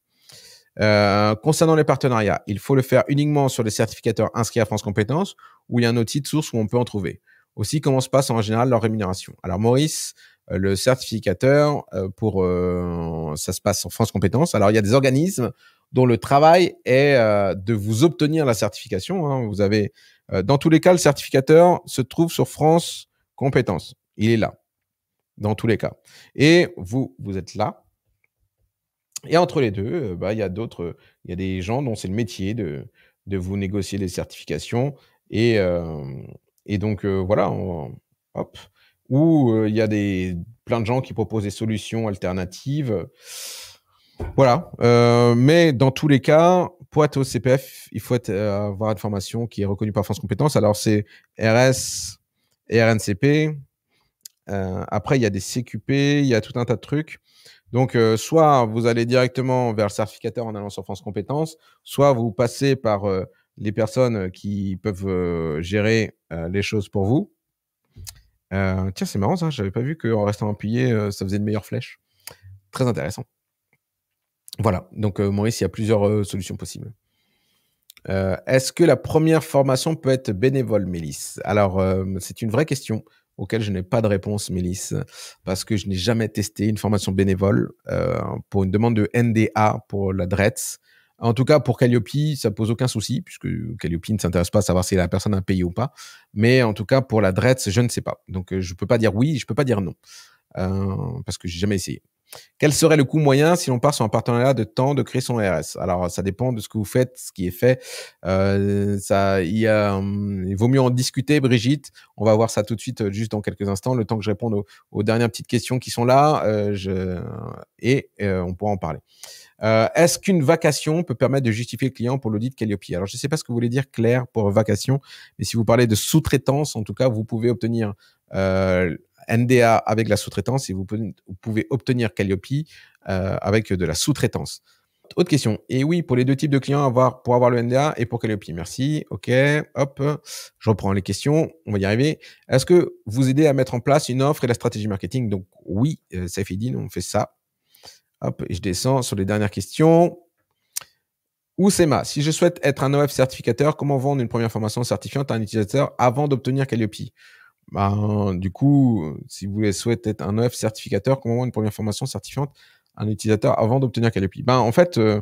S1: Euh, concernant les partenariats, il faut le faire uniquement sur les certificateurs inscrits à France Compétences où il y a un outil de source où on peut en trouver. Aussi, comment se passe en général leur rémunération Alors Maurice, euh, le certificateur euh, pour ça se passe en France Compétences. Alors il y a des organismes dont le travail est de vous obtenir la certification. Hein. Vous avez, dans tous les cas, le certificateur se trouve sur France Compétences. Il est là, dans tous les cas. Et vous, vous êtes là et entre les deux, bah, il y a d'autres, il y a des gens dont c'est le métier de, vous négocier les certifications. Et, donc, voilà, hop. Ou il y a des, plein de gens qui proposent des solutions alternatives. Voilà. mais dans tous les cas, pour être au CPF, il faut être, avoir une formation qui est reconnue par France Compétences. Alors, c'est RS et RNCP. après, il y a des CQP, il y a tout un tas de trucs. Donc, euh, soit vous allez directement vers le certificateur en allant sur France Compétences, soit vous passez par euh, les personnes euh, qui peuvent gérer les choses pour vous. tiens, c'est marrant ça, n'avais pas vu qu'en restant appuyé, ça faisait une meilleure flèche. Très intéressant. Voilà, donc Maurice, il y a plusieurs solutions possibles. Est-ce que la première formation peut être bénévole, Mélisse Alors, c'est une vraie question auquel je n'ai pas de réponse, Mélisse, parce que je n'ai jamais testé une formation bénévole euh, pour une demande de NDA pour la DRETS. En tout cas, pour Calliope, ça pose aucun souci, puisque Calliope ne s'intéresse pas à savoir si la personne a payé ou pas. Mais en tout cas, pour la DRETS, je ne sais pas. Donc, euh, je ne peux pas dire oui, je ne peux pas dire non. Euh, parce que j'ai jamais essayé. Quel serait le coût moyen si l'on part sur un partenariat de temps de créer son RS Alors, ça dépend de ce que vous faites, ce qui est fait. Euh, ça, il, hum, vaut mieux en discuter, Brigitte. On va voir ça tout de suite, euh, juste dans quelques instants, le temps que je réponde aux, dernières petites questions qui sont là, euh, je, et euh, on pourra en parler. Est-ce qu'une vacation peut permettre de justifier le client pour l'audit Calliope Alors, je ne sais pas ce que vous voulez dire, Claire, pour vacation, mais si vous parlez de sous-traitance, en tout cas, vous pouvez obtenir euh, NDA avec la sous-traitance et vous pouvez, obtenir Calliope euh, avec de la sous-traitance. Autre question. Et oui, pour les deux types de clients, avoir, pour avoir le NDA et pour Calliope. Merci. OK. Hop. Je reprends les questions. On va y arriver. Est-ce que vous aidez à mettre en place une offre et la stratégie marketing Donc, oui, euh, fait on fait ça. Hop. Et je descends sur les dernières questions. Oussema, si je souhaite être un OF certificateur, comment vendre une première formation certifiante à un utilisateur avant d'obtenir Calliope ben, du coup, si vous voulez souhaitez être un œuf certificateur, comment avoir une première formation certifiante un utilisateur avant d'obtenir Calliope Ben en fait, euh,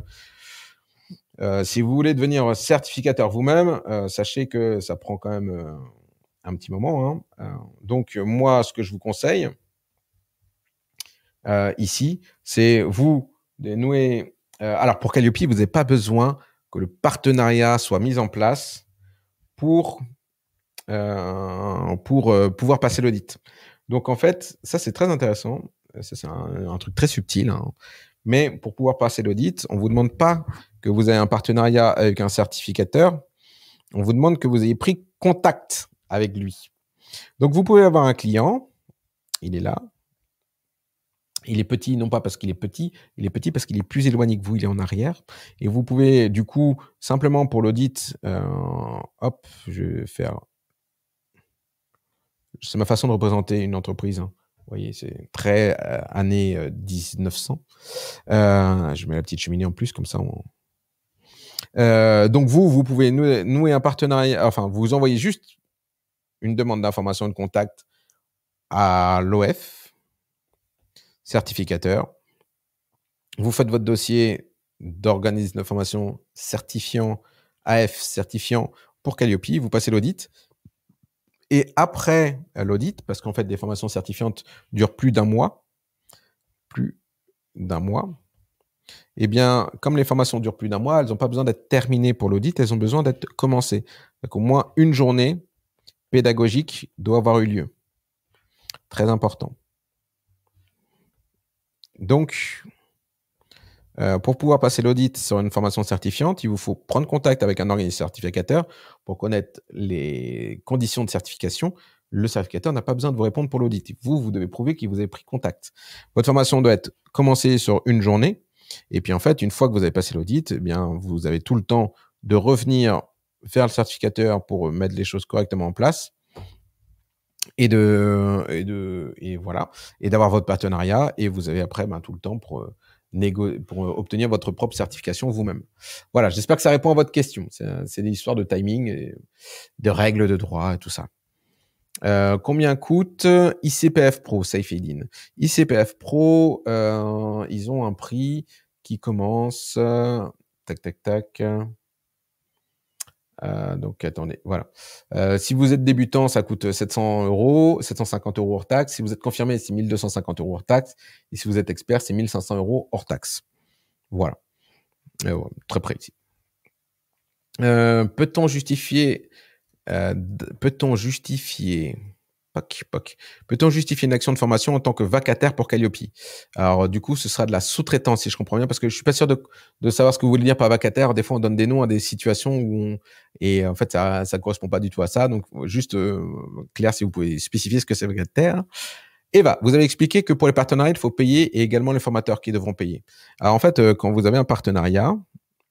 S1: euh, si vous voulez devenir certificateur vous-même, euh, sachez que ça prend quand même un petit moment. Hein. donc moi, ce que je vous conseille ici, c'est vous de nouer. alors pour Calliope, vous n'avez pas besoin que le partenariat soit mis en place pour euh, pour euh, pouvoir passer l'audit. Donc en fait, ça c'est très intéressant. c'est un, truc très subtil. Hein. Mais pour pouvoir passer l'audit, on vous demande pas que vous ayez un partenariat avec un certificateur. On vous demande que vous ayez pris contact avec lui. Donc vous pouvez avoir un client. Il est là. Il est petit, non pas parce qu'il est petit, il est petit parce qu'il est plus éloigné que vous, il est en arrière. Et vous pouvez, du coup, simplement pour l'audit, euh, hop, je vais faire c'est ma façon de représenter une entreprise. Hein. Vous voyez, c'est très euh, année 1900. Euh, euh, je mets la petite cheminée en plus, comme ça donc vous, vous pouvez nouer, un partenariat, enfin, vous envoyez juste une demande d'information de contact à l'OF, certificateur. Vous faites votre dossier d'organisme d'information certifiant, AF certifiant pour Calliope, vous passez l'audit, et après euh, l'audit, parce qu'en fait, des formations certifiantes durent plus d'un mois, plus d'un mois, eh bien, comme les formations durent plus d'un mois, elles n'ont pas besoin d'être terminées pour l'audit, elles ont besoin d'être commencées. Donc, au moins une journée pédagogique doit avoir eu lieu. Très important. Donc, euh, pour pouvoir passer l'audit sur une formation certifiante, il vous faut prendre contact avec un organisme certificateur pour connaître les conditions de certification. Le certificateur n'a pas besoin de vous répondre pour l'audit. Vous, vous devez prouver qu'il vous a pris contact. Votre formation doit être commencée sur une journée. Et puis, en fait, une fois que vous avez passé l'audit, eh bien, vous avez tout le temps de revenir vers le certificateur pour mettre les choses correctement en place. Et de, et de, et voilà. Et d'avoir votre partenariat. Et vous avez après, ben, tout le temps pour, euh, pour euh, obtenir votre propre certification vous-même. Voilà, j'espère que ça répond à votre question. C'est une histoire de timing, et de règles de droit et tout ça. Euh, combien coûte ICPF Pro, in ICPF Pro, euh, ils ont un prix qui commence, tac, tac, tac, euh, donc attendez, voilà. Euh, si vous êtes débutant, ça coûte 700 euros, 750 euros hors taxe. Si vous êtes confirmé, c'est 1250 euros hors taxe. Et si vous êtes expert, c'est 1500 euros hors taxe. Voilà. Euh, très précis. Euh, peut-on justifier, peut-on justifier Poc, Peut-on justifier une action de formation en tant que vacataire pour Calliope Alors, du coup, ce sera de la sous-traitance, si je comprends bien, parce que je suis pas sûr de, de, savoir ce que vous voulez dire par vacataire. Des fois, on donne des noms à des situations où on... Et en fait, ça ne correspond pas du tout à ça. Donc, juste, euh, clair, Claire, si vous pouvez spécifier ce que c'est vacataire. Eva, vous avez expliqué que pour les partenariats, il faut payer et également les formateurs qui devront payer. Alors, en fait, euh, quand vous avez un partenariat,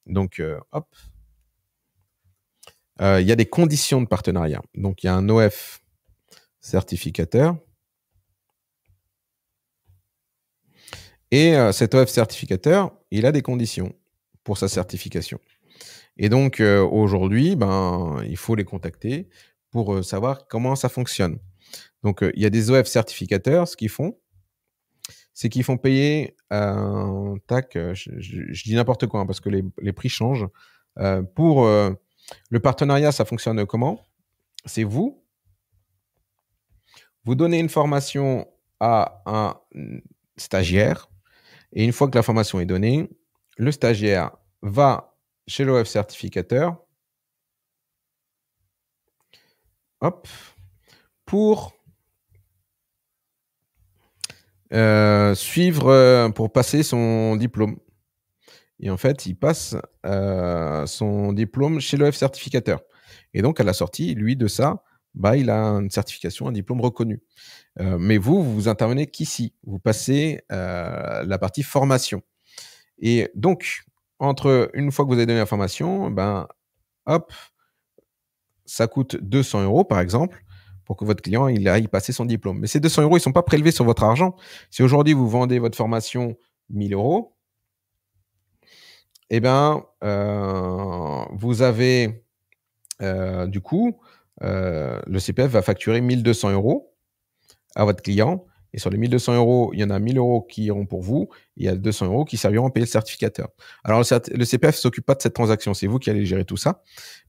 S1: donc, euh, hop, il y a des conditions de partenariat. Donc, il y a un OF certificateur. Et euh, cet OF certificateur, il a des conditions pour sa certification. Et donc euh, aujourd'hui, ben, il faut les contacter pour euh, savoir comment ça fonctionne. Donc il y a des OF certificateurs, ce qu'ils font, c'est qu'ils font payer, tac, je, dis n'importe quoi hein, parce que les, les prix changent. pour le partenariat, ça fonctionne comment C'est vous vous donnez une formation à un stagiaire. Et une fois que la formation est donnée, le stagiaire va chez l'OF certificateur. Hop. Pour euh, suivre, pour passer son diplôme. Et en fait, il passe euh, son diplôme chez l'OF certificateur. Et donc, à la sortie, lui, de ça, bah, il a une certification, un diplôme reconnu. Euh, mais vous, vous intervenez qu'ici. Vous passez euh, la partie formation. Et donc, entre une fois que vous avez donné la formation, ben, hop, ça coûte 200 euros, par exemple, pour que votre client il aille passer son diplôme. Mais ces 200 euros, ils ne sont pas prélevés sur votre argent. Si aujourd'hui, vous vendez votre formation 1000 euros, eh bien, euh, vous avez, du coup, euh, le CPF va facturer 1200 euros à votre client. Et sur les 1200 euros, il y en a 1000 euros qui iront pour vous. Et il y a 200 euros qui serviront à payer le certificateur. Alors, le, CPF ne s'occupe pas de cette transaction. C'est vous qui allez gérer tout ça.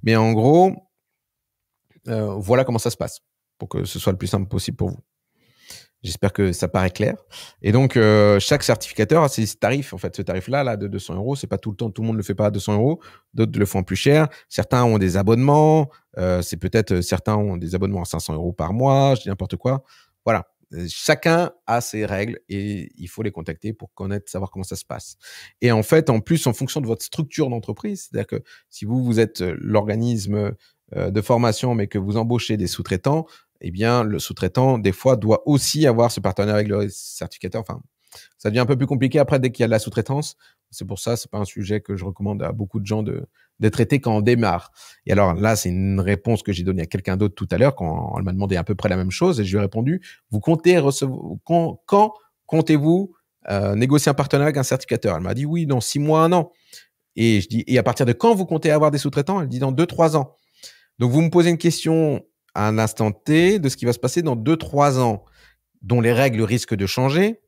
S1: Mais en gros, euh, voilà comment ça se passe pour que ce soit le plus simple possible pour vous. J'espère que ça paraît clair. Et donc, euh, chaque certificateur a ses tarifs. En fait, ce tarif-là, là, de 200 euros, c'est pas tout le temps. Tout le monde le fait pas à 200 euros. D'autres le font plus cher. Certains ont des abonnements. Euh, c'est peut-être euh, certains ont des abonnements à 500 euros par mois. Je dis n'importe quoi. Voilà. Chacun a ses règles et il faut les contacter pour connaître, savoir comment ça se passe. Et en fait, en plus, en fonction de votre structure d'entreprise, c'est-à-dire que si vous, vous êtes l'organisme de formation, mais que vous embauchez des sous-traitants, eh bien, le sous-traitant, des fois, doit aussi avoir ce partenaire avec le certificateur. Enfin, ça devient un peu plus compliqué après dès qu'il y a de la sous-traitance. C'est pour ça, c'est pas un sujet que je recommande à beaucoup de gens de, traiter quand on démarre. Et alors là, c'est une réponse que j'ai donnée à quelqu'un d'autre tout à l'heure quand elle m'a demandé à peu près la même chose et je lui ai répondu vous comptez recevoir quand, comptez-vous euh, négocier un partenariat avec un certificateur Elle m'a dit oui, dans six mois, un an. Et je dis et à partir de quand vous comptez avoir des sous-traitants Elle dit dans deux trois ans. Donc vous me posez une question à un instant T de ce qui va se passer dans 2-3 ans, dont les règles risquent de changer.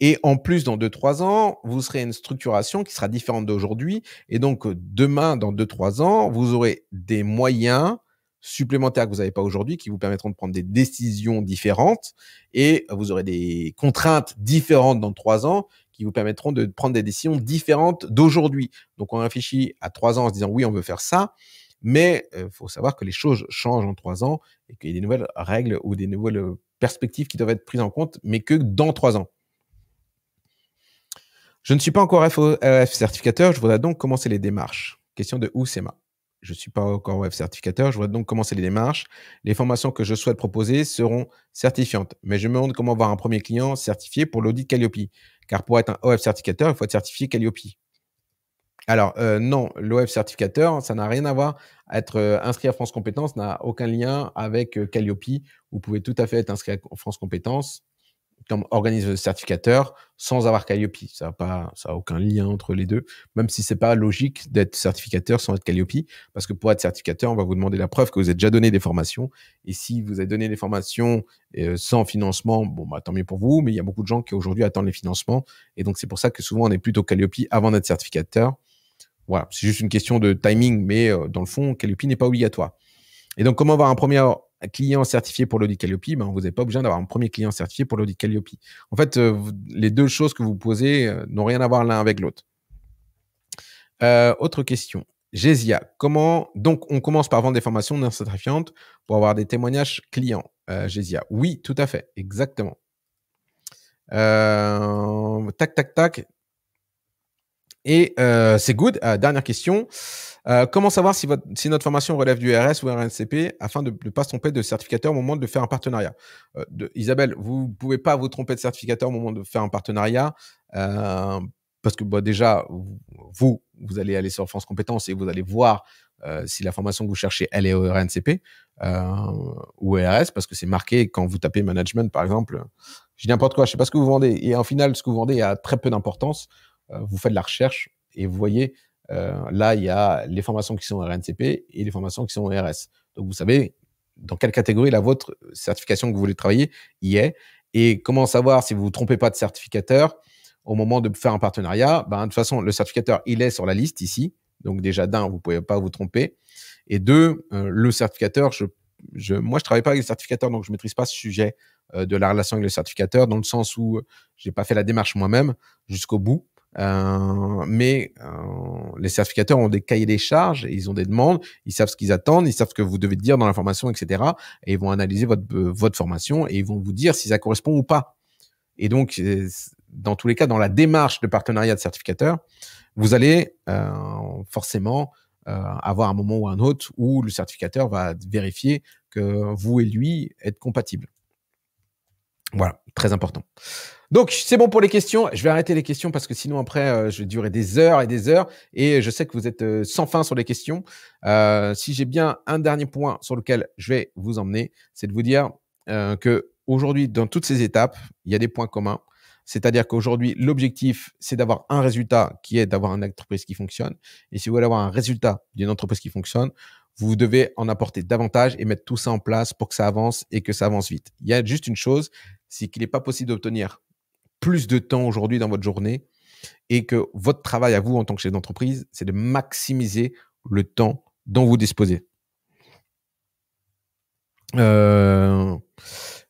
S1: Et en plus, dans 2-3 ans, vous serez une structuration qui sera différente d'aujourd'hui. Et donc, demain, dans 2-3 ans, vous aurez des moyens supplémentaires que vous n'avez pas aujourd'hui qui vous permettront de prendre des décisions différentes. Et vous aurez des contraintes différentes dans 3 ans qui vous permettront de prendre des décisions différentes d'aujourd'hui. Donc, on réfléchit à 3 ans en se disant, oui, on veut faire ça. Mais il euh, faut savoir que les choses changent en trois ans et qu'il y a des nouvelles règles ou des nouvelles perspectives qui doivent être prises en compte, mais que dans trois ans. Je ne suis pas encore OF certificateur, je voudrais donc commencer les démarches. Question de Oussema. Je ne suis pas encore OF certificateur, je voudrais donc commencer les démarches. Les formations que je souhaite proposer seront certifiantes, mais je me demande comment avoir un premier client certifié pour l'audit Calliope. Car pour être un OF certificateur, il faut être certifié Calliope. Alors, euh, non, l'OF certificateur, ça n'a rien à voir. Être euh, inscrit à France Compétences n'a aucun lien avec euh, Calliope. Vous pouvez tout à fait être inscrit à France Compétences comme organisme certificateur sans avoir Calliope. Ça n'a aucun lien entre les deux, même si c'est pas logique d'être certificateur sans être Calliope, parce que pour être certificateur, on va vous demander la preuve que vous avez déjà donné des formations. Et si vous avez donné des formations euh, sans financement, bon, bah, tant mieux pour vous, mais il y a beaucoup de gens qui aujourd'hui attendent les financements. Et donc, c'est pour ça que souvent, on est plutôt Calliope avant d'être certificateur. Voilà, c'est juste une question de timing, mais euh, dans le fond, Calliope n'est pas obligatoire. Et donc, comment avoir un premier client certifié pour l'audit Calliope ben, Vous n'êtes pas obligé d'avoir un premier client certifié pour l'audit Calliope. En fait, euh, les deux choses que vous posez euh, n'ont rien à voir l'un avec l'autre. autre question. Gésia, comment donc on commence par vendre des formations non certifiantes pour avoir des témoignages clients euh, Gésia, oui, tout à fait, exactement. tac, tac, tac. Et euh, c'est good. Euh, dernière question. Euh, comment savoir si, votre, si notre formation relève du RS ou RNCP afin de ne pas se tromper de certificateur au moment de faire un partenariat de, Isabelle, vous ne pouvez pas vous tromper de certificateur au moment de faire un partenariat parce que bah, déjà, vous, vous allez aller sur France Compétences et vous allez voir si la formation que vous cherchez, elle est au RNCP ou RS parce que c'est marqué quand vous tapez management, par exemple. Je dis n'importe quoi, je ne sais pas ce que vous vendez. Et en final, ce que vous vendez a très peu d'importance. Euh, vous faites la recherche et vous voyez, euh, là, il y a les formations qui sont RNCP et les formations qui sont RS. Donc, vous savez dans quelle catégorie la votre certification que vous voulez travailler y est. Et comment savoir si vous vous trompez pas de certificateur au moment de faire un partenariat ben, De toute façon, le certificateur, il est sur la liste ici. Donc déjà, d'un, vous ne pouvez pas vous tromper. Et deux, euh, le certificateur, je, je, moi, je travaille pas avec le certificateur donc je ne maîtrise pas ce sujet de la relation avec le certificateur, dans le sens où je n'ai pas fait la démarche moi-même jusqu'au bout. Euh, mais euh, les certificateurs ont des cahiers des charges, ils ont des demandes, ils savent ce qu'ils attendent, ils savent ce que vous devez dire dans la formation, etc. Et ils vont analyser votre, euh, votre formation et ils vont vous dire si ça correspond ou pas. Et donc, dans tous les cas, dans la démarche de partenariat de certificateurs, vous allez forcément avoir un moment ou un autre où le certificateur va vérifier que vous et lui êtes compatibles. Voilà, très important. Donc, c'est bon pour les questions. Je vais arrêter les questions parce que sinon, après, euh, je vais durer des heures et des heures. Et je sais que vous êtes euh, sans fin sur les questions. Euh, si j'ai bien un dernier point sur lequel je vais vous emmener, c'est de vous dire que aujourd'hui, dans toutes ces étapes, il y a des points communs. C'est-à-dire qu'aujourd'hui, l'objectif, c'est d'avoir un résultat qui est d'avoir une entreprise qui fonctionne. Et si vous voulez avoir un résultat d'une entreprise qui fonctionne, vous devez en apporter davantage et mettre tout ça en place pour que ça avance et que ça avance vite. Il y a juste une chose, c'est qu'il n'est pas possible d'obtenir plus de temps aujourd'hui dans votre journée et que votre travail à vous en tant que chef d'entreprise, c'est de maximiser le temps dont vous disposez. Euh,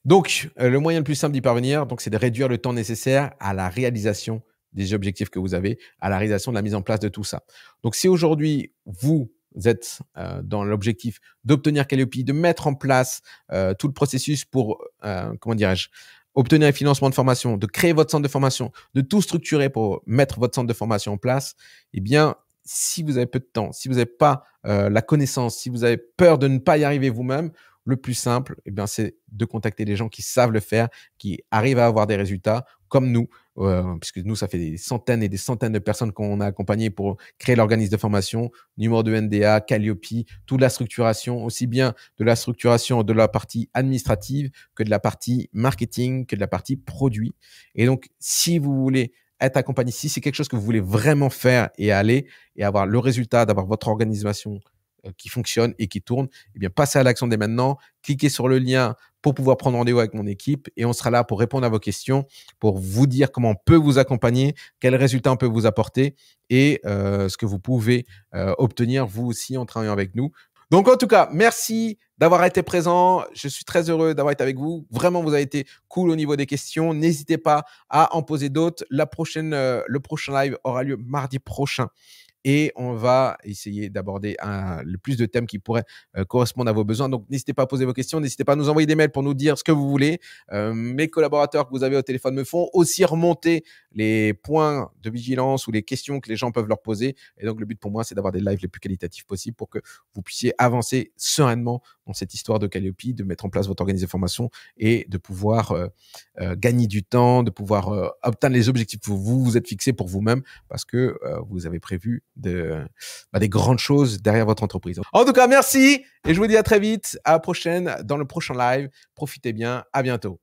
S1: donc, euh, le moyen le plus simple d'y parvenir, donc, c'est de réduire le temps nécessaire à la réalisation des objectifs que vous avez, à la réalisation de la mise en place de tout ça. Donc, si aujourd'hui vous vous euh, êtes dans l'objectif d'obtenir Calliope, de mettre en place euh, tout le processus pour, euh, comment dirais-je, obtenir un financement de formation, de créer votre centre de formation, de tout structurer pour mettre votre centre de formation en place, eh bien, si vous avez peu de temps, si vous n'avez pas la connaissance, si vous avez peur de ne pas y arriver vous-même, le plus simple, eh bien, c'est de contacter des gens qui savent le faire, qui arrivent à avoir des résultats comme nous puisque nous, ça fait des centaines et des centaines de personnes qu'on a accompagnées pour créer l'organisme de formation, numéro de NDA, Calliope, toute la structuration, aussi bien de la structuration de la partie administrative que de la partie marketing, que de la partie produit. Et donc, si vous voulez être accompagné, si c'est quelque chose que vous voulez vraiment faire et aller et avoir le résultat d'avoir votre organisation euh, qui fonctionne et qui tourne, eh bien, passez à l'action dès maintenant. Cliquez sur le lien pour pouvoir prendre rendez-vous avec mon équipe et on sera là pour répondre à vos questions, pour vous dire comment on peut vous accompagner, quels résultats on peut vous apporter et euh, ce que vous pouvez euh, obtenir vous aussi en travaillant avec nous. Donc en tout cas, merci d'avoir été présent. Je suis très heureux d'avoir été avec vous. Vraiment, vous avez été cool au niveau des questions. N'hésitez pas à en poser d'autres. La prochaine, euh, le prochain live aura lieu mardi prochain et on va essayer d'aborder le plus de thèmes qui pourraient euh, correspondre à vos besoins. Donc, n'hésitez pas à poser vos questions, n'hésitez pas à nous envoyer des mails pour nous dire ce que vous voulez. Euh, mes collaborateurs que vous avez au téléphone me font aussi remonter les points de vigilance ou les questions que les gens peuvent leur poser. Et donc, le but pour moi, c'est d'avoir des lives les plus qualitatifs possibles pour que vous puissiez avancer sereinement cette histoire de Calliope, de mettre en place votre organisation de formation et de pouvoir euh, euh, gagner du temps, de pouvoir euh, obtenir les objectifs que vous vous êtes fixés pour vous-même parce que vous avez prévu de, bah, des grandes choses derrière votre entreprise. En tout cas, merci et je vous dis à très vite, à la prochaine, dans le prochain live. Profitez bien, à bientôt.